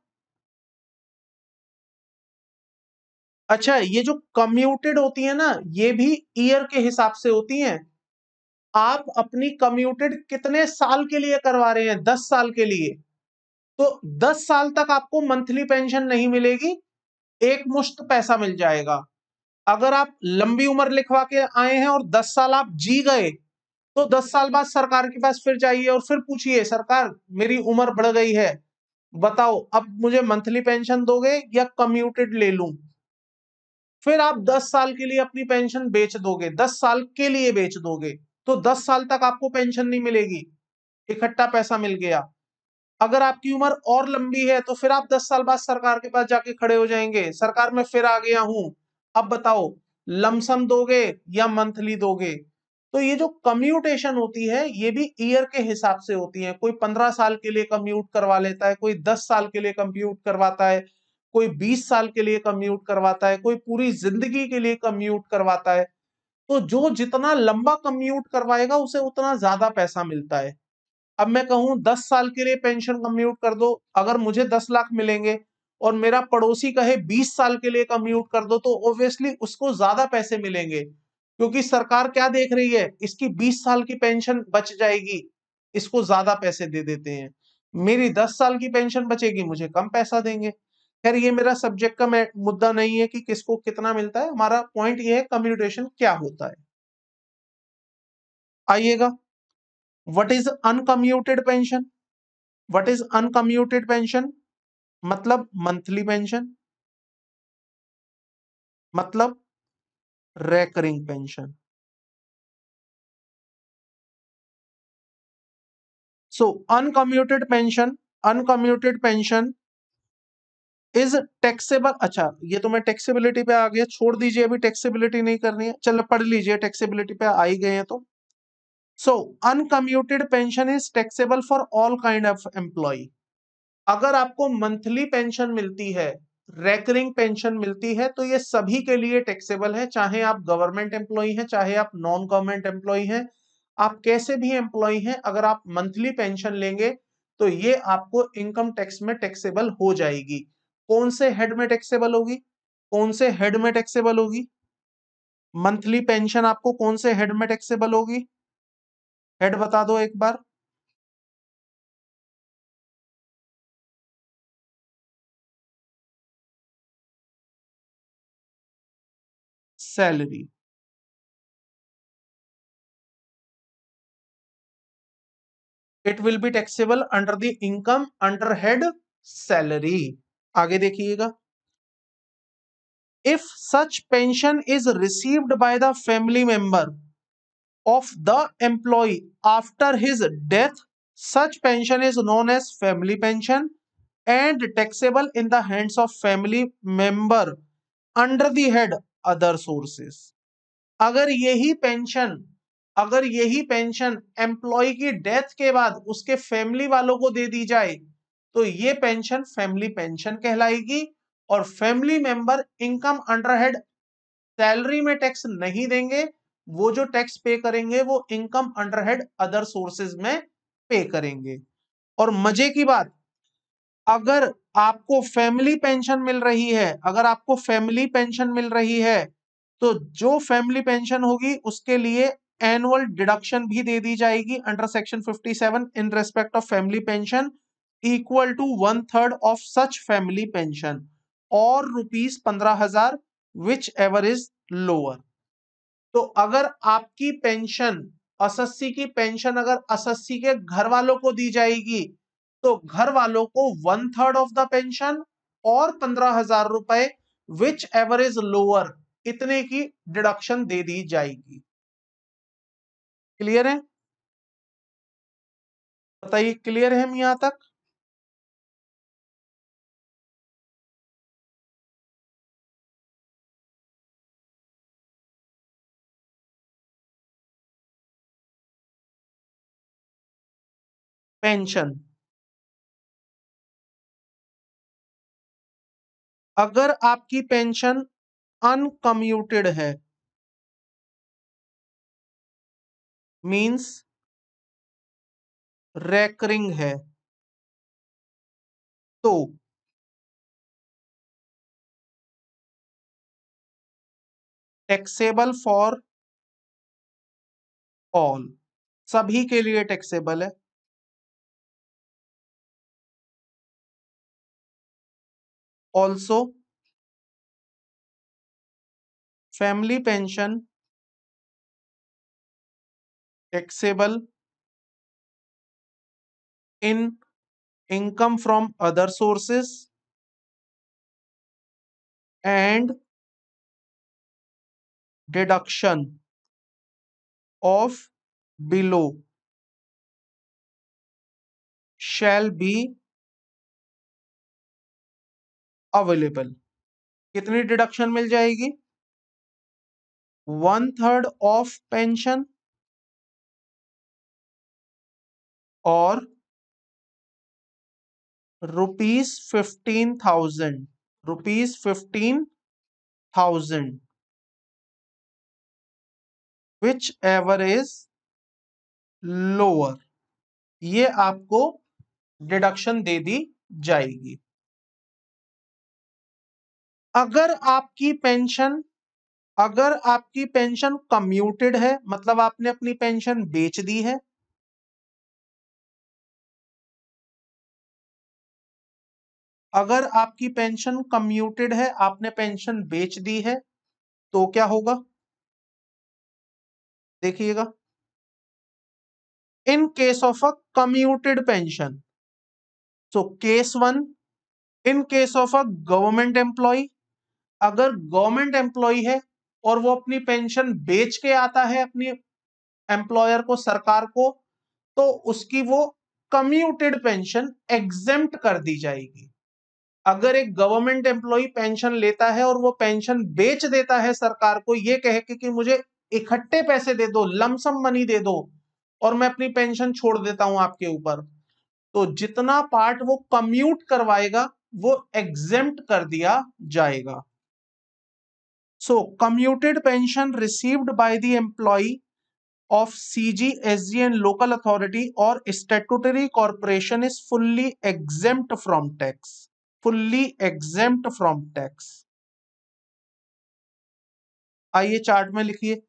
अच्छा ये जो कम्यूटेड होती है ना ये भी ईयर के हिसाब से होती हैं आप अपनी कम्यूटेड कितने साल के लिए करवा रहे हैं दस साल के लिए तो दस साल तक आपको मंथली पेंशन नहीं मिलेगी एक मुश्त पैसा मिल जाएगा अगर आप लंबी उम्र लिखवा के आए हैं और दस साल आप जी गए तो दस साल बाद सरकार के पास फिर जाइए और फिर पूछिए सरकार मेरी उम्र बढ़ गई है बताओ अब मुझे मंथली पेंशन दोगे या कम्यूटेड ले लू फिर आप दस साल के लिए अपनी पेंशन बेच दोगे दस साल के लिए बेच दोगे तो दस साल तक आपको पेंशन नहीं मिलेगी इकट्ठा पैसा मिल गया अगर आपकी उम्र और लंबी है तो फिर आप दस साल बाद सरकार के पास जाके खड़े हो जाएंगे सरकार में फिर आ गया हूं अब बताओ लमसम दोगे या मंथली दोगे तो ये जो कम्यूटेशन होती है ये भी ईयर के हिसाब से होती है कोई पंद्रह साल के लिए कम्यूट करवा लेता है कोई दस साल के लिए कम्यूट करवाता है कोई बीस साल के लिए कम्यूट करवाता है कोई पूरी जिंदगी के लिए कम्यूट करवाता है तो जो जितना लंबा कम्यूट करवाएगा उसे उतना ज्यादा पैसा मिलता है अब मैं कहूं दस साल के लिए पेंशन कम्यूट कर दो अगर मुझे दस लाख मिलेंगे और मेरा पड़ोसी कहे बीस साल के लिए कम्यूट कर दो तो ऑब्वियसली उसको ज्यादा पैसे मिलेंगे क्योंकि सरकार क्या देख रही है इसकी बीस साल की पेंशन बच जाएगी इसको ज्यादा पैसे दे देते हैं मेरी दस साल की पेंशन बचेगी मुझे कम पैसा देंगे खैर ये मेरा सब्जेक्ट का मुद्दा नहीं है कि किसको कितना मिलता है हमारा पॉइंट ये है कम्यूटेशन क्या होता है आइएगा what is uncommuted pension what is uncommuted pension मतलब मंथली पेंशन मतलब recurring pension so uncommuted pension uncommuted pension is taxable अच्छा ये तो मैं टैक्सेबिलिटी पे आ गया छोड़ दीजिए अभी टैक्सेबिलिटी नहीं करनी है चलो पढ़ लीजिए टैक्सेबिलिटी पे आई गए हैं तो so uncommuted pension is taxable for all kind of employee अगर आपको मंथली पेंशन मिलती है रेकरिंग पेंशन मिलती है तो ये सभी के लिए टैक्सेबल है चाहे आप गवर्नमेंट एम्प्लॉय हैं चाहे आप नॉन गवर्नमेंट एम्प्लॉय हैं आप कैसे भी एम्प्लॉय हैं अगर आप मंथली पेंशन लेंगे तो ये आपको इनकम टैक्स में टैक्सेबल हो जाएगी कौन से हेड में टैक्सेबल होगी कौन से हेड में टैक्सेबल होगी मंथली पेंशन आपको कौन से हेड में टैक्सेबल होगी हेड बता दो एक बार salary it will be taxable under the income under head salary आगे देखिएगा if such pension is received by the family member of the employee after his death such pension is known as family pension and taxable in the hands of family member under the head other sources अगर यही pension अगर यही pension employ की death के बाद उसके family वालों को दे दी जाए तो ये पेंशन फैमिली पेंशन कहलाएगी और family member income under head salary में टैक्स नहीं देंगे वो जो टैक्स पे करेंगे वो income under head other sources में पे करेंगे और मजे की बात अगर आपको फैमिली पेंशन मिल रही है अगर आपको फैमिली पेंशन मिल रही है तो जो फैमिली पेंशन होगी उसके लिए एनुअल डिडक्शन भी दे दी जाएगी under section 57 in respect of family pension equal to one third of such family pension और रुपीज पंद्रह हजार विच एवर इज लोअर तो अगर आपकी पेंशन असस्सी की पेंशन अगर असस्सी के घर वालों को दी जाएगी तो घर वालों को one third of the pension और पंद्रह हजार रुपए विच एवर इज लोअर इतने की डिडक्शन दे दी जाएगी क्लियर है बताइए क्लियर है यहां तक पेंशन अगर आपकी पेंशन अनकम्यूटेड है मीन्स रेकरिंग है तो टैक्सेबल फॉर ऑल सभी के लिए टैक्सेबल है also family pension taxable in income from other sources and deduction of below shall be available कितनी डिडक्शन मिल जाएगी वन थर्ड ऑफ पेंशन और rupees fifteen thousand rupees fifteen thousand whichever is lower ये आपको deduction दे दी जाएगी अगर आपकी पेंशन अगर आपकी पेंशन कम्यूटेड है मतलब आपने अपनी पेंशन बेच दी है अगर आपकी पेंशन कम्यूटेड है आपने पेंशन बेच दी है तो क्या होगा देखिएगा in case of a commuted pension so case one in case of a government employ अगर गवर्नमेंट एम्प्लॉय है और वो अपनी पेंशन बेच के आता है अपनी एम्प्लॉयर को सरकार को तो उसकी वो कम्यूटेड पेंशन एग्जेम कर दी जाएगी अगर एक गवर्नमेंट एम्प्लॉय पेंशन लेता है और वो पेंशन बेच देता है सरकार को ये कह के कि मुझे इकट्ठे पैसे दे दो लमसम मनी दे दो और मैं अपनी पेंशन छोड़ देता हूं आपके ऊपर तो जितना पार्ट वो कम्यूट करवाएगा वो एग्जेम कर दिया जाएगा So commuted pension received by the employee of CG, SG and local authority or statutory corporation is fully exempt from tax. Fully exempt from tax. आइए चार्ट में लिखिए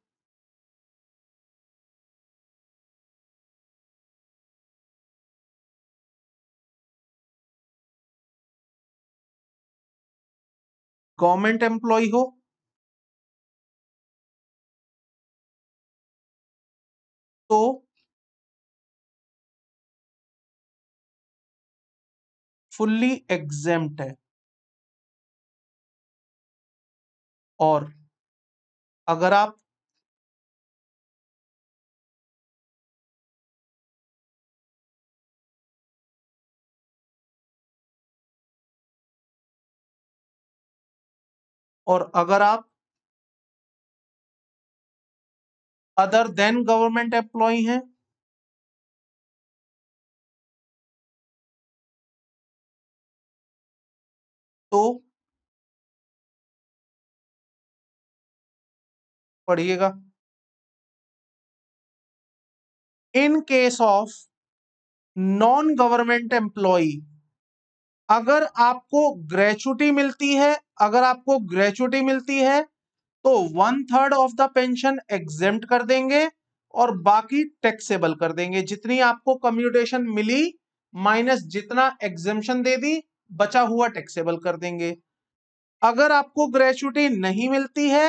गवर्नमेंट एम्प्लॉय हो तो फुल्ली एग्जेम्प्ट है और अगर आप और अगर आप अदर देन गवर्नमेंट एम्प्लॉय है तो पढ़िएगा in case of non government employ अगर आपको ग्रेचुटी मिलती है अगर आपको ग्रेचुटी मिलती है तो one third of the pension exempt कर देंगे और बाकी टैक्सेबल कर देंगे जितनी आपको कम्यूटेशन मिली माइनस जितना एग्जेम्पन दे दी बचा हुआ टैक्सेबल कर देंगे अगर आपको ग्रेचुटी नहीं मिलती है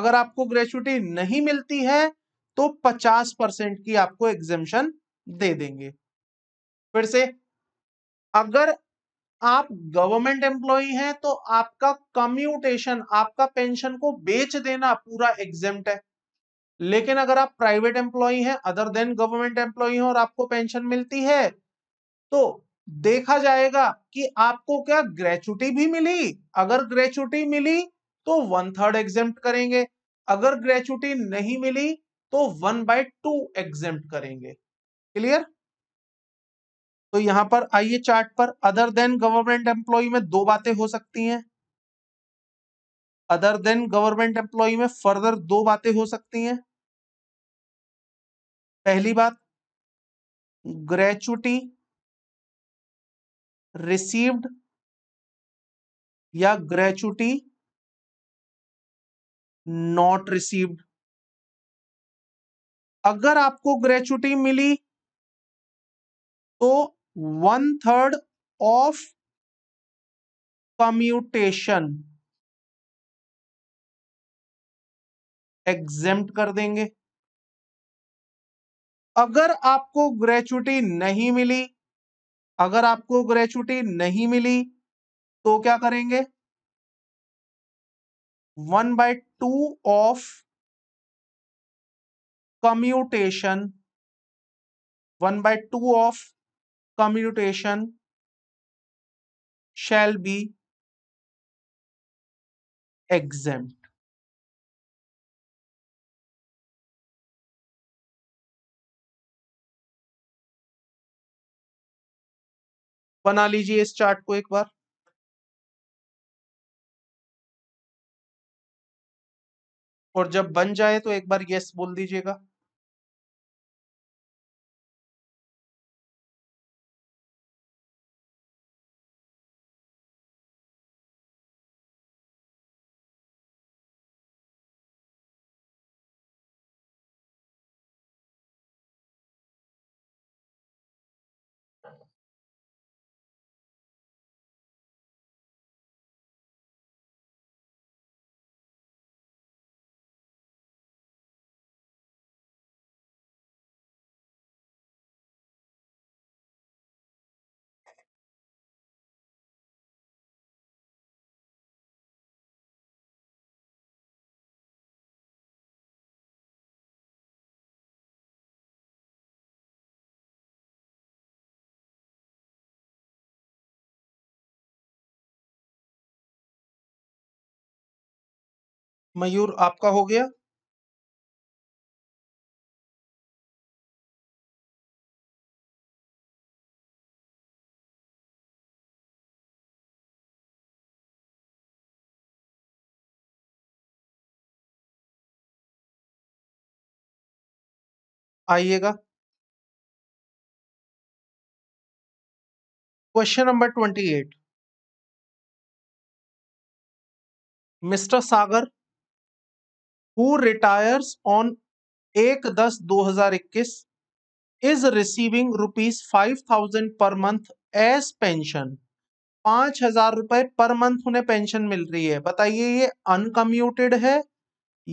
अगर आपको ग्रेचुटी नहीं मिलती है तो 50 परसेंट की आपको एग्जेम्पन दे देंगे फिर से अगर आप गवर्नमेंट एम्प्लॉई हैं तो आपका कम्यूटेशन आपका पेंशन को बेच देना पूरा एग्जेम्प्ट है लेकिन अगर आप प्राइवेट एम्प्लॉई हैं अदर देन गवर्नमेंट एम्प्लॉई हैं और आपको पेंशन मिलती है तो देखा जाएगा कि आपको क्या ग्रेचुटी भी मिली अगर ग्रेचुटी मिली तो वन थर्ड एग्जेम्प्ट करेंगे अगर ग्रेचुटी नहीं मिली तो वन बाय टू एग्जेप्ट करेंगे क्लियर तो यहां पर आइए चार्ट पर अदर देन गवर्नमेंट एम्प्लॉय में दो बातें हो सकती हैं अदर देन गवर्नमेंट एम्प्लॉय में फर्दर दो बातें हो सकती हैं पहली बात ग्रेचुटी रिसीव्ड या ग्रेचुटी नॉट रिसीव्ड अगर आपको ग्रेचुटी मिली तो one third of commutation exempt कर देंगे अगर आपको ग्रेचुटी नहीं मिली अगर आपको ग्रेचुटी नहीं मिली तो क्या करेंगे one by two of commutation one by two of commutation shall be exempt. बना लीजिए इस चार्ट को एक बार और जब बन जाए तो एक बार यस बोल दीजिएगा मयूर आपका हो गया आइएगा question number twenty eight mister Sagar on एक दस दो हजार इक्कीस is receiving rupees five thousand per month's pension पांच हजार रुपए पर मंथ उन्हें पेंशन मिल रही है बताइए ये अनकम्यूटेड है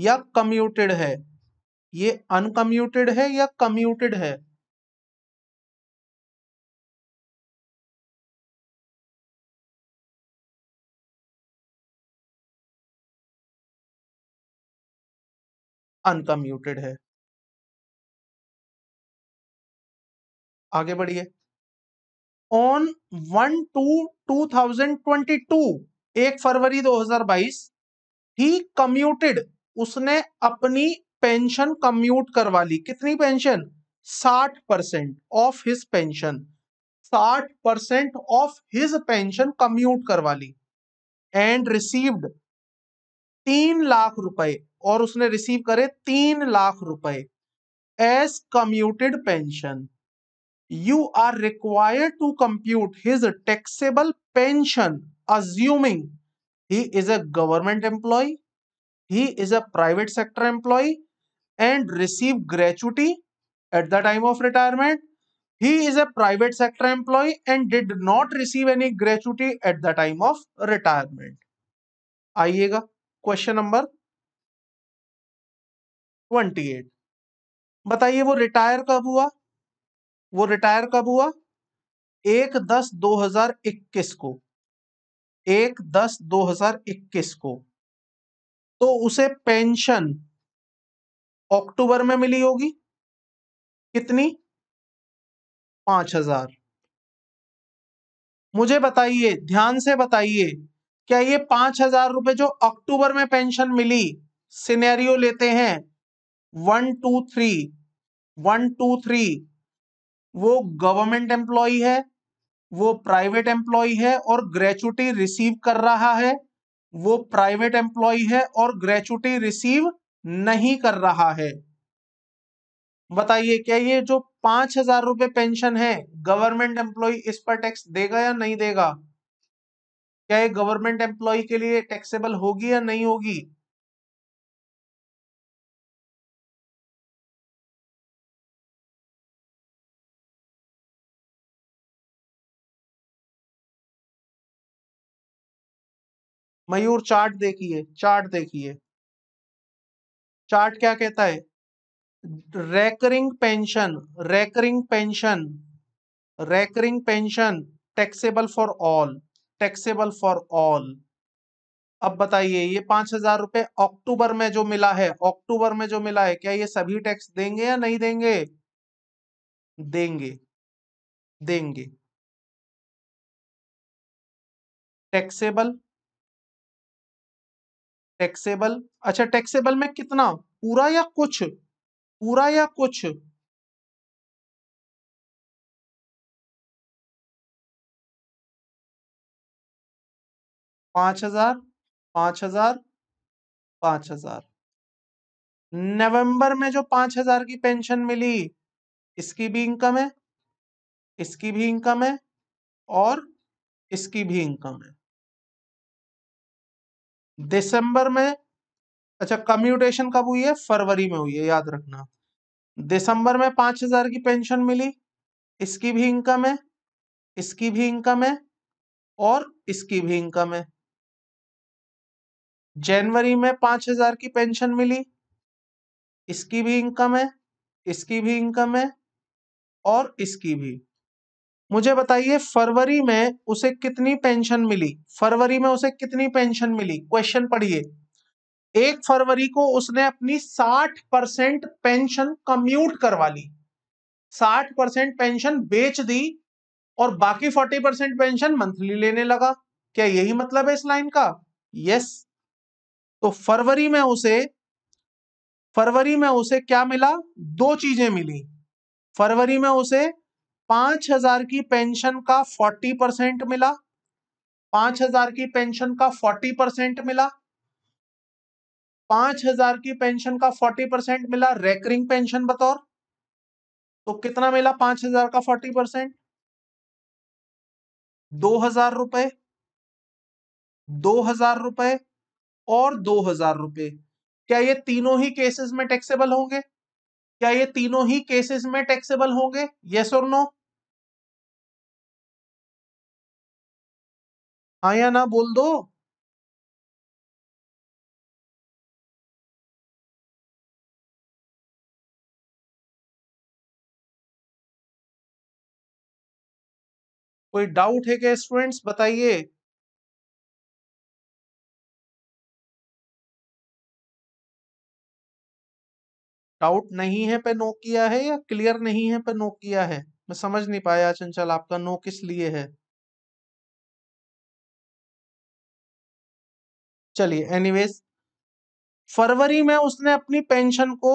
या कम्यूटेड है ये अनकम्यूटेड है या कम्यूटेड है अनकम्यूटेड है आगे बढ़िए on one two two thousand twenty two एक फरवरी दो हजार बाईस ही कम्यूटेड उसने अपनी पेंशन कम्यूट करवा ली कितनी पेंशन साठ परसेंट ऑफ हिज पेंशन साठ percent of his pension commute करवा ली एंड रिसीव्ड तीन लाख रुपए और उसने रिसीव करे तीन लाख रुपए as commuted pension you are required to compute his taxable pension assuming he is a government employee he is a private sector employee and receive gratuity at the time of retirement he is a private sector employee and did not receive any gratuity at the time of retirement आइएगा question number twenty eight बताइए वो retire कब हुआ वो retire कब हुआ एक दस दो हजार इक्कीस को एक दस दो हजार इक्कीस को तो उसे पेंशन अक्टूबर में मिली होगी कितनी पांच हजार मुझे बताइए ध्यान से बताइए क्या ये पांच हजार रुपए जो अक्टूबर में पेंशन मिली सिनेरियो लेते हैं one two three one two three वो गवर्नमेंट एम्प्लॉय है वो प्राइवेट एम्प्लॉय है और ग्रेचुटी रिसीव कर रहा है वो प्राइवेट एम्प्लॉय है और ग्रेचुटी रिसीव नहीं कर रहा है बताइए क्या ये जो पांच हजार रुपए पेंशन है गवर्नमेंट एम्प्लॉय इस पर टैक्स देगा या नहीं देगा क्या ये गवर्नमेंट एम्प्लॉय के लिए टैक्सेबल होगी या नहीं होगी मयूर चार्ट देखिए चार्ट देखिए चार्ट क्या कहता है recurring pension recurring pension recurring pension taxable for all taxable for all अब बताइए ये पांच हजार रुपए अक्टूबर में जो मिला है अक्टूबर में जो मिला है क्या ये सभी टैक्स देंगे या नहीं देंगे देंगे देंगे टैक्सेबल टैक्सेबल अच्छा टैक्सेबल में कितना पूरा या कुछ पूरा या कुछ पांच हजार पांच हजार पांच हजार नवंबर में जो पांच हजार की पेंशन मिली इसकी भी इनकम है इसकी भी इनकम है और इसकी भी इनकम है दिसंबर में अच्छा कम्यूटेशन कब हुई है फरवरी में हुई है याद रखना दिसंबर में पांच हजार की पेंशन मिली इसकी भी इनकम है इसकी भी इनकम है और इसकी भी इनकम है जनवरी में पांच हजार की पेंशन मिली इसकी भी इनकम है इसकी भी इनकम है और इसकी भी मुझे बताइए फरवरी में उसे कितनी पेंशन मिली फरवरी में उसे कितनी पेंशन मिली क्वेश्चन पढ़िए एक फरवरी को उसने अपनी 60 परसेंट पेंशन कम्यूट करवा ली 60 परसेंट पेंशन बेच दी और बाकी 40 परसेंट पेंशन मंथली लेने लगा क्या यही मतलब है इस लाइन का यस तो फरवरी में उसे फरवरी में उसे क्या मिला दो चीजें मिली फरवरी में उसे पांच हजार की पेंशन का फोर्टी परसेंट मिला पांच हजार की पेंशन का फोर्टी परसेंट मिला पांच हजार की पेंशन का फोर्टी परसेंट मिला रेकरिंग पेंशन बतौर तो कितना मिला पांच हजार का फोर्टी परसेंट दो हजार रुपए दो हजार रुपए और दो हजार रुपए क्या ये तीनों ही केसेस में टैक्सेबल होंगे क्या ये तीनों ही केसेस में टैक्सेबल होंगे यस और नो हाँ या ना बोल दो कोई डाउट है क्या स्टूडेंट्स बताइए डाउट नहीं है पे नो किया है या क्लियर नहीं है पे नो किया है मैं समझ नहीं पाया चंचल आपका नो किस लिए है चलिए एनीवेज फरवरी में उसने अपनी पेंशन को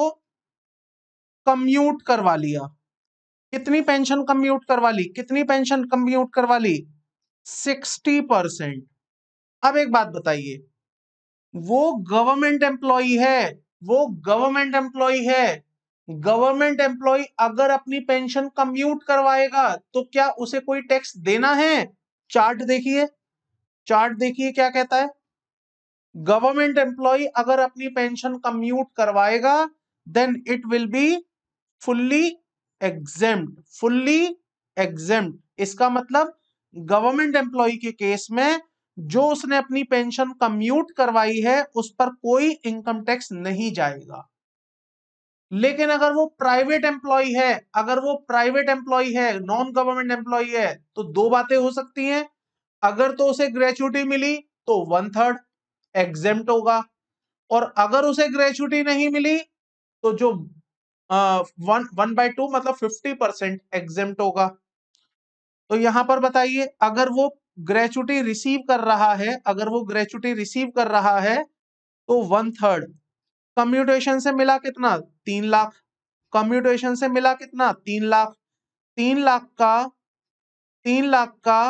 कम्यूट करवा लिया कितनी पेंशन कम्यूट करवा ली कितनी पेंशन कम्यूट करवा ली सिक्सटी परसेंट अब एक बात बताइए वो गवर्नमेंट एम्प्लॉय है वो गवर्नमेंट एम्प्लॉय है गवर्नमेंट एम्प्लॉय अगर अपनी पेंशन कम्यूट करवाएगा तो क्या उसे कोई टैक्स देना है चार्ट देखिए चार्ट देखिए क्या कहता है गवर्नमेंट एम्प्लॉय अगर अपनी पेंशन कम्यूट करवाएगा then it will be fully exempt fully exempt इसका मतलब गवर्नमेंट एम्प्लॉय के केस में जो उसने अपनी पेंशन कम्यूट करवाई है उस पर कोई इनकम टैक्स नहीं जाएगा लेकिन अगर वो प्राइवेट एम्प्लॉय है अगर वो प्राइवेट एम्प्लॉय है नॉन गवर्नमेंट एम्प्लॉय है तो दो बातें हो सकती हैं अगर तो उसे ग्रेचुटी मिली तो वन थर्ड एग्जाम होगा और अगर उसे ग्रेचुटी नहीं मिली तो जो वन वन बाई टू मतलब फिफ्टी परसेंट एग्जाम होगा तो यहां पर बताइए अगर वो ग्रेचुटी रिसीव कर रहा है अगर वो ग्रेचुटी रिसीव कर रहा है तो वन थर्ड कम्यूटेशन से मिला कितना तीन लाख कम्यूटेशन से मिला कितना तीन लाख तीन लाख का तीन लाख का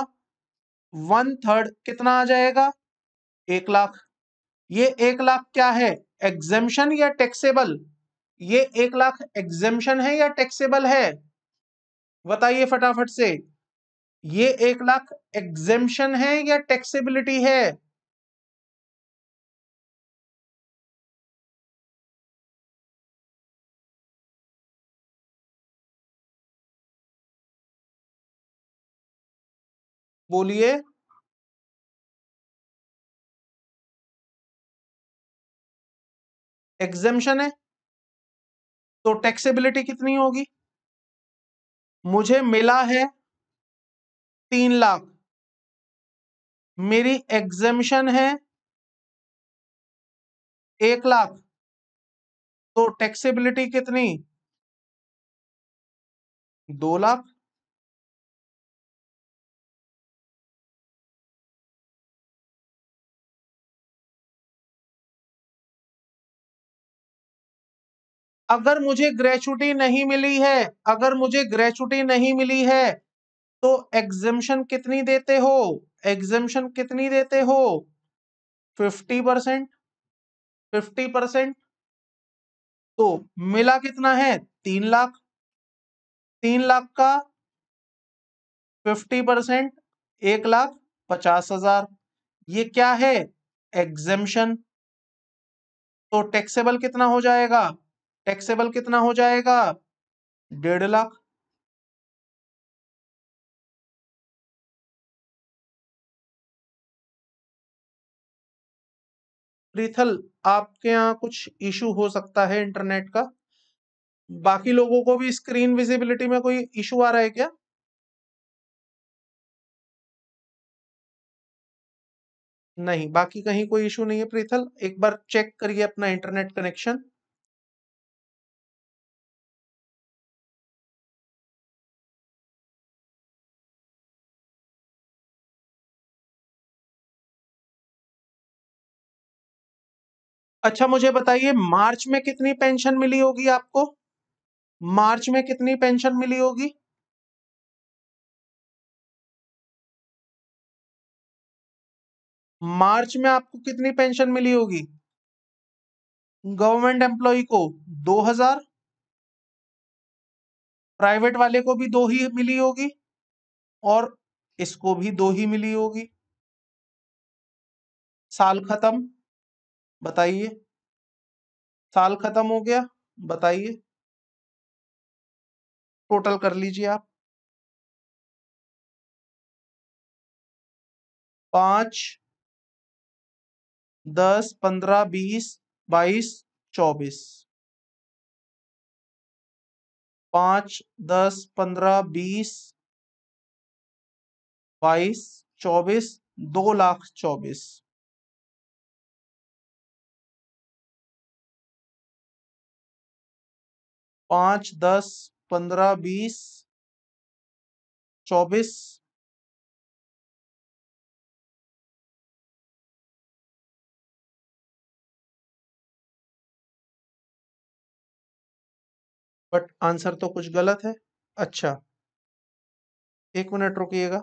वन थर्ड कितना आ जाएगा एक लाख ये एक लाख क्या है एग्जेम्शन या टैक्सेबल ये एक लाख एग्जेम्शन है या टैक्सेबल है बताइए फटाफट से ये एक लाख एग्जेम्शन है या टैक्सेबिलिटी है बोलिए एग्जेम्शन है तो टैक्सेबिलिटी कितनी होगी मुझे मिला है तीन लाख मेरी एग्जेम्शन है एक लाख तो टैक्सेबिलिटी कितनी दो लाख अगर मुझे ग्रेचुटी नहीं मिली है अगर मुझे ग्रेचुटी नहीं मिली है तो एग्जिमशन कितनी देते हो एग्जिमशन कितनी देते हो फिफ्टी परसेंट फिफ्टी परसेंट तो मिला कितना है तीन लाख तीन लाख का फिफ्टी परसेंट एक लाख पचास हजार ये क्या है एग्जिमशन तो टैक्सेबल कितना हो जाएगा टैक्सेबल कितना हो जाएगा डेढ़ लाख प्रीथल आपके यहाँ कुछ इशू हो सकता है इंटरनेट का बाकी लोगों को भी स्क्रीन विजिबिलिटी में कोई इशू आ रहा है क्या नहीं बाकी कहीं कोई इशू नहीं है प्रीथल एक बार चेक करिए अपना इंटरनेट कनेक्शन अच्छा मुझे बताइए मार्च में कितनी पेंशन मिली होगी आपको मार्च में कितनी पेंशन मिली होगी मार्च में आपको कितनी पेंशन मिली होगी गवर्नमेंट एम्प्लॉय को 2000 प्राइवेट वाले को भी दो ही मिली होगी और इसको भी दो ही मिली होगी साल खत्म बताइए साल खत्म हो गया बताइए टोटल कर लीजिए आप पांच दस पंद्रह बीस बाईस चौबीस पांच दस पंद्रह बीस बाईस चौबीस दो लाख चौबीस पांच दस पंद्रह बीस चौबीस बट आंसर तो कुछ गलत है अच्छा एक मिनट रुकिएगा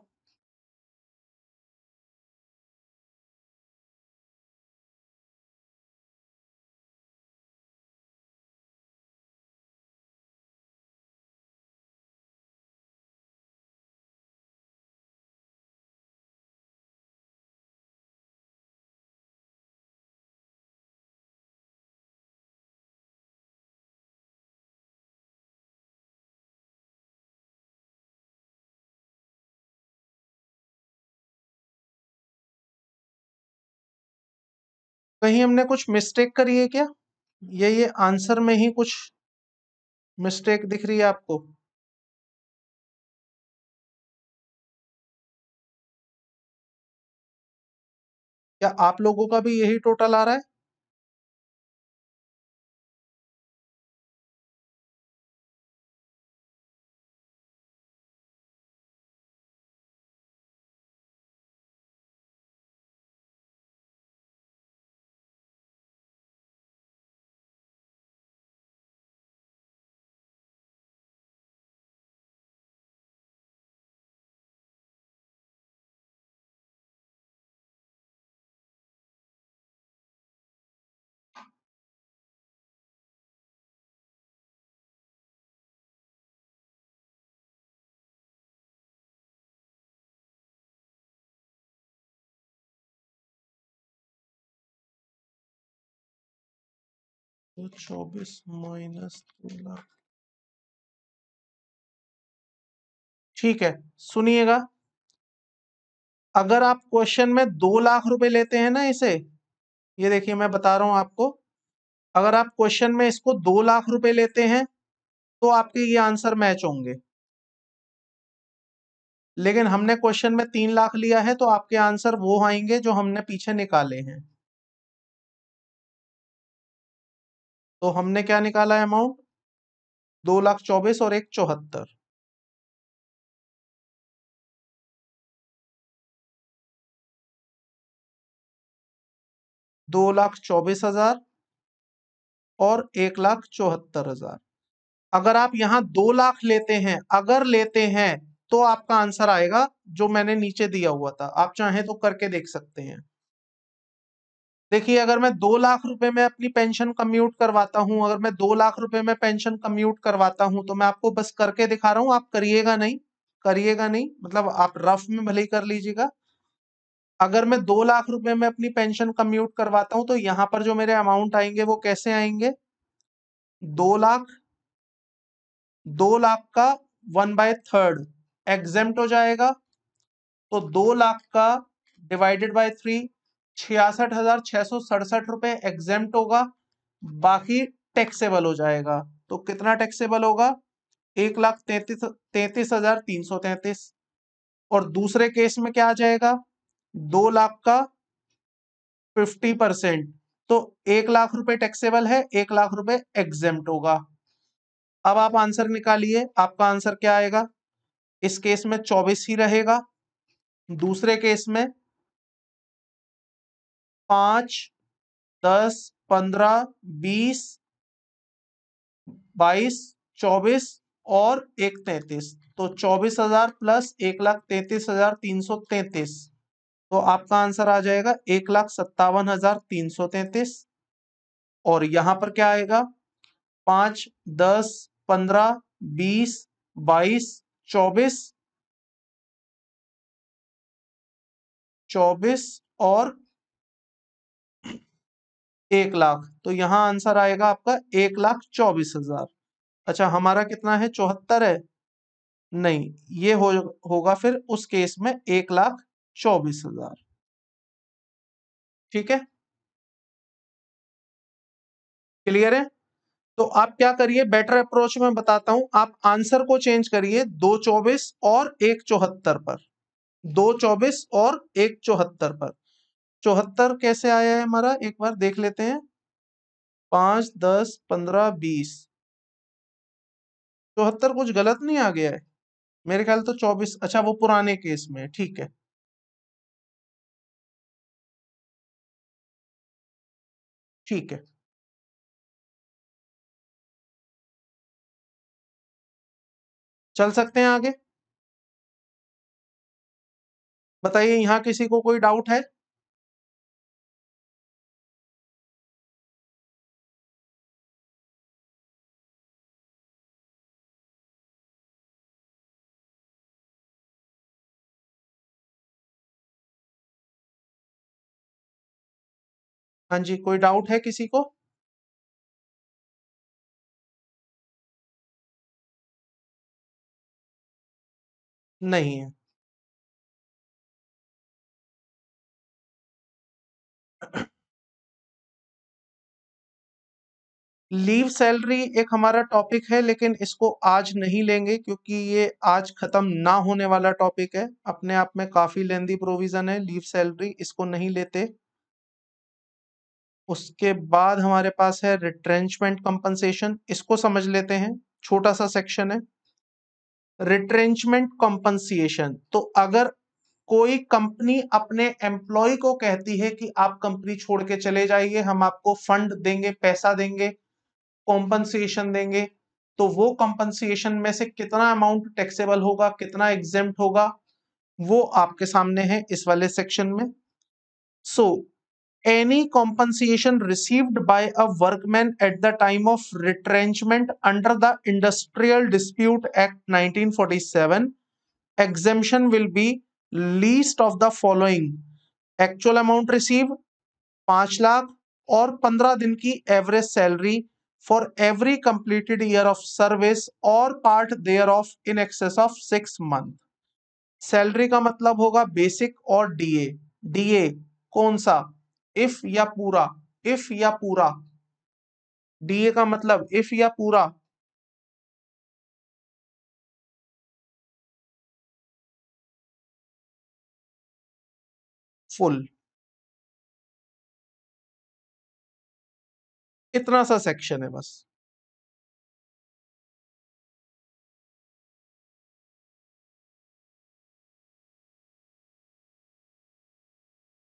कहीं हमने कुछ मिस्टेक करी है क्या ये ये आंसर में ही कुछ मिस्टेक दिख रही है आपको क्या आप लोगों का भी यही टोटल आ रहा है तो चौबीस माइनस लाख ठीक है सुनिएगा अगर आप क्वेश्चन में दो लाख रुपए लेते हैं ना इसे ये देखिए मैं बता रहा हूं आपको अगर आप क्वेश्चन में इसको दो लाख रुपए लेते हैं तो आपके ये आंसर मैच होंगे लेकिन हमने क्वेश्चन में तीन लाख लिया है तो आपके आंसर वो आएंगे जो हमने पीछे निकाले हैं तो हमने क्या निकाला अमाउंट दो लाख चौबीस और एक चौहत्तर दो लाख चौबीस हजार और एक लाख चौहत्तर हजार अगर आप यहां दो लाख लेते हैं अगर लेते हैं तो आपका आंसर आएगा जो मैंने नीचे दिया हुआ था आप चाहें तो करके देख सकते हैं देखिए अगर मैं दो लाख रुपए में अपनी पेंशन कम्यूट करवाता हूं अगर मैं दो लाख रुपए में पेंशन कम्यूट करवाता हूं तो मैं आपको बस करके दिखा रहा हूं आप करिएगा नहीं करिएगा नहीं मतलब आप रफ में भले ही कर लीजिएगा अगर मैं दो लाख रुपए में अपनी पेंशन कम्यूट करवाता हूं तो यहां पर जो मेरे अमाउंट आएंगे वो कैसे आएंगे दो लाख दो लाख का वन बाय थर्ड एग्जेम्प्ट हो जाएगा तो दो लाख का डिवाइडेड बाय थ्री छियासठ हजार छह सौ सड़सठ रुपए एग्जेम्प्ट होगा बाकी टैक्सेबल हो जाएगा तो कितना टैक्सेबल होगा एक लाख तैतीस तैतीस हजार तीन सौ तैतीस और दूसरे केस में क्या आ जाएगा दो लाख का फिफ्टी परसेंट तो एक लाख रुपए टैक्सेबल है एक लाख रुपए एग्जेम्प्ट होगा अब आप आंसर निकालिए आपका आंसर क्या आएगा इस केस में चौबीस ही रहेगा दूसरे केस में पांच दस पंद्रह बीस बाईस चौबीस और एक तैतीस तो चौबीस हजार प्लस एक लाख तैतीस हजार तीन सौ तैतीस तो आपका आंसर आ जाएगा एक लाख सत्तावन हजार तीन सौ तैतीस और यहां पर क्या आएगा पांच दस पंद्रह बीस बाईस चौबीस चौबीस और एक लाख तो यहाँ आंसर आएगा आपका एक लाख चौबीस हजार अच्छा हमारा कितना है चौहत्तर है नहीं ये हो होगा फिर उस केस में एक लाख चौबीस हजार ठीक है क्लियर है तो आप क्या करिए बेटर अप्रोच में बताता हूं आप आंसर को चेंज करिए दो चौबीस और एक चौहत्तर पर दो चौबीस और एक चौहत्तर पर चौहत्तर कैसे आया है हमारा एक बार देख लेते हैं पांच दस पंद्रह बीस चौहत्तर कुछ गलत नहीं आ गया है मेरे ख्याल तो चौबीस अच्छा वो पुराने केस में ठीक है ठीक है चल सकते हैं आगे बताइए यहां किसी को कोई डाउट है हाँ जी कोई डाउट है किसी को नहीं है लीव सैलरी एक हमारा टॉपिक है लेकिन इसको आज नहीं लेंगे क्योंकि ये आज खत्म ना होने वाला टॉपिक है अपने आप में काफी लेंदी प्रोविजन है लीव सैलरी इसको नहीं लेते उसके बाद हमारे पास है रिट्रेंचमेंट कंपनसेशन इसको समझ लेते हैं छोटा सा सेक्शन है रिट्रेंचमेंट कंपनसिएशन तो अगर कोई कंपनी अपने एम्प्लॉय को कहती है कि आप कंपनी छोड़ के चले जाइए हम आपको फंड देंगे पैसा देंगे कॉम्पनसिएशन देंगे तो वो कॉम्पनसिएशन में से कितना अमाउंट टैक्सेबल होगा कितना एग्जेम्प्ट होगा वो आपके सामने है इस वाले सेक्शन में so so, any compensation received by a workman at the time of retrenchment under the Industrial Dispute Act 1947, exemption will be least of the following actual amount receive पांच लाख और पंद्रह दिन की average salary for every completed year of service और part there of in excess of six month salary का मतलब होगा basic और डीए डीए कौन सा इफ या पूरा इफ या पूरा डीए का मतलब इफ या पूरा फुल इतना सा सेक्शन है बस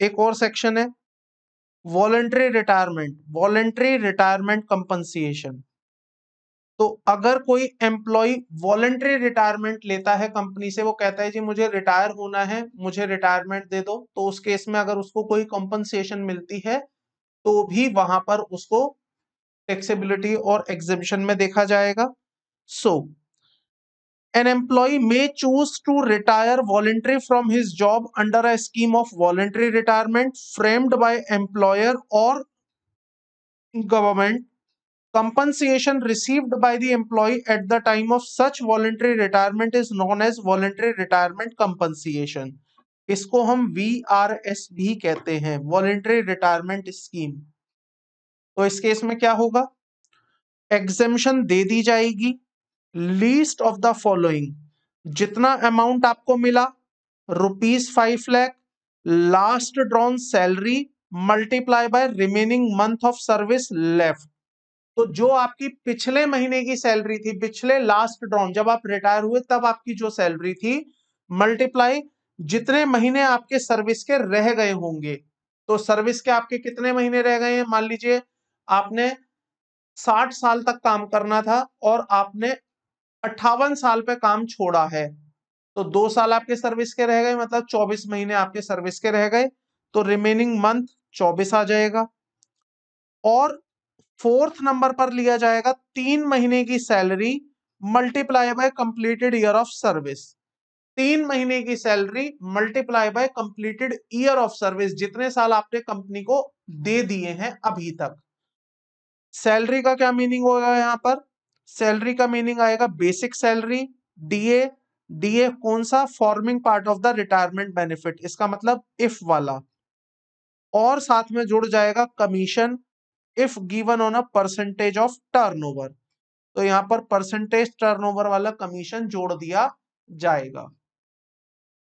एक और सेक्शन है voluntary retirement voluntary retirement compensation तो अगर कोई एम्प्लॉय वॉलेंट्री रिटायरमेंट लेता है कंपनी से वो कहता है जी मुझे रिटायर होना है मुझे रिटायरमेंट दे दो तो उस केस में अगर उसको कोई कंपनसेशन मिलती है तो भी वहां पर उसको टेक्सेबिलिटी और एग्जिबिशन में देखा जाएगा सो so, an employee may choose to retire voluntarily from his job under a scheme of voluntary retirement framed by employer or government compensation received by the employee at the time of such voluntary retirement is known as voluntary retirement compensation इसको हम we R S भी कहते हैं voluntary retirement scheme तो इस case में क्या होगा एग्जेम्पन दे दी जाएगी लीस्ट ऑफ द फॉलोइंग जितना अमाउंट आपको मिला rupees five lakh last drawn salary multiply by remaining month of service left तो जो आपकी पिछले महीने की सैलरी थी पिछले लास्ट ड्रॉन जब आप रिटायर हुए तब आपकी जो सैलरी थी मल्टीप्लाई जितने महीने आपके सर्विस के रह गए होंगे तो सर्विस के आपके कितने महीने रह गए हैं मान लीजिए आपने साठ साल तक काम करना था और आपने अट्ठावन साल पे काम छोड़ा है तो दो साल आपके सर्विस के रह गए मतलब चौबीस महीने आपके सर्विस के रह गए तो रिमेनिंग मंथ चौबीस आ जाएगा और फोर्थ नंबर पर लिया जाएगा तीन महीने की salary multiply by completed year of service तीन महीने की salary multiply by completed year of service जितने साल आपने कंपनी को दे हम्म। दिए हैं अभी तक सैलरी का क्या मीनिंग होगा यहां पर सैलरी का मीनिंग आएगा बेसिक सैलरी डीए डीए कौन सा forming part of the retirement benefit इसका मतलब इफ वाला और साथ में जुड़ जाएगा commission if given on a percentage of turnover तो यहां पर परसेंटेज टर्नओवर वाला कमीशन जोड़ दिया जाएगा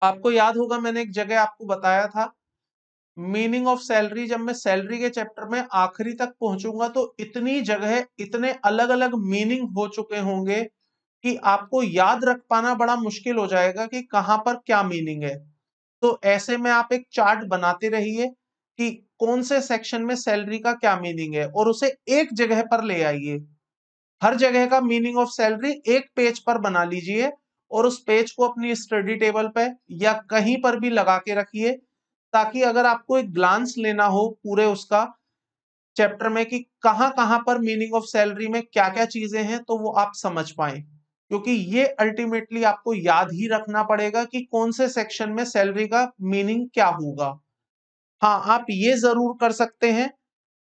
आपको याद होगा मैंने एक जगह आपको बताया था मीनिंग ऑफ सैलरी जब मैं सैलरी के चैप्टर में आखिरी तक पहुंचूंगा तो इतनी जगह इतने अलग अलग मीनिंग हो चुके होंगे कि आपको याद रख पाना बड़ा मुश्किल हो जाएगा कि कहां पर क्या मीनिंग है तो ऐसे में आप एक चार्ट बनाते रहिए कि कौन से सेक्शन में सैलरी का क्या मीनिंग है और उसे एक जगह पर ले आइए हर जगह का मीनिंग ऑफ सैलरी एक पेज पर बना लीजिए और उस पेज को अपनी स्टडी टेबल पर या कहीं पर भी लगा के रखिए ताकि अगर आपको एक ग्लांस लेना हो पूरे उसका चैप्टर में कि कहां कहां पर मीनिंग ऑफ सैलरी में क्या क्या चीजें हैं तो वो आप समझ पाए क्योंकि ये अल्टीमेटली आपको याद ही रखना पड़ेगा कि कौन से सेक्शन में सैलरी का मीनिंग क्या होगा हाँ आप ये जरूर कर सकते हैं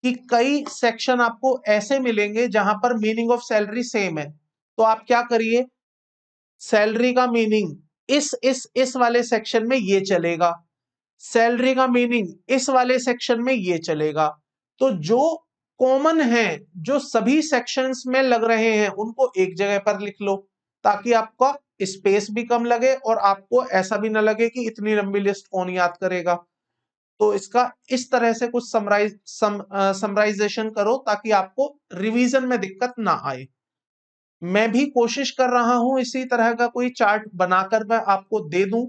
कि कई सेक्शन आपको ऐसे मिलेंगे जहां पर मीनिंग ऑफ सैलरी सेम है तो आप क्या करिए सैलरी का मीनिंग इस इस इस वाले सेक्शन में ये चलेगा सैलरी का मीनिंग इस वाले सेक्शन में ये चलेगा तो जो कॉमन है जो सभी सेक्शंस में लग रहे हैं उनको एक जगह पर लिख लो ताकि आपका स्पेस भी कम लगे और आपको ऐसा भी ना लगे कि इतनी लंबी लिस्ट कौन याद करेगा तो इसका इस तरह से कुछ समराइज सम, समराइजेशन करो ताकि आपको रिवीजन में दिक्कत ना आए मैं भी कोशिश कर रहा हूं इसी तरह का कोई चार्ट बनाकर मैं आपको दे दूं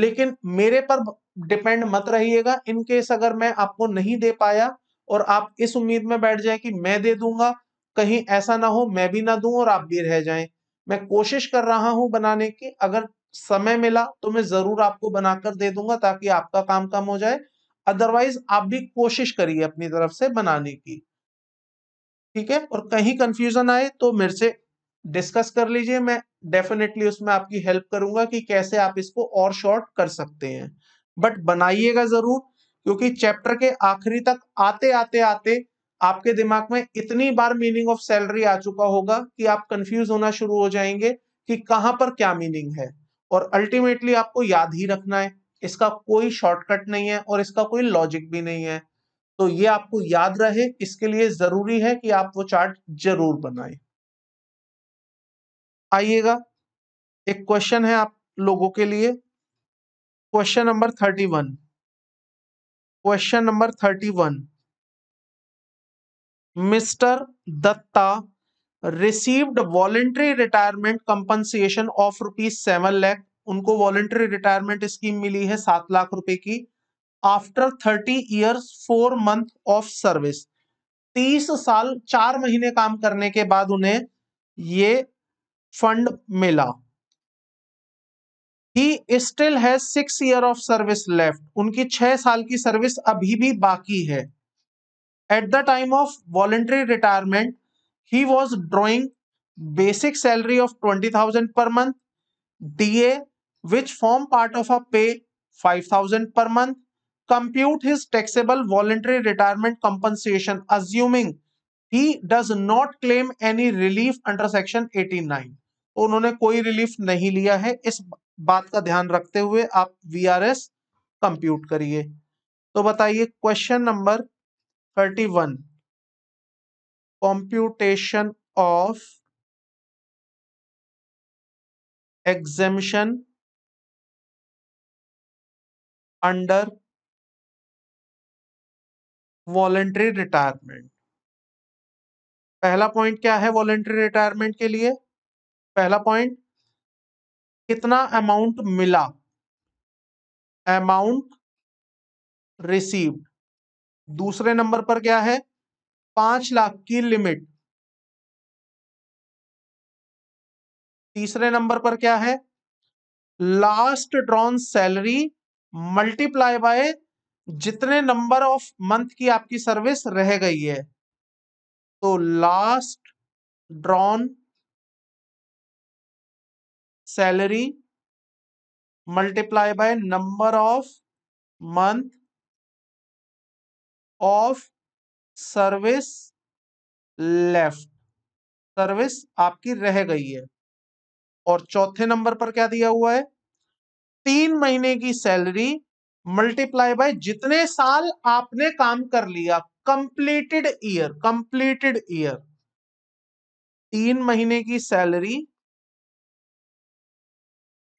लेकिन मेरे पर डिपेंड मत रहिएगा इनकेस अगर मैं आपको नहीं दे पाया और आप इस उम्मीद में बैठ जाए कि मैं दे दूंगा कहीं ऐसा ना हो मैं भी ना दूं और आप भी रह जाएं मैं कोशिश कर रहा हूं बनाने की अगर समय मिला तो मैं जरूर आपको बनाकर दे दूंगा ताकि आपका काम कम हो जाए अदरवाइज आप भी कोशिश करिए अपनी तरफ से बनाने की ठीक है और कहीं कंफ्यूजन आए तो मेरे से डिस्कस कर लीजिए मैं डेफिनेटली उसमें आपकी हेल्प करूंगा कि कैसे आप इसको और शॉर्ट कर सकते हैं बट बनाइएगा जरूर क्योंकि चैप्टर के आखिरी तक आते आते आते आपके दिमाग में इतनी बार मीनिंग ऑफ सैलरी आ चुका होगा कि आप कंफ्यूज होना शुरू हो जाएंगे कि कहां पर क्या मीनिंग है और अल्टीमेटली आपको याद ही रखना है इसका कोई शॉर्टकट नहीं है और इसका कोई लॉजिक भी नहीं है तो ये आपको याद रहे इसके लिए जरूरी है कि आप वो चार्ट जरूर बनाए आइएगा एक क्वेश्चन है आप लोगों के लिए question number thirty one question number thirty one mister Datta received voluntary retirement compensation of rupees seven lakh उनको वॉलेंट्री रिटायरमेंट स्कीम मिली है सात लाख रुपए की after thirty years four month of service तीस साल चार महीने काम करने के बाद उन्हें ये फंड मिला ही still has six year of service left उनकी छह साल की सर्विस अभी भी बाकी है at the time of voluntary retirement he was drawing basic salary of twenty thousand per month D A which form part of a pay five thousand per month compute his taxable voluntary retirement compensation assuming he does not claim any relief under section eighty nine उन्होंने कोई relief नहीं लिया है इस बात का ध्यान रखते हुए आप वी आर एस कंप्यूट करिए तो बताइए question number thirty one computation of exemption under voluntary retirement पहला पॉइंट क्या है वॉलेंट्री रिटायरमेंट के लिए पहला पॉइंट कितना अमाउंट मिला अमाउंट रिसीव्ड दूसरे नंबर पर क्या है पांच लाख की लिमिट तीसरे नंबर पर क्या है last drawn salary multiply by जितने नंबर ऑफ मंथ की आपकी सर्विस रह गई है तो last drawn salary multiply by number of month of service left service आपकी रह गई है और चौथे नंबर पर क्या दिया हुआ है तीन महीने की सैलरी मल्टीप्लाई बाय जितने साल आपने काम कर लिया कंप्लीटेड ईयर कंप्लीटेड ईयर तीन महीने की salary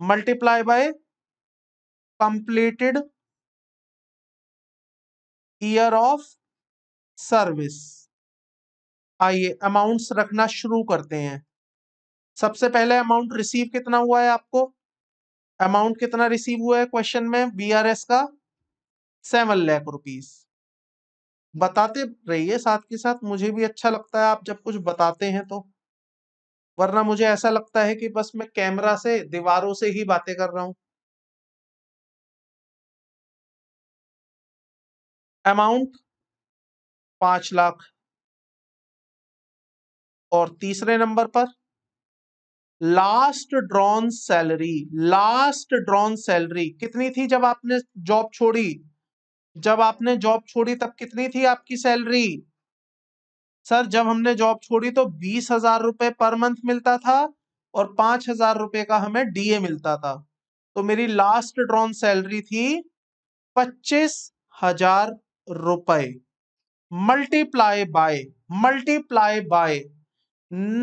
multiply by completed year of service आइए अमाउंट्स रखना शुरू करते हैं सबसे पहले अमाउंट रिसीव कितना हुआ है आपको अमाउंट कितना रिसीव हुआ है क्वेश्चन में बीआरएस का सेवन लाख रुपीस बताते रहिए साथ के साथ मुझे भी अच्छा लगता है आप जब कुछ बताते हैं तो वरना मुझे ऐसा लगता है कि बस मैं कैमरा से दीवारों से ही बातें कर रहा हूं अमाउंट पांच लाख और तीसरे नंबर पर last drawn salary last drawn salary कितनी थी जब आपने जॉब छोड़ी जब आपने जॉब छोड़ी तब कितनी थी आपकी सैलरी सर जब हमने जॉब छोड़ी तो बीस हजार रुपए पर मंथ मिलता था और पांच हजार रुपए का हमें डीए मिलता था तो मेरी लास्ट ड्रॉन सैलरी थी पच्चीस हजार रुपए multiply by multiply by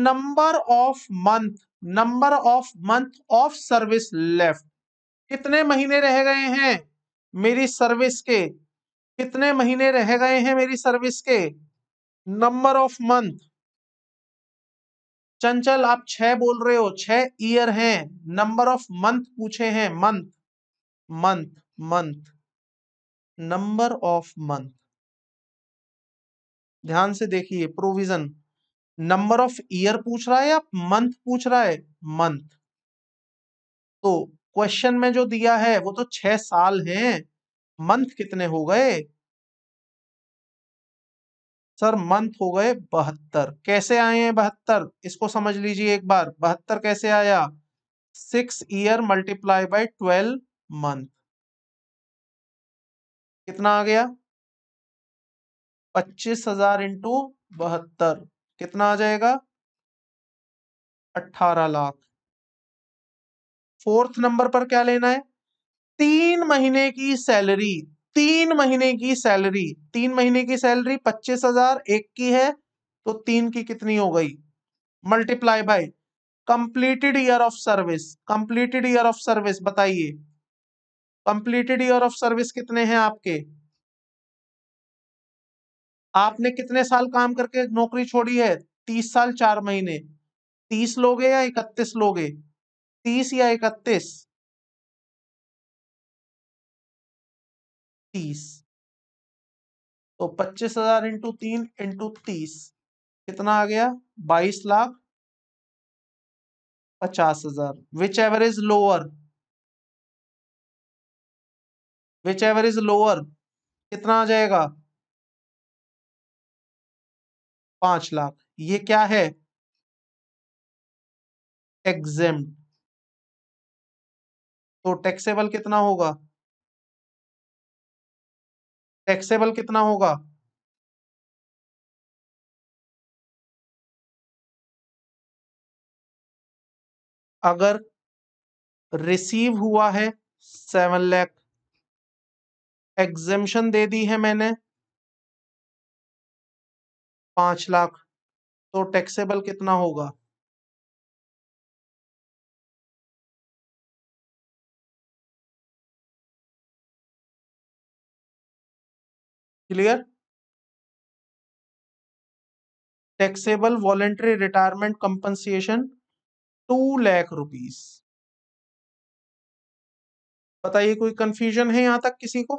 number of month number of month of service left कितने महीने रह गए हैं मेरी सर्विस के कितने महीने रह गए हैं मेरी सर्विस के नंबर ऑफ मंथ चंचल आप छह बोल रहे हो छह ईयर हैं नंबर ऑफ मंथ पूछे हैं month month month number of month ध्यान से देखिए प्रोविजन नंबर ऑफ ईयर पूछ रहा है या मंथ पूछ रहा है मंथ तो क्वेश्चन में जो दिया है वो तो छह साल हैं मंथ कितने हो गए सर मंथ हो गए बहत्तर कैसे आए हैं बहत्तर इसको समझ लीजिए एक बार बहत्तर कैसे आया six year multiply by twelve month कितना आ गया पच्चीस हजार इंटू बहत्तर कितना आ जाएगा अठारह लाख फोर्थ नंबर पर क्या लेना है तीन महीने की सैलरी तीन महीने की सैलरी तीन महीने की सैलरी पच्चीस हजार एक की है तो तीन की कितनी हो गई multiply by completed year of service completed year of service बताइए कंप्लीटेड ईयर ऑफ सर्विस कितने हैं आपके आपने कितने साल काम करके नौकरी छोड़ी है तीस साल चार महीने तीस लोगे या इकतीस लोगे तीस या इकतीस तीस तो पच्चीस हजार इंटू तीन इंटू तीस कितना आ गया बाईस लाख पचास हजार whichever is lower whichever is lower कितना आ जाएगा पांच लाख ये क्या है एग्जेम तो टैक्सेबल कितना होगा टैक्सेबल कितना होगा अगर रिसीव हुआ है सेवन लैख एग्जेम्शन दे दी है मैंने पांच लाख तो टैक्सेबल कितना होगा clear taxable voluntary retirement compensation two lakh rupees बताइए कोई कंफ्यूजन है यहां तक किसी को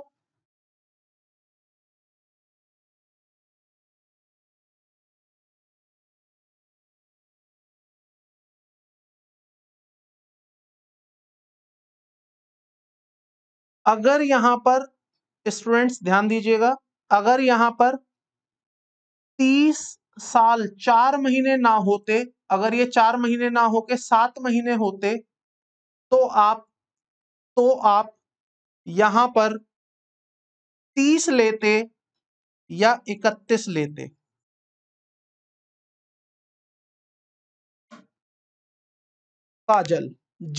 अगर यहां पर स्टूडेंट्स ध्यान दीजिएगा अगर यहां पर तीस साल चार महीने ना होते अगर ये चार महीने ना होके सात महीने होते तो आप तो आप यहां पर तीस लेते या इकतीस लेते काजल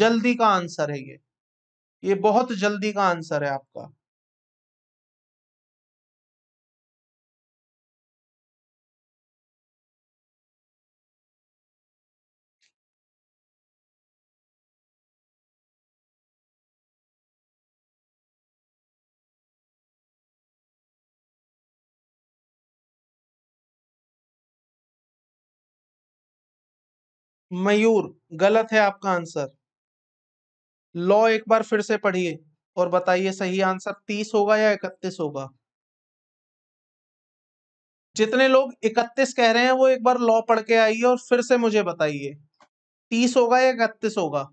जल्दी का आंसर है ये ये बहुत जल्दी का आंसर है आपका मयूर गलत है आपका आंसर लॉ एक बार फिर से पढ़िए और बताइए सही आंसर तीस होगा या इकतीस होगा जितने लोग इकतीस कह रहे हैं वो एक बार लॉ पढ़ के आइए और फिर से मुझे बताइए तीस होगा या इकतीस होगा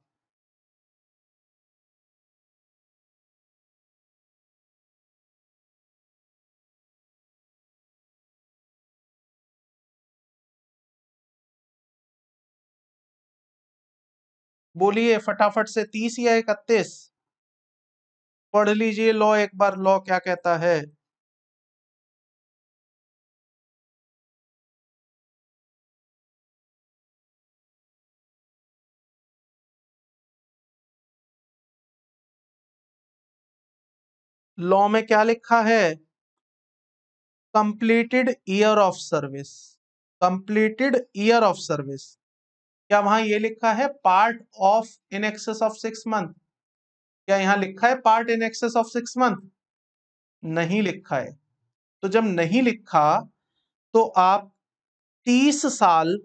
बोलिए फटाफट से तीस या इकतीस पढ़ लीजिए लॉ एक बार लॉ क्या कहता है लॉ में क्या लिखा है completed year of service completed year of service क्या वहां ये लिखा है part of in excess of six month क्या यहां लिखा है part in excess of six month नहीं लिखा है तो जब नहीं लिखा तो आप तीस साल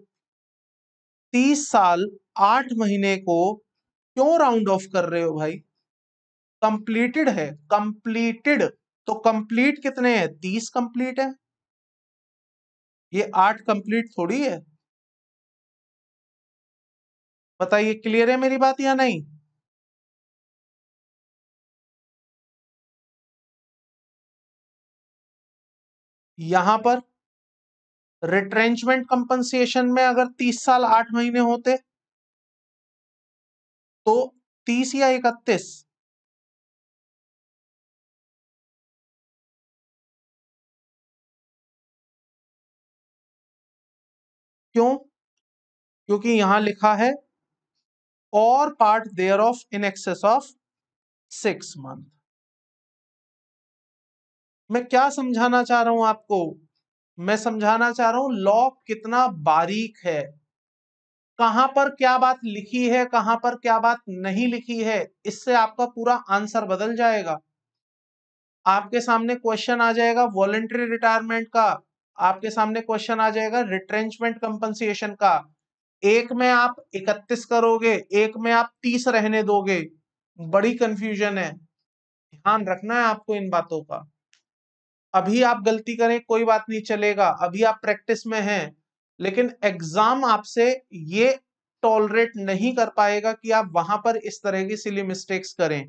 तीस साल आठ महीने को क्यों राउंड ऑफ कर रहे हो भाई कंप्लीटेड है कंप्लीटेड तो कंप्लीट कितने हैं तीस कंप्लीट है ये आठ कंप्लीट थोड़ी है बताइए क्लियर है मेरी बात या नहीं यहां पर रिट्रेंचमेंट कंपनसेशन में अगर 30 साल 8 महीने होते तो 30 या 31 क्यों क्योंकि यहां लिखा है or part thereof in excess of six month मैं क्या समझाना चाह रहा हूं आपको मैं समझाना चाह रहा हूं लॉ कितना बारीक है कहां पर क्या बात लिखी है कहां पर क्या बात नहीं लिखी है इससे आपका पूरा आंसर बदल जाएगा आपके सामने क्वेश्चन आ जाएगा वॉलेंट्री रिटायरमेंट का आपके सामने क्वेश्चन आ जाएगा रिट्रेंचमेंट कंपनसिएशन का एक में आप इकतीस करोगे एक में आप तीस रहने दोगे बड़ी कंफ्यूजन है ध्यान रखना है आपको इन बातों का अभी आप गलती करें कोई बात नहीं चलेगा अभी आप प्रैक्टिस में हैं लेकिन एग्जाम आपसे ये टॉलरेट नहीं कर पाएगा कि आप वहां पर इस तरह की सिली मिस्टेक्स करें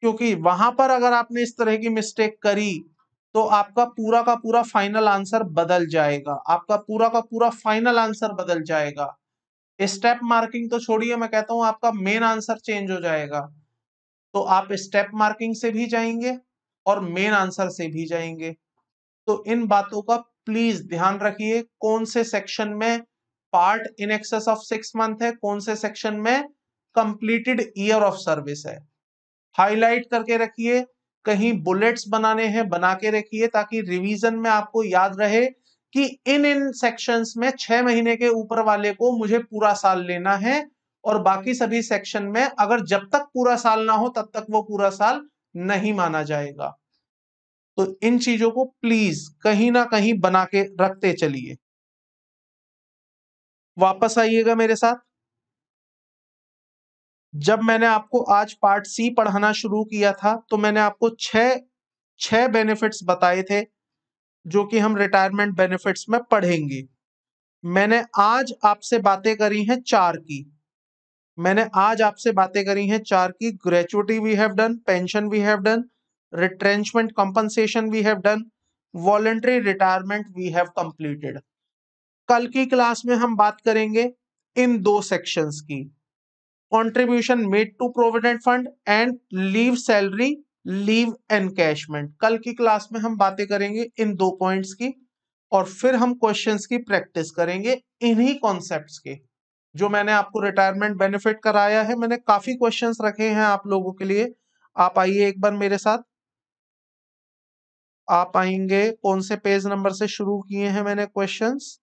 क्योंकि वहां पर अगर आपने इस तरह की मिस्टेक करी तो आपका पूरा का पूरा फाइनल आंसर बदल जाएगा आपका पूरा का पूरा फाइनल आंसर बदल जाएगा स्टेप मार्किंग तो छोड़िए मैं कहता हूं आपका मेन आंसर चेंज हो जाएगा तो आप स्टेप मार्किंग से भी जाएंगे और मेन आंसर से भी जाएंगे तो इन बातों का प्लीज ध्यान रखिए कौन से सेक्शन में part in excess of six month है कौन से सेक्शन में कंप्लीटेड ईयर ऑफ सर्विस है हाईलाइट करके रखिए कहीं बुलेट्स बनाने हैं बना के रखिए ताकि रिवीजन में आपको याद रहे कि इन इन सेक्शंस में छह महीने के ऊपर वाले को मुझे पूरा साल लेना है और बाकी सभी सेक्शन में अगर जब तक पूरा साल ना हो तब तक वो पूरा साल नहीं माना जाएगा तो इन चीजों को प्लीज कहीं ना कहीं बना के रखते चलिए वापस आइएगा मेरे साथ जब मैंने आपको आज पार्ट सी पढ़ाना शुरू किया था तो मैंने आपको छह छः बेनिफिट्स बताए थे जो कि हम रिटायरमेंट बेनिफिट्स में पढ़ेंगे मैंने आज आपसे बातें करी हैं चार की मैंने आज आपसे बातें करी हैं चार की gratuity we have done pension we have done retrenchment compensation we have done voluntary retirement we have completed कल की क्लास में हम बात करेंगे इन दो सेक्शंस की contribution made to provident fund and leave salary leave encashment कल की क्लास में हम बातें करेंगे इन दो पॉइंट्स की और फिर हम क्वेश्चंस की प्रैक्टिस करेंगे इन्हीं कॉन्सेप्ट्स के जो मैंने आपको रिटायरमेंट बेनिफिट कराया है मैंने काफी क्वेश्चंस रखे हैं आप लोगों के लिए आप आइए एक बार मेरे साथ आप आएंगे कौन से पेज नंबर से शुरू किए हैं मैंने क्वेश्चंस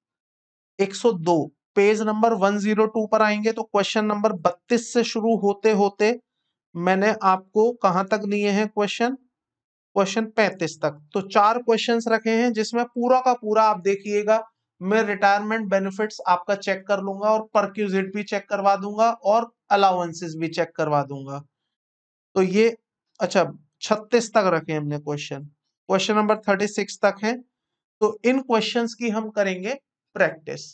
102 पेज नंबर 102 पर आएंगे तो क्वेश्चन नंबर 32 से शुरू होते होते मैंने आपको कहां तक लिए हैं क्वेश्चन क्वेश्चन 35 तक तो चार क्वेश्चंस रखे हैं जिसमें पूरा का पूरा आप देखिएगा मैं रिटायरमेंट बेनिफिट्स आपका चेक कर लूंगा और परक्यूजिट भी चेक करवा दूंगा और अलाउंसेस भी चेक करवा दूंगा तो ये अच्छा छत्तीस तक रखे हमने question question number thirty six तक है तो इन क्वेश्चंस की हम करेंगे प्रैक्टिस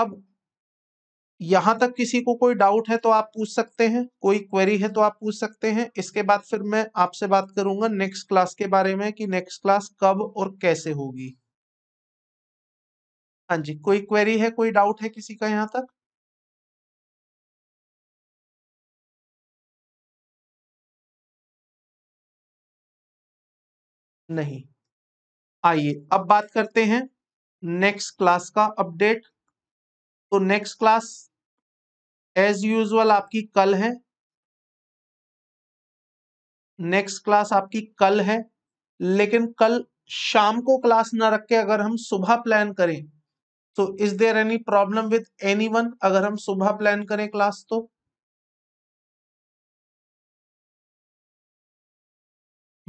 अब यहां तक किसी को कोई डाउट है तो आप पूछ सकते हैं कोई क्वेरी है तो आप पूछ सकते हैं इसके बाद फिर मैं आपसे बात करूंगा नेक्स्ट क्लास के बारे में कि नेक्स्ट क्लास कब और कैसे होगी हाँ जी कोई क्वेरी है कोई डाउट है किसी का यहां तक नहीं आइए अब बात करते हैं नेक्स्ट क्लास का अपडेट तो नेक्स्ट क्लास एज यूजल आपकी कल है नेक्स्ट क्लास आपकी कल है लेकिन कल शाम को क्लास ना रख के अगर हम सुबह प्लान करें तो is there any problem with one अगर हम सुबह प्लान करें क्लास तो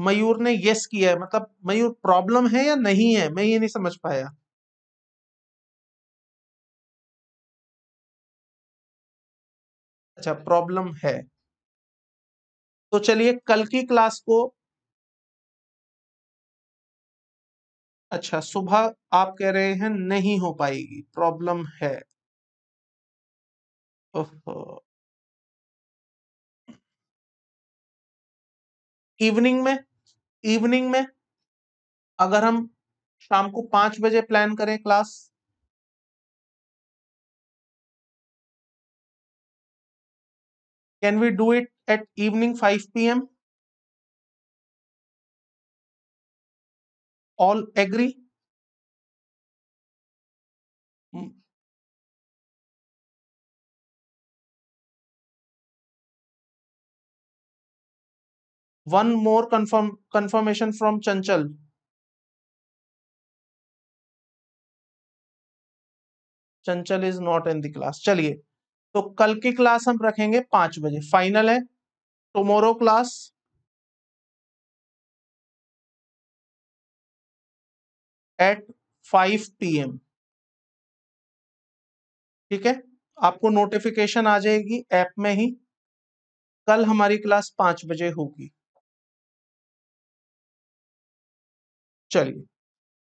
मयूर ने यस किया है मतलब मयूर प्रॉब्लम है या नहीं है मैं ये नहीं समझ पाया अच्छा प्रॉब्लम है तो चलिए कल की क्लास को अच्छा सुबह आप कह रहे हैं नहीं हो पाएगी प्रॉब्लम है इवनिंग में इवनिंग में अगर हम शाम को पांच बजे प्लान करें class Can we do it at evening 5 p.m.? All agree? Hmm. One more confirm confirmation from Chanchal. Chanchal is not in the class. Chaliye. तो कल की क्लास हम रखेंगे पांच बजे फाइनल है tomorrow class at five PM ठीक है आपको नोटिफिकेशन आ जाएगी ऐप में ही कल हमारी क्लास पांच बजे होगी चलिए